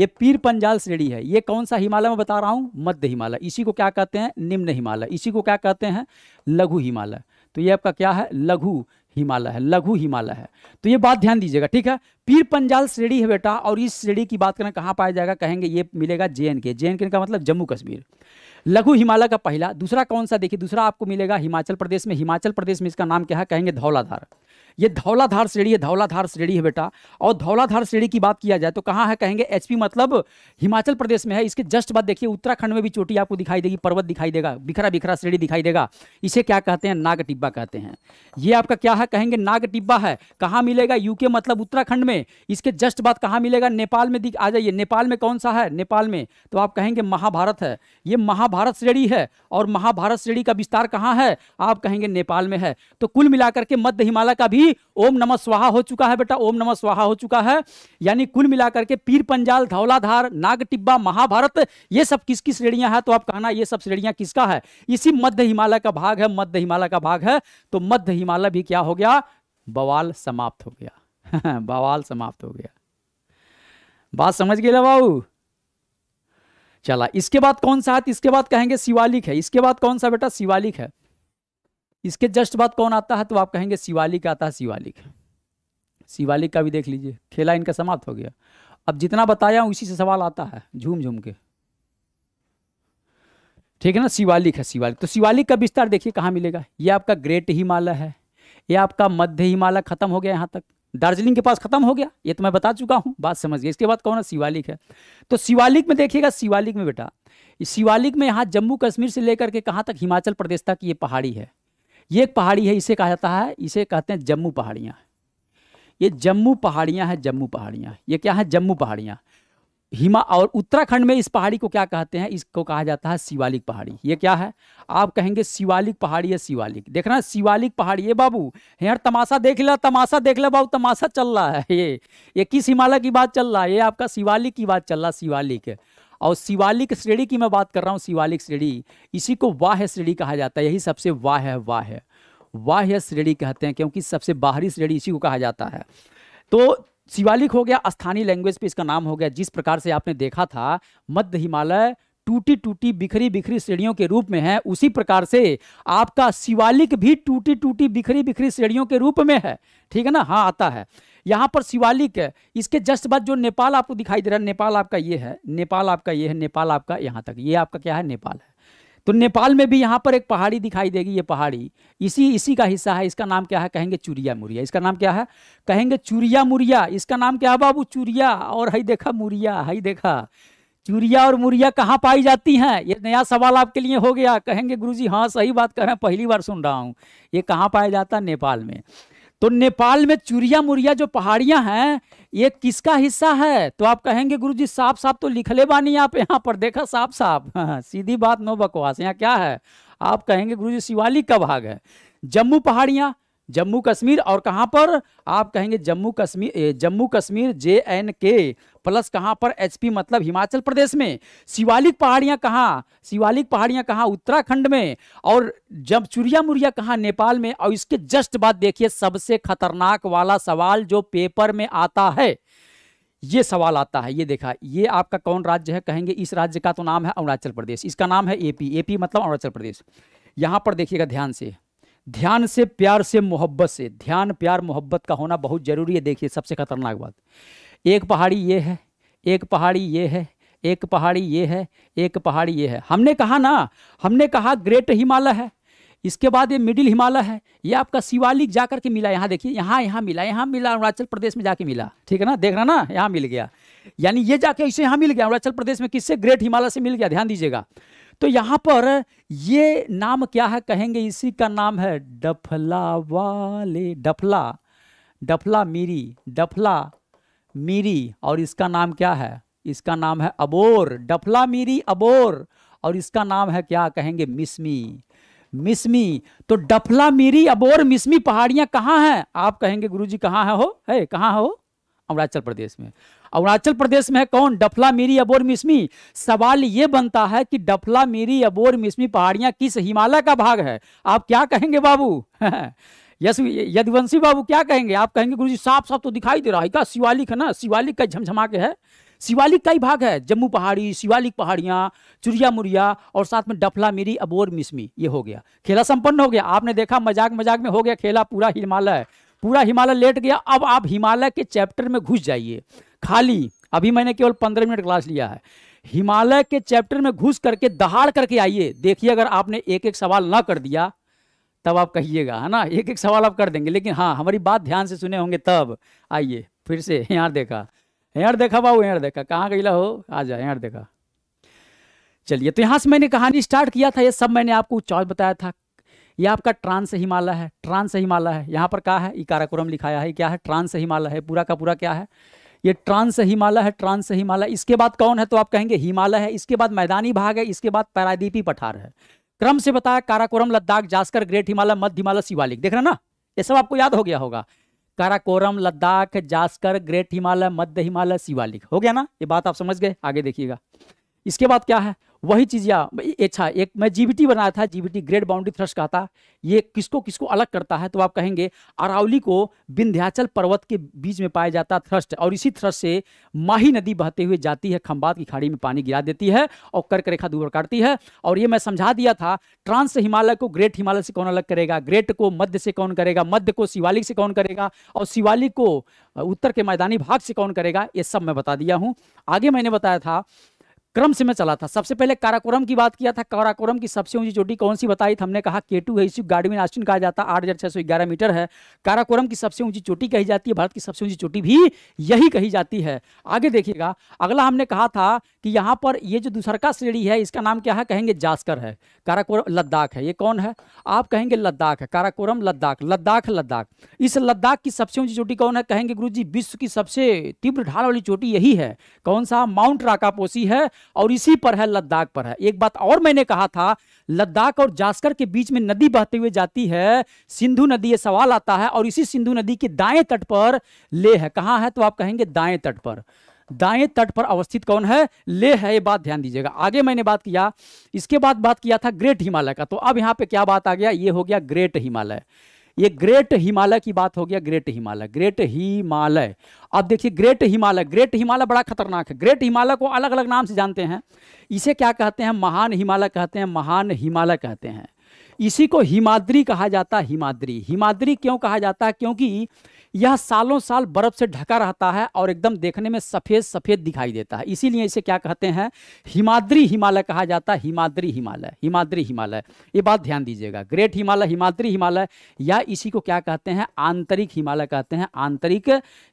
ये पीर पंजाल श्रेणी है ये कौन सा हिमालय में बता रहा हूँ मध्य हिमालय इसी को क्या कहते हैं निम्न हिमालय इसी को क्या कहते हैं लघु हिमालय तो ये आपका क्या है लघु हिमालय है लघु हिमालय है तो ये बात ध्यान दीजिएगा ठीक है पीर पंजाल श्रेणी है बेटा और इस श्रेणी की बात करें कहाँ पाया जाएगा कहेंगे ये मिलेगा जे के जे का मतलब जम्मू कश्मीर लघु हिमालय का पहला दूसरा कौन सा देखिए दूसरा आपको मिलेगा हिमाचल प्रदेश में हिमाचल प्रदेश में इसका नाम क्या है कहेंगे धौलाधार ये धौलाधार श्रेणी है धौलाधार श्रेणी है बेटा और धौलाधार श्रेणी की बात किया जाए तो कहाँ है कहेंगे एचपी मतलब हिमाचल प्रदेश में है इसके जस्ट बाद देखिए उत्तराखंड में भी चोटी आपको दिखाई देगी पर्वत दिखाई देगा बिखरा बिखरा श्रेणी दिखाई देगा इसे क्या कहते हैं नाग टिब्बा कहते हैं ये आपका क्या है कहेंगे नाग टिब्बा है कहाँ मिलेगा यूके मतलब उत्तराखंड में इसके जस्ट बाद कहाँ मिलेगा नेपाल में आ जाइए नेपाल में कौन सा है नेपाल में तो आप कहेंगे महाभारत है ये महाभारत श्रेणी है और महाभारत श्रेणी का विस्तार कहाँ है आप कहेंगे नेपाल में है तो कुल मिलाकर के मध्य हिमालय का भी ओम नमः स्वाहा हो चुका है बेटा ओम नमः स्वाहा हो चुका है यानी कुल मिलाकर के पीर पंजाल धौलाधार नाग टिब्बा महाभारत ये सब किसकी श्रेणियां हैं तो आप कहना ये सब श्रेणियां किसका है इसी मध्य हिमालय का भाग है मध्य हिमालय का भाग है तो मध्य हिमालय भी क्या हो गया बवाल समाप्त हो गया बवाल समाप्त हो गया बात समझ गए बाबू चला इसके बाद कौन सा है तो इसके बाद कहेंगे शिवालिक है इसके बाद कौन सा बेटा शिवालिक है इसके जस्ट बाद कौन आता है तो आप कहेंगे शिवालिक आता है शिवालिक शिवालिक का भी देख लीजिए खेला इनका समाप्त हो गया अब जितना बताया उसी से सवाल आता है झूम झूम के ठीक है ना शिवालिक है शिवालिक तो शिवालिक का विस्तार देखिए कहाँ मिलेगा ये आपका ग्रेट हिमालय है ये आपका मध्य हिमालय खत्म हो गया यहाँ तक दार्जिलिंग के पास खत्म हो गया ये तो मैं बता चुका हूँ बात समझ गया इसके बाद कौन है शिवालिक है तो शिवालिक में देखिएगा शिवालिक में बेटा शिवालिक में यहाँ जम्मू कश्मीर से लेकर के कहाँ तक हिमाचल प्रदेश तक ये पहाड़ी है ये एक पहाड़ी है इसे कहा जाता है इसे कहते हैं जम्मू पहाड़ियाँ ये जम्मू पहाड़ियाँ हैं जम्मू पहाड़ियाँ ये क्या है जम्मू पहाड़ियाँ हिमा और उत्तराखंड में इस पहाड़ी को क्या कहते हैं इसको कहा जाता है शिवालिक पहाड़ी ये क्या है आप कहेंगे शिवालिक पहाड़ी है शिवालिक देखना शिवालिक पहाड़ी ये बाबू यार तमाशा देख ला तमाशा देख ला बाबू तमाशा चल रहा है ये ये किस हिमालय की बात चल रहा है ये आपका शिवालिक की बात चल रहा है शिवालिक और शिवालिक श्रेणी की मैं बात कर रहा हूँ शिवालिक श्रेणी इसी को वाह्य श्रेणी कहा जाता है यही सबसे वाह है वाह है वाह्य श्रेणी कहते हैं क्योंकि सबसे बाहरी श्रेणी इसी को कहा जाता है तो शिवालिक हो गया स्थानीय लैंग्वेज पे इसका नाम हो गया जिस प्रकार से आपने देखा था मध्य हिमालय टूटी टूटी बिखरी बिखरी श्रेणियों के रूप में है उसी प्रकार से आपका शिवालिक भी टूटी टूटी बिखरी बिखरी श्रेणियों के रूप में है ठीक है ना हाँ आता है यहाँ पर शिवालिक है इसके जस्ट बाद जो नेपाल आपको दिखाई दे रहा है नेपाल आपका ये है नेपाल आपका ये है नेपाल आपका यहाँ तक ये आपका क्या है नेपाल है तो नेपाल में भी यहाँ पर एक पहाड़ी दिखाई देगी ये पहाड़ी इसी इसी का हिस्सा है इसका नाम क्या है कहेंगे चूरिया मुरिया इसका नाम क्या है कहेंगे चूरिया मुरिया इसका नाम क्या है बाबू चूरिया और हई देखा मुरिया हई देखा चूरिया और मुरिया कहाँ पाई जाती हैं ये नया सवाल आपके लिए हो गया कहेंगे गुरुजी हाँ सही बात कर रहे हैं पहली बार सुन रहा हूँ ये कहाँ पाया जाता है नेपाल में तो नेपाल में चूरिया मुरिया जो पहाड़ियां हैं ये किसका हिस्सा है तो आप कहेंगे गुरु जी साफ साफ तो लिखले बानी आप यहाँ पर देखा साफ साफ हाँ, सीधी बात नो बकवास यहाँ क्या है आप कहेंगे गुरु जी शिवालिक का भाग है जम्मू पहाड़ियां जम्मू कश्मीर और कहाँ पर आप कहेंगे Jammu Kashmir Jammu Kashmir J N K plus कहाँ पर एचपी मतलब हिमाचल प्रदेश में शिवालिक पहाड़ियाँ कहाँ शिवालिक पहाड़ियाँ कहाँ उत्तराखंड में और जब चुरिया मुरिया कहाँ नेपाल में और इसके जस्ट बाद देखिए सबसे खतरनाक वाला सवाल जो पेपर में आता है ये सवाल आता है ये देखा ये आपका कौन राज्य है कहेंगे इस राज्य का तो नाम है अरुणाचल प्रदेश इसका नाम है एपी एपी मतलब अरुणाचल प्रदेश यहाँ पर देखिएगा ध्यान से ध्यान से प्यार से मोहब्बत से ध्यान प्यार मोहब्बत का होना बहुत ज़रूरी है देखिए सबसे खतरनाक बात एक पहाड़ी ये है एक पहाड़ी ये है एक पहाड़ी ये है एक पहाड़ी ये है हमने कहा ना हमने कहा ग्रेट हिमालय है इसके बाद ये मिडिल हिमालय है ये आपका शिवालिक जाकर के मिला यहाँ देखिए यहाँ यहाँ मिला यहाँ मिला अरुणाचल प्रदेश में जाके मिला ठीक है ना देख रहा ना यहाँ मिल गया यानी ये जाके इसे यहाँ मिल गया अरुणाचल प्रदेश में किससे ग्रेट हिमालय से मिल गया ध्यान दीजिएगा तो यहां पर ये नाम क्या है कहेंगे इसी का नाम है डफला वाले डफला डफला मीरी डफला मीरी और इसका नाम क्या है इसका नाम है अबोर डफला मीरी अबोर और इसका नाम है क्या कहेंगे मिसमी मिसमी तो डफला मीरी अबोर मिसमी पहाड़ियां कहाँ हैं आप कहेंगे गुरुजी कहाँ है हो है कहाँ हो अरुणाचल प्रदेश में अरुणाचल प्रदेश में है कौन डफला मीरी अबोर मिसमी सवाल ये बनता है कि डफला मीरी अबोर मिसमी पहाड़ियाँ किस हिमालय का भाग है आप क्या कहेंगे बाबू यस यदुवंशी बाबू क्या कहेंगे आप कहेंगे गुरु जी साफ साफ तो दिखाई दे रहा है क्या शिवालिक है ना शिवालिक का झमझमा के है शिवालिक का ही भाग है जम्मू पहाड़ी शिवालिक पहाड़ियाँ चुरिया मुरिया और साथ में डफला मिरी अबोर मिसमी ये हो गया खेला संपन्न हो गया आपने देखा मजाक मजाक में हो गया खेला पूरा हिमालय पूरा हिमालय लेट गया अब आप हिमालय के चैप्टर में घुस जाइए खाली अभी मैंने केवल पंद्रह मिनट क्लास लिया है हिमालय के चैप्टर में घुस करके दहाड़ करके आइए देखिए अगर आपने एक एक सवाल ना कर दिया तब आप कहिएगा है ना एक एक सवाल आप कर देंगे लेकिन हाँ हमारी बात ध्यान से सुने होंगे तब आइए फिर से यार देखा यार देखा बाबू यार देखा कहाँ गई हो आ जाए यार देखा चलिए तो यहाँ से मैंने कहानी स्टार्ट किया था ये सब मैंने आपको चौथ बताया था ये आपका ट्रांस हिमालय है ट्रांस हिमालय है यहाँ पर क्या है इकाराकुरम लिखाया है क्या है ट्रांस हिमालय है पूरा का पूरा क्या है ये ट्रांस हिमालय है ट्रांस हिमालय इसके बाद कौन है तो आप कहेंगे हिमालय है इसके बाद मैदानी भाग है इसके बाद पैरादीपी पठार है क्रम से बताया काराकोरम लद्दाख जास्कर ग्रेट हिमालय मध्य हिमालय शिवालिक देख रहे ना ये सब आपको याद हो गया होगा काराकोरम लद्दाख जास्कर ग्रेट हिमालय मध्य हिमालय शिवालिक हो गया ना ये बात आप समझ गए आगे देखिएगा इसके बाद क्या है वही चीज या अच्छा एक मैं जीबीटी बनाया था जीबीटी ग्रेड बाउंड्री थ्रस्ट का था ये किसको किसको अलग करता है तो आप कहेंगे अरावली को विंध्याचल पर्वत के बीच में पाया जाता है थ्रस्ट और इसी थ्रस्ट से माही नदी बहते हुए जाती है खंबात की खाड़ी में पानी गिरा देती है और कर्क रेखा दूर काटती है और ये मैं समझा दिया था ट्रांस हिमालय को ग्रेट हिमालय से कौन अलग करेगा ग्रेट को मध्य से कौन करेगा मध्य को शिवालिक से कौन करेगा और शिवालिक को उत्तर के मैदानी भाग से कौन करेगा ये सब मैं बता दिया हूँ आगे मैंने बताया था क्रम से मैं चला था सबसे पहले काराकोरम की बात किया था काराकोरम की सबसे ऊंची चोटी कौन सी बताई थी हमने कहा केटू है इसी गार्डविन आश्विन कहा जाता है आठ हज़ार छह सौ ग्यारह मीटर है काराकोरम की सबसे ऊंची चोटी कही जाती है भारत की सबसे ऊंची चोटी भी यही कही जाती है आगे देखिएगा अगला हमने कहा था कि यहाँ पर ये जो दूसरका श्रेणी है इसका नाम क्या है कहेंगे जास्कर है काराकोरम लद्दाख है ये कौन है आप कहेंगे लद्दाख है काराकोरम लद्दाख लद्दाख लद्दाख इस लद्दाख की सबसे ऊंची चोटी कौन है कहेंगे गुरु जी विश्व की सबसे तीव्र ढाल वाली चोटी यही है कौन सा माउंट राकापोसी है और इसी पर है लद्दाख पर है एक बात और मैंने कहा था लद्दाख और जास्कर के बीच में नदी बहते हुए जाती है सिंधु नदी ये सवाल आता है और इसी सिंधु नदी के दाएं तट पर ले है कहाँ है तो आप कहेंगे दाएं तट पर दाएं तट पर अवस्थित कौन है ले है ये बात ध्यान दीजिएगा आगे मैंने बात किया इसके बाद बात किया था ग्रेट हिमालय का तो अब यहाँ पे क्या बात आ गया ये हो गया ग्रेट हिमालय ये ग्रेट हिमालय की बात हो गया ग्रेट हिमालय ग्रेट हिमालय अब देखिए ग्रेट हिमालय ग्रेट हिमालय बड़ा खतरनाक है ग्रेट हिमालय को अलग अलग नाम से जानते हैं इसे क्या कहते हैं महान हिमालय कहते हैं महान हिमालय कहते हैं इसी को हिमाद्री कहा जाता है हिमाद्री हिमाद्री क्यों कहा जाता है क्योंकि यह सालों साल बर्फ से ढका रहता है और एकदम देखने में सफ़ेद सफ़ेद दिखाई देता है इसीलिए इसे क्या कहते हैं हिमाद्री हिमालय कहा जाता है हिमाद्री हिमालय हिमाद्री हिमालय ये बात ध्यान दीजिएगा ग्रेट हिमालय हिमाद्री हिमालय या इसी को क्या कहते हैं आंतरिक हिमालय कहते हैं आंतरिक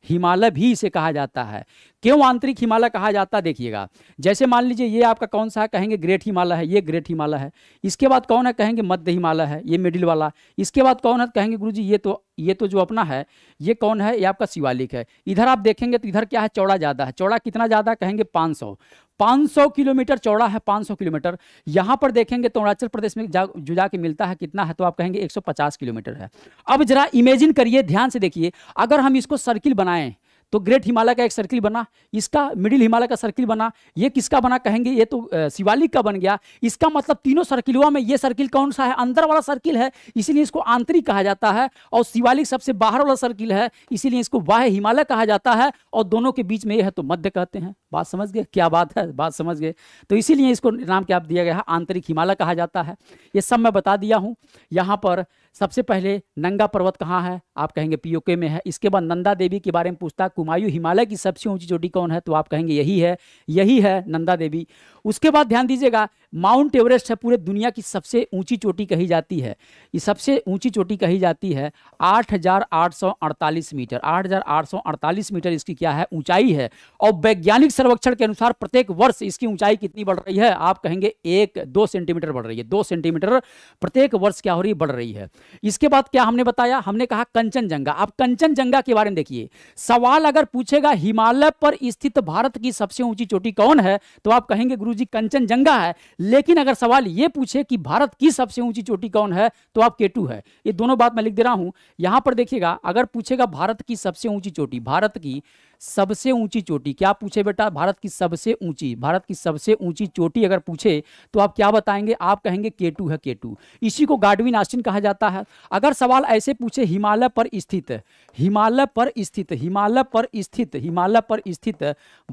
हिमालय भी इसे कहा जाता है क्यों आंतरिक हिमालय कहा जाता है देखिएगा जैसे मान लीजिए ये आपका कौन सा है कहेंगे ग्रेट हिमालय है ये ग्रेट हिमालय है इसके बाद कौन है कहेंगे मध्य हिमालय है ये मिडिल वाला इसके बाद कौन है कहेंगे गुरु जी ये तो ये तो जो अपना है ये कौन है ये आपका शिवालिक है इधर आप देखेंगे तो इधर क्या है चौड़ा ज़्यादा है चौड़ा कितना ज़्यादा कहेंगे 500 500 किलोमीटर चौड़ा है 500 किलोमीटर यहाँ पर देखेंगे तो अरुणाचल प्रदेश में जा जो जाके मिलता है कितना है तो आप कहेंगे 150 किलोमीटर है अब जरा इमेजिन करिए ध्यान से देखिए अगर हम इसको सर्किल बनाएं तो ग्रेट हिमालय का एक सर्किल बना इसका मिडिल हिमालय का सर्किल बना ये किसका बना कहेंगे ये तो शिवालिक का बन गया इसका मतलब तीनों सर्किलों में ये सर्किल कौन सा है अंदर वाला सर्किल है इसीलिए इसको आंतरिक कहा जाता है और शिवालिक सबसे बाहर वाला सर्किल है इसीलिए इसको बाह्य हिमालय कहा जाता है और दोनों के बीच में यह है तो मध्य कहते हैं बात समझ गए क्या बात है बात समझ गए तो इसीलिए इसको नाम क्या दिया गया है आंतरिक हिमालय कहा जाता है ये सब मैं बता दिया हूँ यहाँ पर सबसे पहले नंगा पर्वत कहाँ है आप कहेंगे पीओके में है इसके बाद नंदा देवी के बारे में पूछता है कुमायूं हिमालय की सबसे ऊंची चोटी कौन है तो आप कहेंगे यही है यही है नंदा देवी उसके बाद ध्यान दीजिएगा माउंट एवरेस्ट है पूरे दुनिया की सबसे ऊंची चोटी कही जाती है ये सबसे ऊंची चोटी कही जाती है 8,848 मीटर 8,848 मीटर इसकी क्या है ऊंचाई है और वैज्ञानिक सर्वेक्षण के अनुसार प्रत्येक वर्ष इसकी ऊंचाई कितनी बढ़ रही है आप कहेंगे एक दो सेंटीमीटर बढ़ रही है दो सेंटीमीटर प्रत्येक वर्ष क्या हो रही बढ़ रही है इसके बाद क्या हमने बताया हमने कहा कंचनजंगा आप कंचनजंगा के बारे में देखिए सवाल अगर पूछेगा हिमालय पर स्थित भारत की सबसे ऊंची चोटी कौन है तो आप कहेंगे गुरु ऊंची कंचनजंगा है लेकिन अगर सवाल ये पूछे कि भारत की सबसे ऊंची चोटी कौन है तो आप केटू है ये दोनों बात मैं लिख दे रहा हूं यहां पर देखिएगा अगर पूछेगा भारत की सबसे ऊंची चोटी भारत की सबसे ऊंची चोटी क्या पूछे बेटा भारत की सबसे ऊंची भारत की सबसे ऊंची चोटी अगर पूछे तो आप क्या बताएंगे आप कहेंगे केटू है केटू इसी को गाडवी आस्टिन कहा जाता है अगर सवाल ऐसे पूछे हिमालय पर स्थित हिमालय पर स्थित हिमालय पर स्थित हिमालय पर स्थित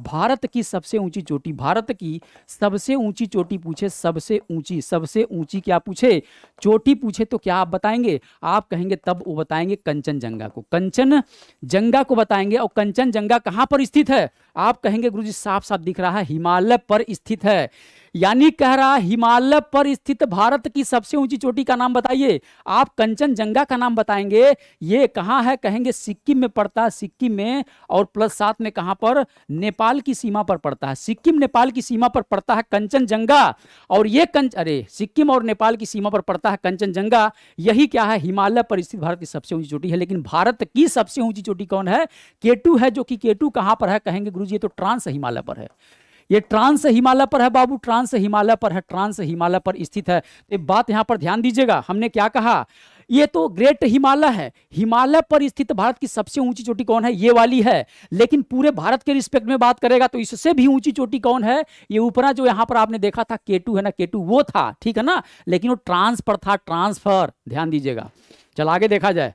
भारत की सबसे ऊंची चोटी भारत की सबसे ऊंची चोटी पूछे सबसे ऊंची सबसे ऊंची क्या पूछे चोटी पूछे तो क्या आप बताएंगे आप कहेंगे तब वो बताएंगे कंचनजंगा को कंचन जंगा को बताएंगे और कंचनजंगा कहाँ पर स्थित है आप कहेंगे गुरु जी साफ साफ दिख रहा है हिमालय पर स्थित है यानी कह रहा हिमालय पर स्थित भारत की सबसे ऊंची चोटी का नाम बताइए आप कंचनजंगा का नाम बताएंगे ये कहाँ है कहेंगे सिक्किम में पड़ता है सिक्किम में और प्लस साथ में कहाँ पर नेपाल की सीमा पर पड़ता है सिक्किम नेपाल की सीमा पर पड़ता है कंचनजंगा और ये कंच अरे सिक्किम और नेपाल की सीमा पर पड़ता है कंचनजंगा यही क्या है हिमालय पर स्थित भारत की सबसे ऊंची चोटी है लेकिन भारत की सबसे ऊंची चोटी कौन है केटू है जो कि केटू कहाँ पर है कहेंगे गुरु जी तो ट्रांस हिमालय पर है ये ट्रांस हिमालय पर है बाबू ट्रांस हिमालय पर है ट्रांस हिमालय पर स्थित है तो बात यहाँ पर ध्यान दीजिएगा हमने क्या कहा ये तो ग्रेट हिमालय है हिमालय पर स्थित भारत की सबसे ऊंची चोटी कौन है ये वाली है लेकिन पूरे भारत के रिस्पेक्ट में बात करेगा तो इससे भी ऊंची चोटी कौन है ये ऊपरा जो यहाँ पर आपने देखा था केटू है ना केटू वो था ठीक है ना लेकिन वो ट्रांसफर था ट्रांसफर ध्यान दीजिएगा चल आगे देखा जाए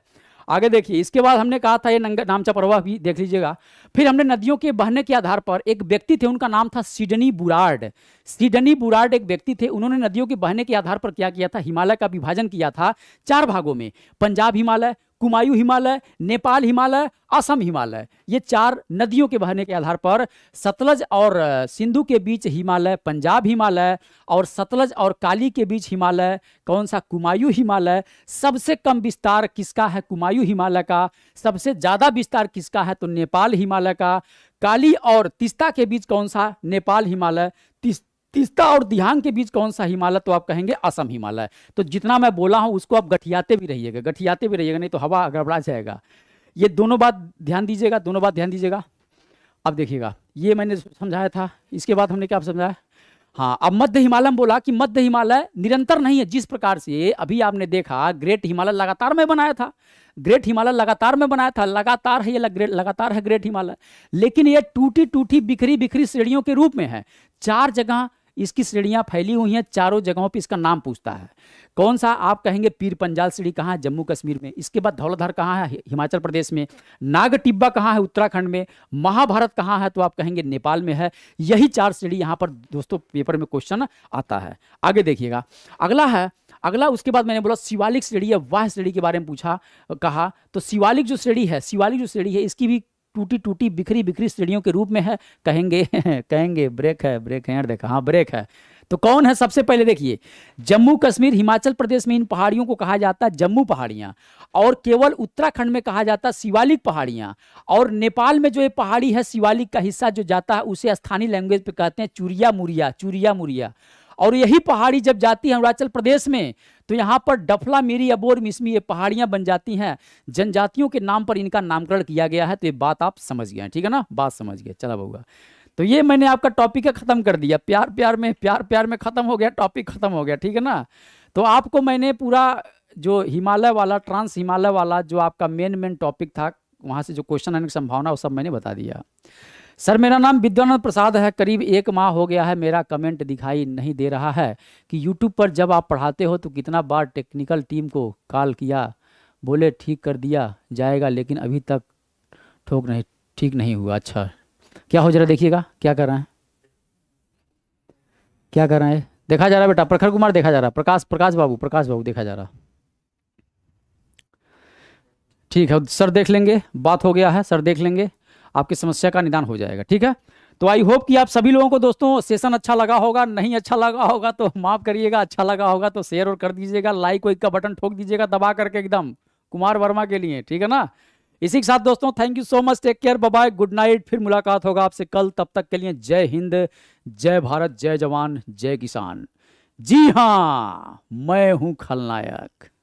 आगे देखिए इसके बाद हमने कहा था ये नामचा प्रवाह भी देख लीजिएगा फिर हमने नदियों के बहने के आधार पर एक व्यक्ति थे उनका नाम था सिडनी बुराड सिडनी बुराड एक व्यक्ति थे उन्होंने नदियों के बहने के आधार पर क्या किया था हिमालय का विभाजन किया था चार भागों में पंजाब हिमालय कुमायूं हिमालय नेपाल हिमालय असम हिमालय ये चार नदियों के बहने के आधार पर सतलज और सिंधु के बीच हिमालय पंजाब हिमालय और सतलज और काली के बीच हिमालय कौन सा कुमायूं हिमालय सबसे कम विस्तार किसका है कुमायूं हिमालय का सबसे ज़्यादा विस्तार किसका है तो नेपाल हिमालय का काली और तिस्ता के बीच कौन सा नेपाल हिमालय तीस्ता और दिहांग के बीच कौन सा हिमालय तो आप कहेंगे असम हिमालय तो जितना मैं बोला हूं उसको आप गठियाते भी रहिएगा गठियाते भी रहिएगा नहीं तो हवा गड़बड़ा जाएगा ये दोनों बात ध्यान दीजिएगा दोनों बात ध्यान दीजिएगा अब देखिएगा ये मैंने समझाया था इसके बाद हमने क्या समझाया हाँ अब मध्य हिमालय में बोला कि मध्य हिमालय निरंतर नहीं है जिस प्रकार से अभी आपने देखा ग्रेट हिमालय लगातार में बनाया था ग्रेट हिमालय लगातार में बनाया था लगातार है ये लग, लगातार है ग्रेट हिमालय लेकिन ये टूटी टूटी बिखरी बिखरी श्रेणियों के रूप में है चार जगह इसकी श्रेणियां फैली हुई हैं चारों जगहों पे इसका नाम पूछता है कौन सा आप कहेंगे पीर पंजाल श्रेणी कहाँ है जम्मू कश्मीर में इसके बाद धौलाधार कहाँ है हिमाचल प्रदेश में नाग टिब्बा कहाँ है उत्तराखंड में महाभारत कहाँ है तो आप कहेंगे नेपाल में है यही चार श्रेणी यहाँ पर दोस्तों पेपर में क्वेश्चन आता है आगे देखिएगा अगला है अगला उसके बाद मैंने बोला शिवालिक श्रेणी या वाह श्रेणी के बारे में पूछा कहा तो शिवालिक जो श्रेणी है शिवालिक जो श्रेणी है इसकी भी टूटी टूटी बिखरी बिखरी सीढ़ियों के रूप में है कहेंगे कहेंगे ब्रेक है ब्रेक है यार देखा हाँ ब्रेक है तो कौन है सबसे पहले देखिए जम्मू कश्मीर हिमाचल प्रदेश में इन पहाड़ियों को कहा जाता है जम्मू पहाड़ियाँ और केवल उत्तराखंड में कहा जाता है शिवालिक पहाड़ियाँ और नेपाल में जो ये पहाड़ी है शिवालिक का हिस्सा जो जाता है उसे स्थानीय लैंग्वेज पे कहते हैं चूरिया मुरिया चूरिया मुरिया और यही पहाड़ी जब जाती है अरुणाचल प्रदेश में तो यहाँ पर डफला मीरी अबोर मिसमी ये पहाड़ियाँ बन जाती हैं जनजातियों के नाम पर इनका नामकरण किया गया है तो ये बात आप समझ गए ठीक है ना बात समझ गए चला बहुआ तो ये मैंने आपका टॉपिक ख़त्म कर दिया प्यार प्यार में प्यार प्यार में ख़त्म हो गया टॉपिक ख़त्म हो गया ठीक है ना तो आपको मैंने पूरा जो हिमालय वाला ट्रांस हिमालय वाला जो आपका मेन मेन टॉपिक था वहाँ से जो क्वेश्चन आने की संभावना वो सब मैंने बता दिया सर मेरा नाम विद्यानंद प्रसाद है करीब एक माह हो गया है मेरा कमेंट दिखाई नहीं दे रहा है कि यूट्यूब पर जब आप पढ़ाते हो तो कितना बार टेक्निकल टीम को कॉल किया बोले ठीक कर दिया जाएगा लेकिन अभी तक ठोक नहीं ठीक नहीं हुआ अच्छा क्या हो जरा देखिएगा क्या कर रहे हैं क्या कर रहे हैं देखा जा रहा है बेटा प्रखर कुमार देखा जा रहा प्रकाश प्रकाश बाबू प्रकाश बाबू देखा जा रहा ठीक है सर देख लेंगे बात हो गया है सर देख लेंगे आपकी समस्या का निदान हो जाएगा ठीक है तो आई होप कि आप सभी लोगों को दोस्तों सेशन अच्छा लगा होगा नहीं अच्छा लगा होगा तो माफ करिएगा अच्छा लगा होगा तो शेयर और कर दीजिएगा लाइक वाइक का बटन ठोक दीजिएगा दबा करके एकदम कुमार वर्मा के लिए ठीक है ना इसी के साथ दोस्तों thank you so much take care bye good night फिर मुलाकात होगा आपसे कल तब तक के लिए जय हिंद जय भारत जय जवान जय किसान जी हाँ मैं हूं खलनायक